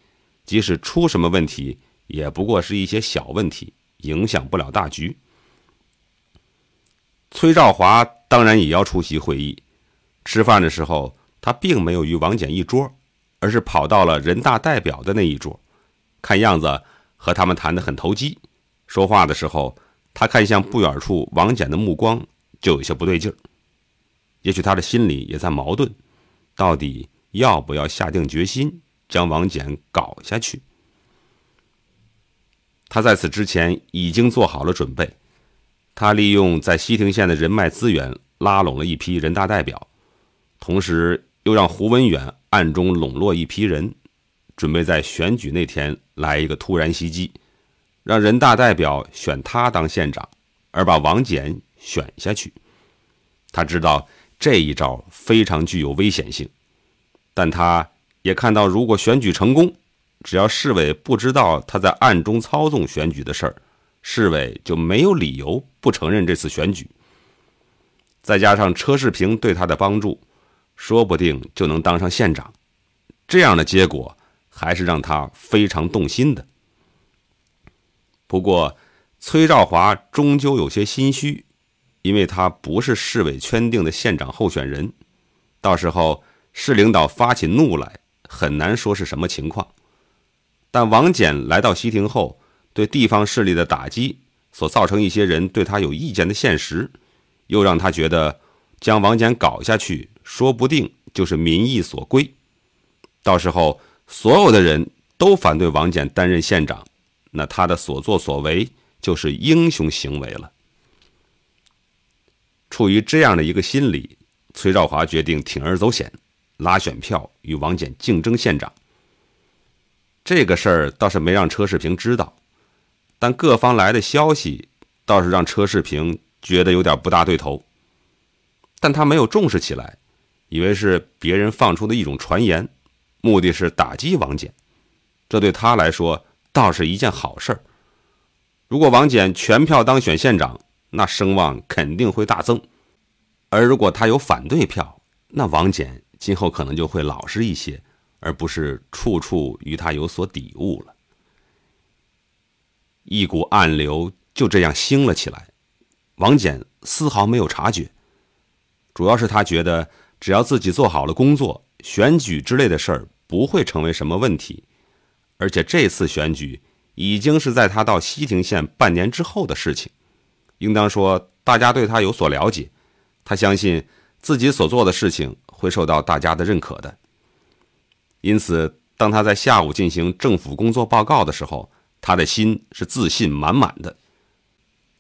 即使出什么问题，也不过是一些小问题，影响不了大局。崔兆华当然也要出席会议。吃饭的时候，他并没有与王简一桌，而是跑到了人大代表的那一桌。看样子，和他们谈得很投机。说话的时候，他看向不远处王简的目光就有些不对劲儿。也许他的心里也在矛盾，到底……要不要下定决心将王简搞下去？他在此之前已经做好了准备。他利用在西亭县的人脉资源，拉拢了一批人大代表，同时又让胡文远暗中笼络一批人，准备在选举那天来一个突然袭击，让人大代表选他当县长，而把王简选下去。他知道这一招非常具有危险性。但他也看到，如果选举成功，只要市委不知道他在暗中操纵选举的事儿，市委就没有理由不承认这次选举。再加上车世平对他的帮助，说不定就能当上县长。这样的结果还是让他非常动心的。不过，崔兆华终究有些心虚，因为他不是市委圈定的县长候选人，到时候。市领导发起怒来，很难说是什么情况。但王翦来到西亭后，对地方势力的打击所造成一些人对他有意见的现实，又让他觉得将王翦搞下去，说不定就是民意所归。到时候所有的人都反对王翦担任县长，那他的所作所为就是英雄行为了。处于这样的一个心理，崔兆华决定铤而走险。拉选票与王翦竞争县长，这个事儿倒是没让车世平知道，但各方来的消息倒是让车世平觉得有点不大对头，但他没有重视起来，以为是别人放出的一种传言，目的是打击王翦。这对他来说倒是一件好事儿。如果王翦全票当选县长，那声望肯定会大增；而如果他有反对票，那王翦今后可能就会老实一些，而不是处处与他有所抵牾了。一股暗流就这样兴了起来，王翦丝毫没有察觉。主要是他觉得，只要自己做好了工作，选举之类的事儿不会成为什么问题。而且这次选举已经是在他到西亭县半年之后的事情，应当说大家对他有所了解。他相信自己所做的事情。会受到大家的认可的。因此，当他在下午进行政府工作报告的时候，他的心是自信满满的。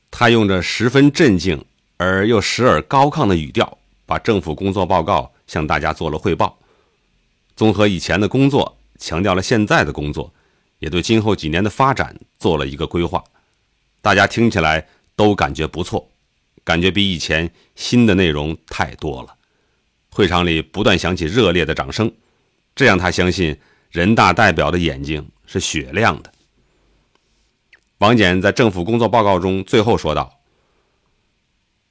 他用着十分镇静而又时而高亢的语调，把政府工作报告向大家做了汇报。综合以前的工作，强调了现在的工作，也对今后几年的发展做了一个规划。大家听起来都感觉不错，感觉比以前新的内容太多了。会场里不断响起热烈的掌声，这让他相信人大代表的眼睛是雪亮的。王俭在政府工作报告中最后说道：“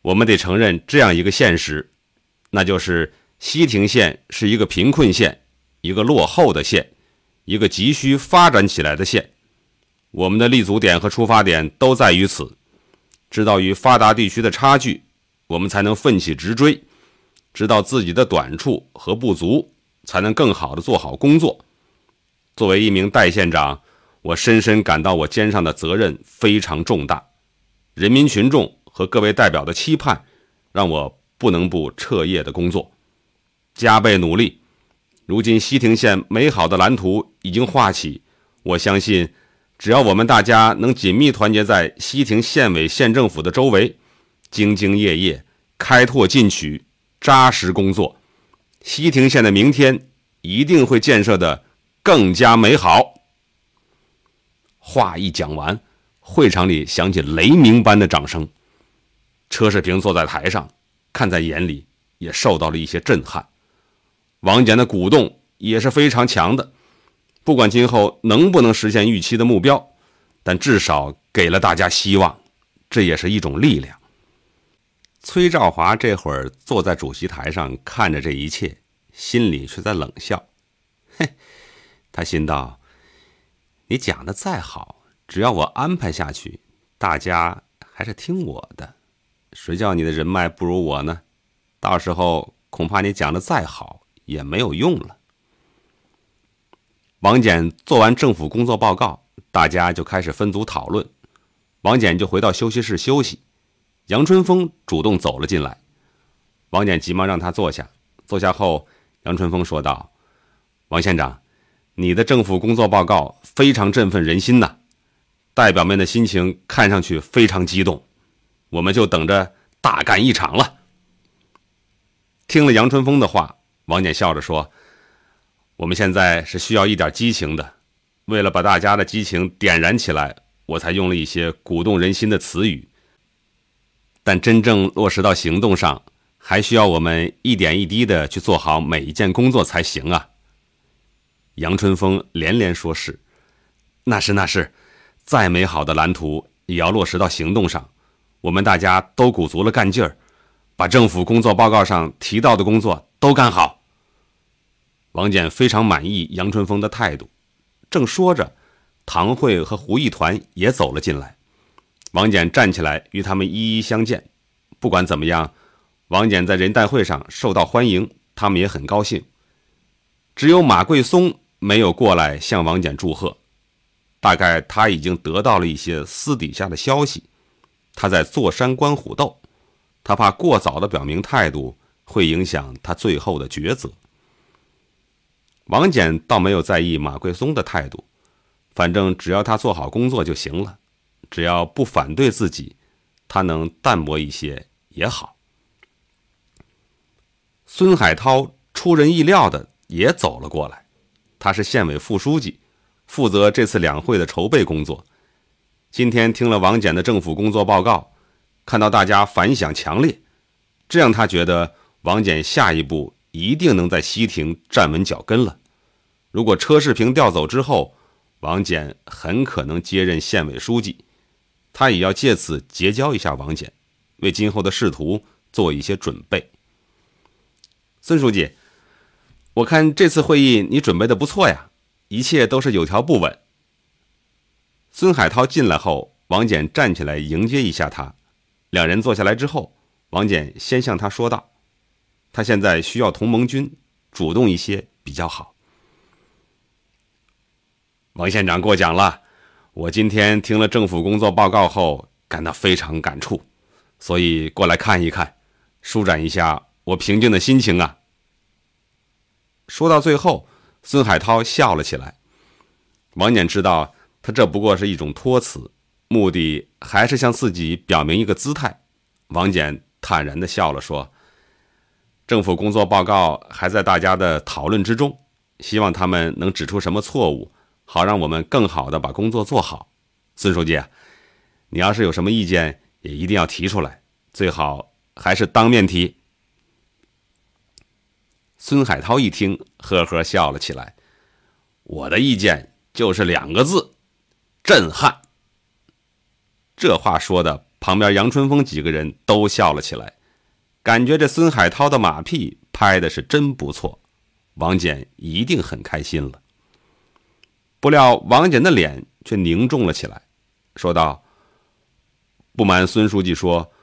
我们得承认这样一个现实，那就是西亭县是一个贫困县，一个落后的县，一个急需发展起来的县。我们的立足点和出发点都在于此，知道与发达地区的差距，我们才能奋起直追。”知道自己的短处和不足，才能更好的做好工作。作为一名代县长，我深深感到我肩上的责任非常重大，人民群众和各位代表的期盼，让我不能不彻夜的工作，加倍努力。如今西亭县美好的蓝图已经画起，我相信，只要我们大家能紧密团结在西亭县委县政府的周围，兢兢业业，开拓进取。扎实工作，西亭县的明天一定会建设的更加美好。话一讲完，会场里响起雷鸣般的掌声。车世平坐在台上，看在眼里，也受到了一些震撼。王岩的鼓动也是非常强的。不管今后能不能实现预期的目标，但至少给了大家希望，这也是一种力量。崔兆华这会儿坐在主席台上看着这一切，心里却在冷笑。嘿，他心道：“你讲的再好，只要我安排下去，大家还是听我的。谁叫你的人脉不如我呢？到时候恐怕你讲的再好也没有用了。”王简做完政府工作报告，大家就开始分组讨论。王简就回到休息室休息。杨春风主动走了进来，王简急忙让他坐下。坐下后，杨春风说道：“王县长，你的政府工作报告非常振奋人心呐，代表们的心情看上去非常激动，我们就等着大干一场了。”听了杨春风的话，王简笑着说：“我们现在是需要一点激情的，为了把大家的激情点燃起来，我才用了一些鼓动人心的词语。”但真正落实到行动上，还需要我们一点一滴的去做好每一件工作才行啊！杨春风连连说是：“那是那是，再美好的蓝图也要落实到行动上。我们大家都鼓足了干劲儿，把政府工作报告上提到的工作都干好。”王简非常满意杨春风的态度，正说着，唐慧和胡一团也走了进来。王翦站起来与他们一一相见，不管怎么样，王翦在人代会上受到欢迎，他们也很高兴。只有马贵松没有过来向王翦祝贺，大概他已经得到了一些私底下的消息，他在坐山观虎斗，他怕过早的表明态度会影响他最后的抉择。王翦倒没有在意马贵松的态度，反正只要他做好工作就行了。只要不反对自己，他能淡泊一些也好。孙海涛出人意料的也走了过来，他是县委副书记，负责这次两会的筹备工作。今天听了王简的政府工作报告，看到大家反响强烈，这让他觉得王简下一步一定能在西亭站稳脚跟了。如果车世平调走之后，王简很可能接任县委书记。他也要借此结交一下王翦，为今后的仕途做一些准备。孙书记，我看这次会议你准备的不错呀，一切都是有条不紊。孙海涛进来后，王翦站起来迎接一下他。两人坐下来之后，王翦先向他说道：“他现在需要同盟军主动一些比较好。”王县长过奖了。我今天听了政府工作报告后，感到非常感触，所以过来看一看，舒展一下我平静的心情啊。说到最后，孙海涛笑了起来。王翦知道他这不过是一种托辞，目的还是向自己表明一个姿态。王翦坦然地笑了，说：“政府工作报告还在大家的讨论之中，希望他们能指出什么错误。”好，让我们更好的把工作做好。孙书记啊，你要是有什么意见，也一定要提出来，最好还是当面提。孙海涛一听，呵呵笑了起来。我的意见就是两个字：震撼。这话说的，旁边杨春风几个人都笑了起来，感觉这孙海涛的马屁拍的是真不错。王简一定很开心了。不料王简的脸却凝重了起来，说道：“不瞒孙书记说，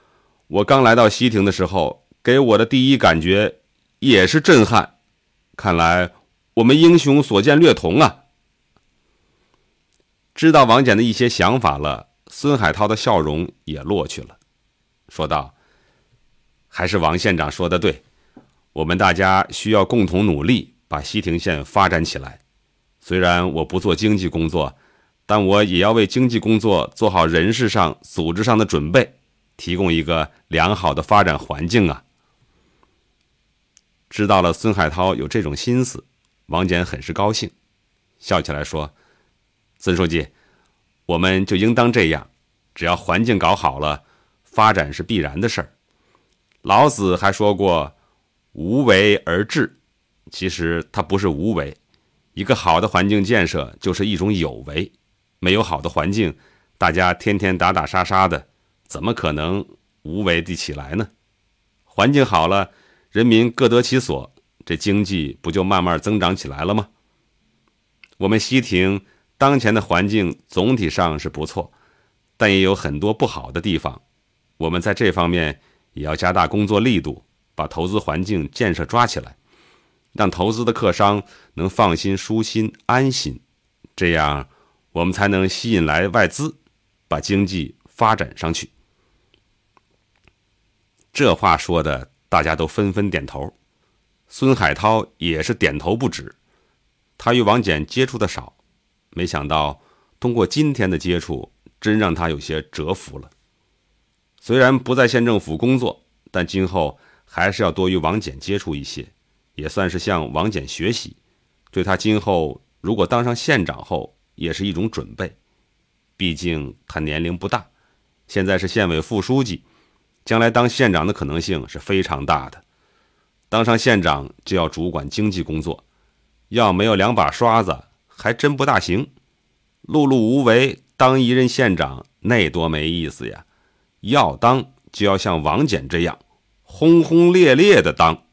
我刚来到西亭的时候，给我的第一感觉也是震撼。看来我们英雄所见略同啊。”知道王简的一些想法了，孙海涛的笑容也落去了，说道：“还是王县长说的对，我们大家需要共同努力，把西亭县发展起来。”虽然我不做经济工作，但我也要为经济工作做好人事上、组织上的准备，提供一个良好的发展环境啊。知道了孙海涛有这种心思，王简很是高兴，笑起来说：“孙书记，我们就应当这样，只要环境搞好了，发展是必然的事儿。老子还说过‘无为而治’，其实他不是无为。”一个好的环境建设就是一种有为，没有好的环境，大家天天打打杀杀的，怎么可能无为地起来呢？环境好了，人民各得其所，这经济不就慢慢增长起来了吗？我们西亭当前的环境总体上是不错，但也有很多不好的地方，我们在这方面也要加大工作力度，把投资环境建设抓起来。让投资的客商能放心、舒心、安心，这样我们才能吸引来外资，把经济发展上去。这话说的，大家都纷纷点头。孙海涛也是点头不止。他与王简接触的少，没想到通过今天的接触，真让他有些折服了。虽然不在县政府工作，但今后还是要多与王简接触一些。也算是向王翦学习，对他今后如果当上县长后也是一种准备。毕竟他年龄不大，现在是县委副书记，将来当县长的可能性是非常大的。当上县长就要主管经济工作，要没有两把刷子还真不大行。碌碌无为当一任县长那多没意思呀！要当就要像王翦这样，轰轰烈烈的当。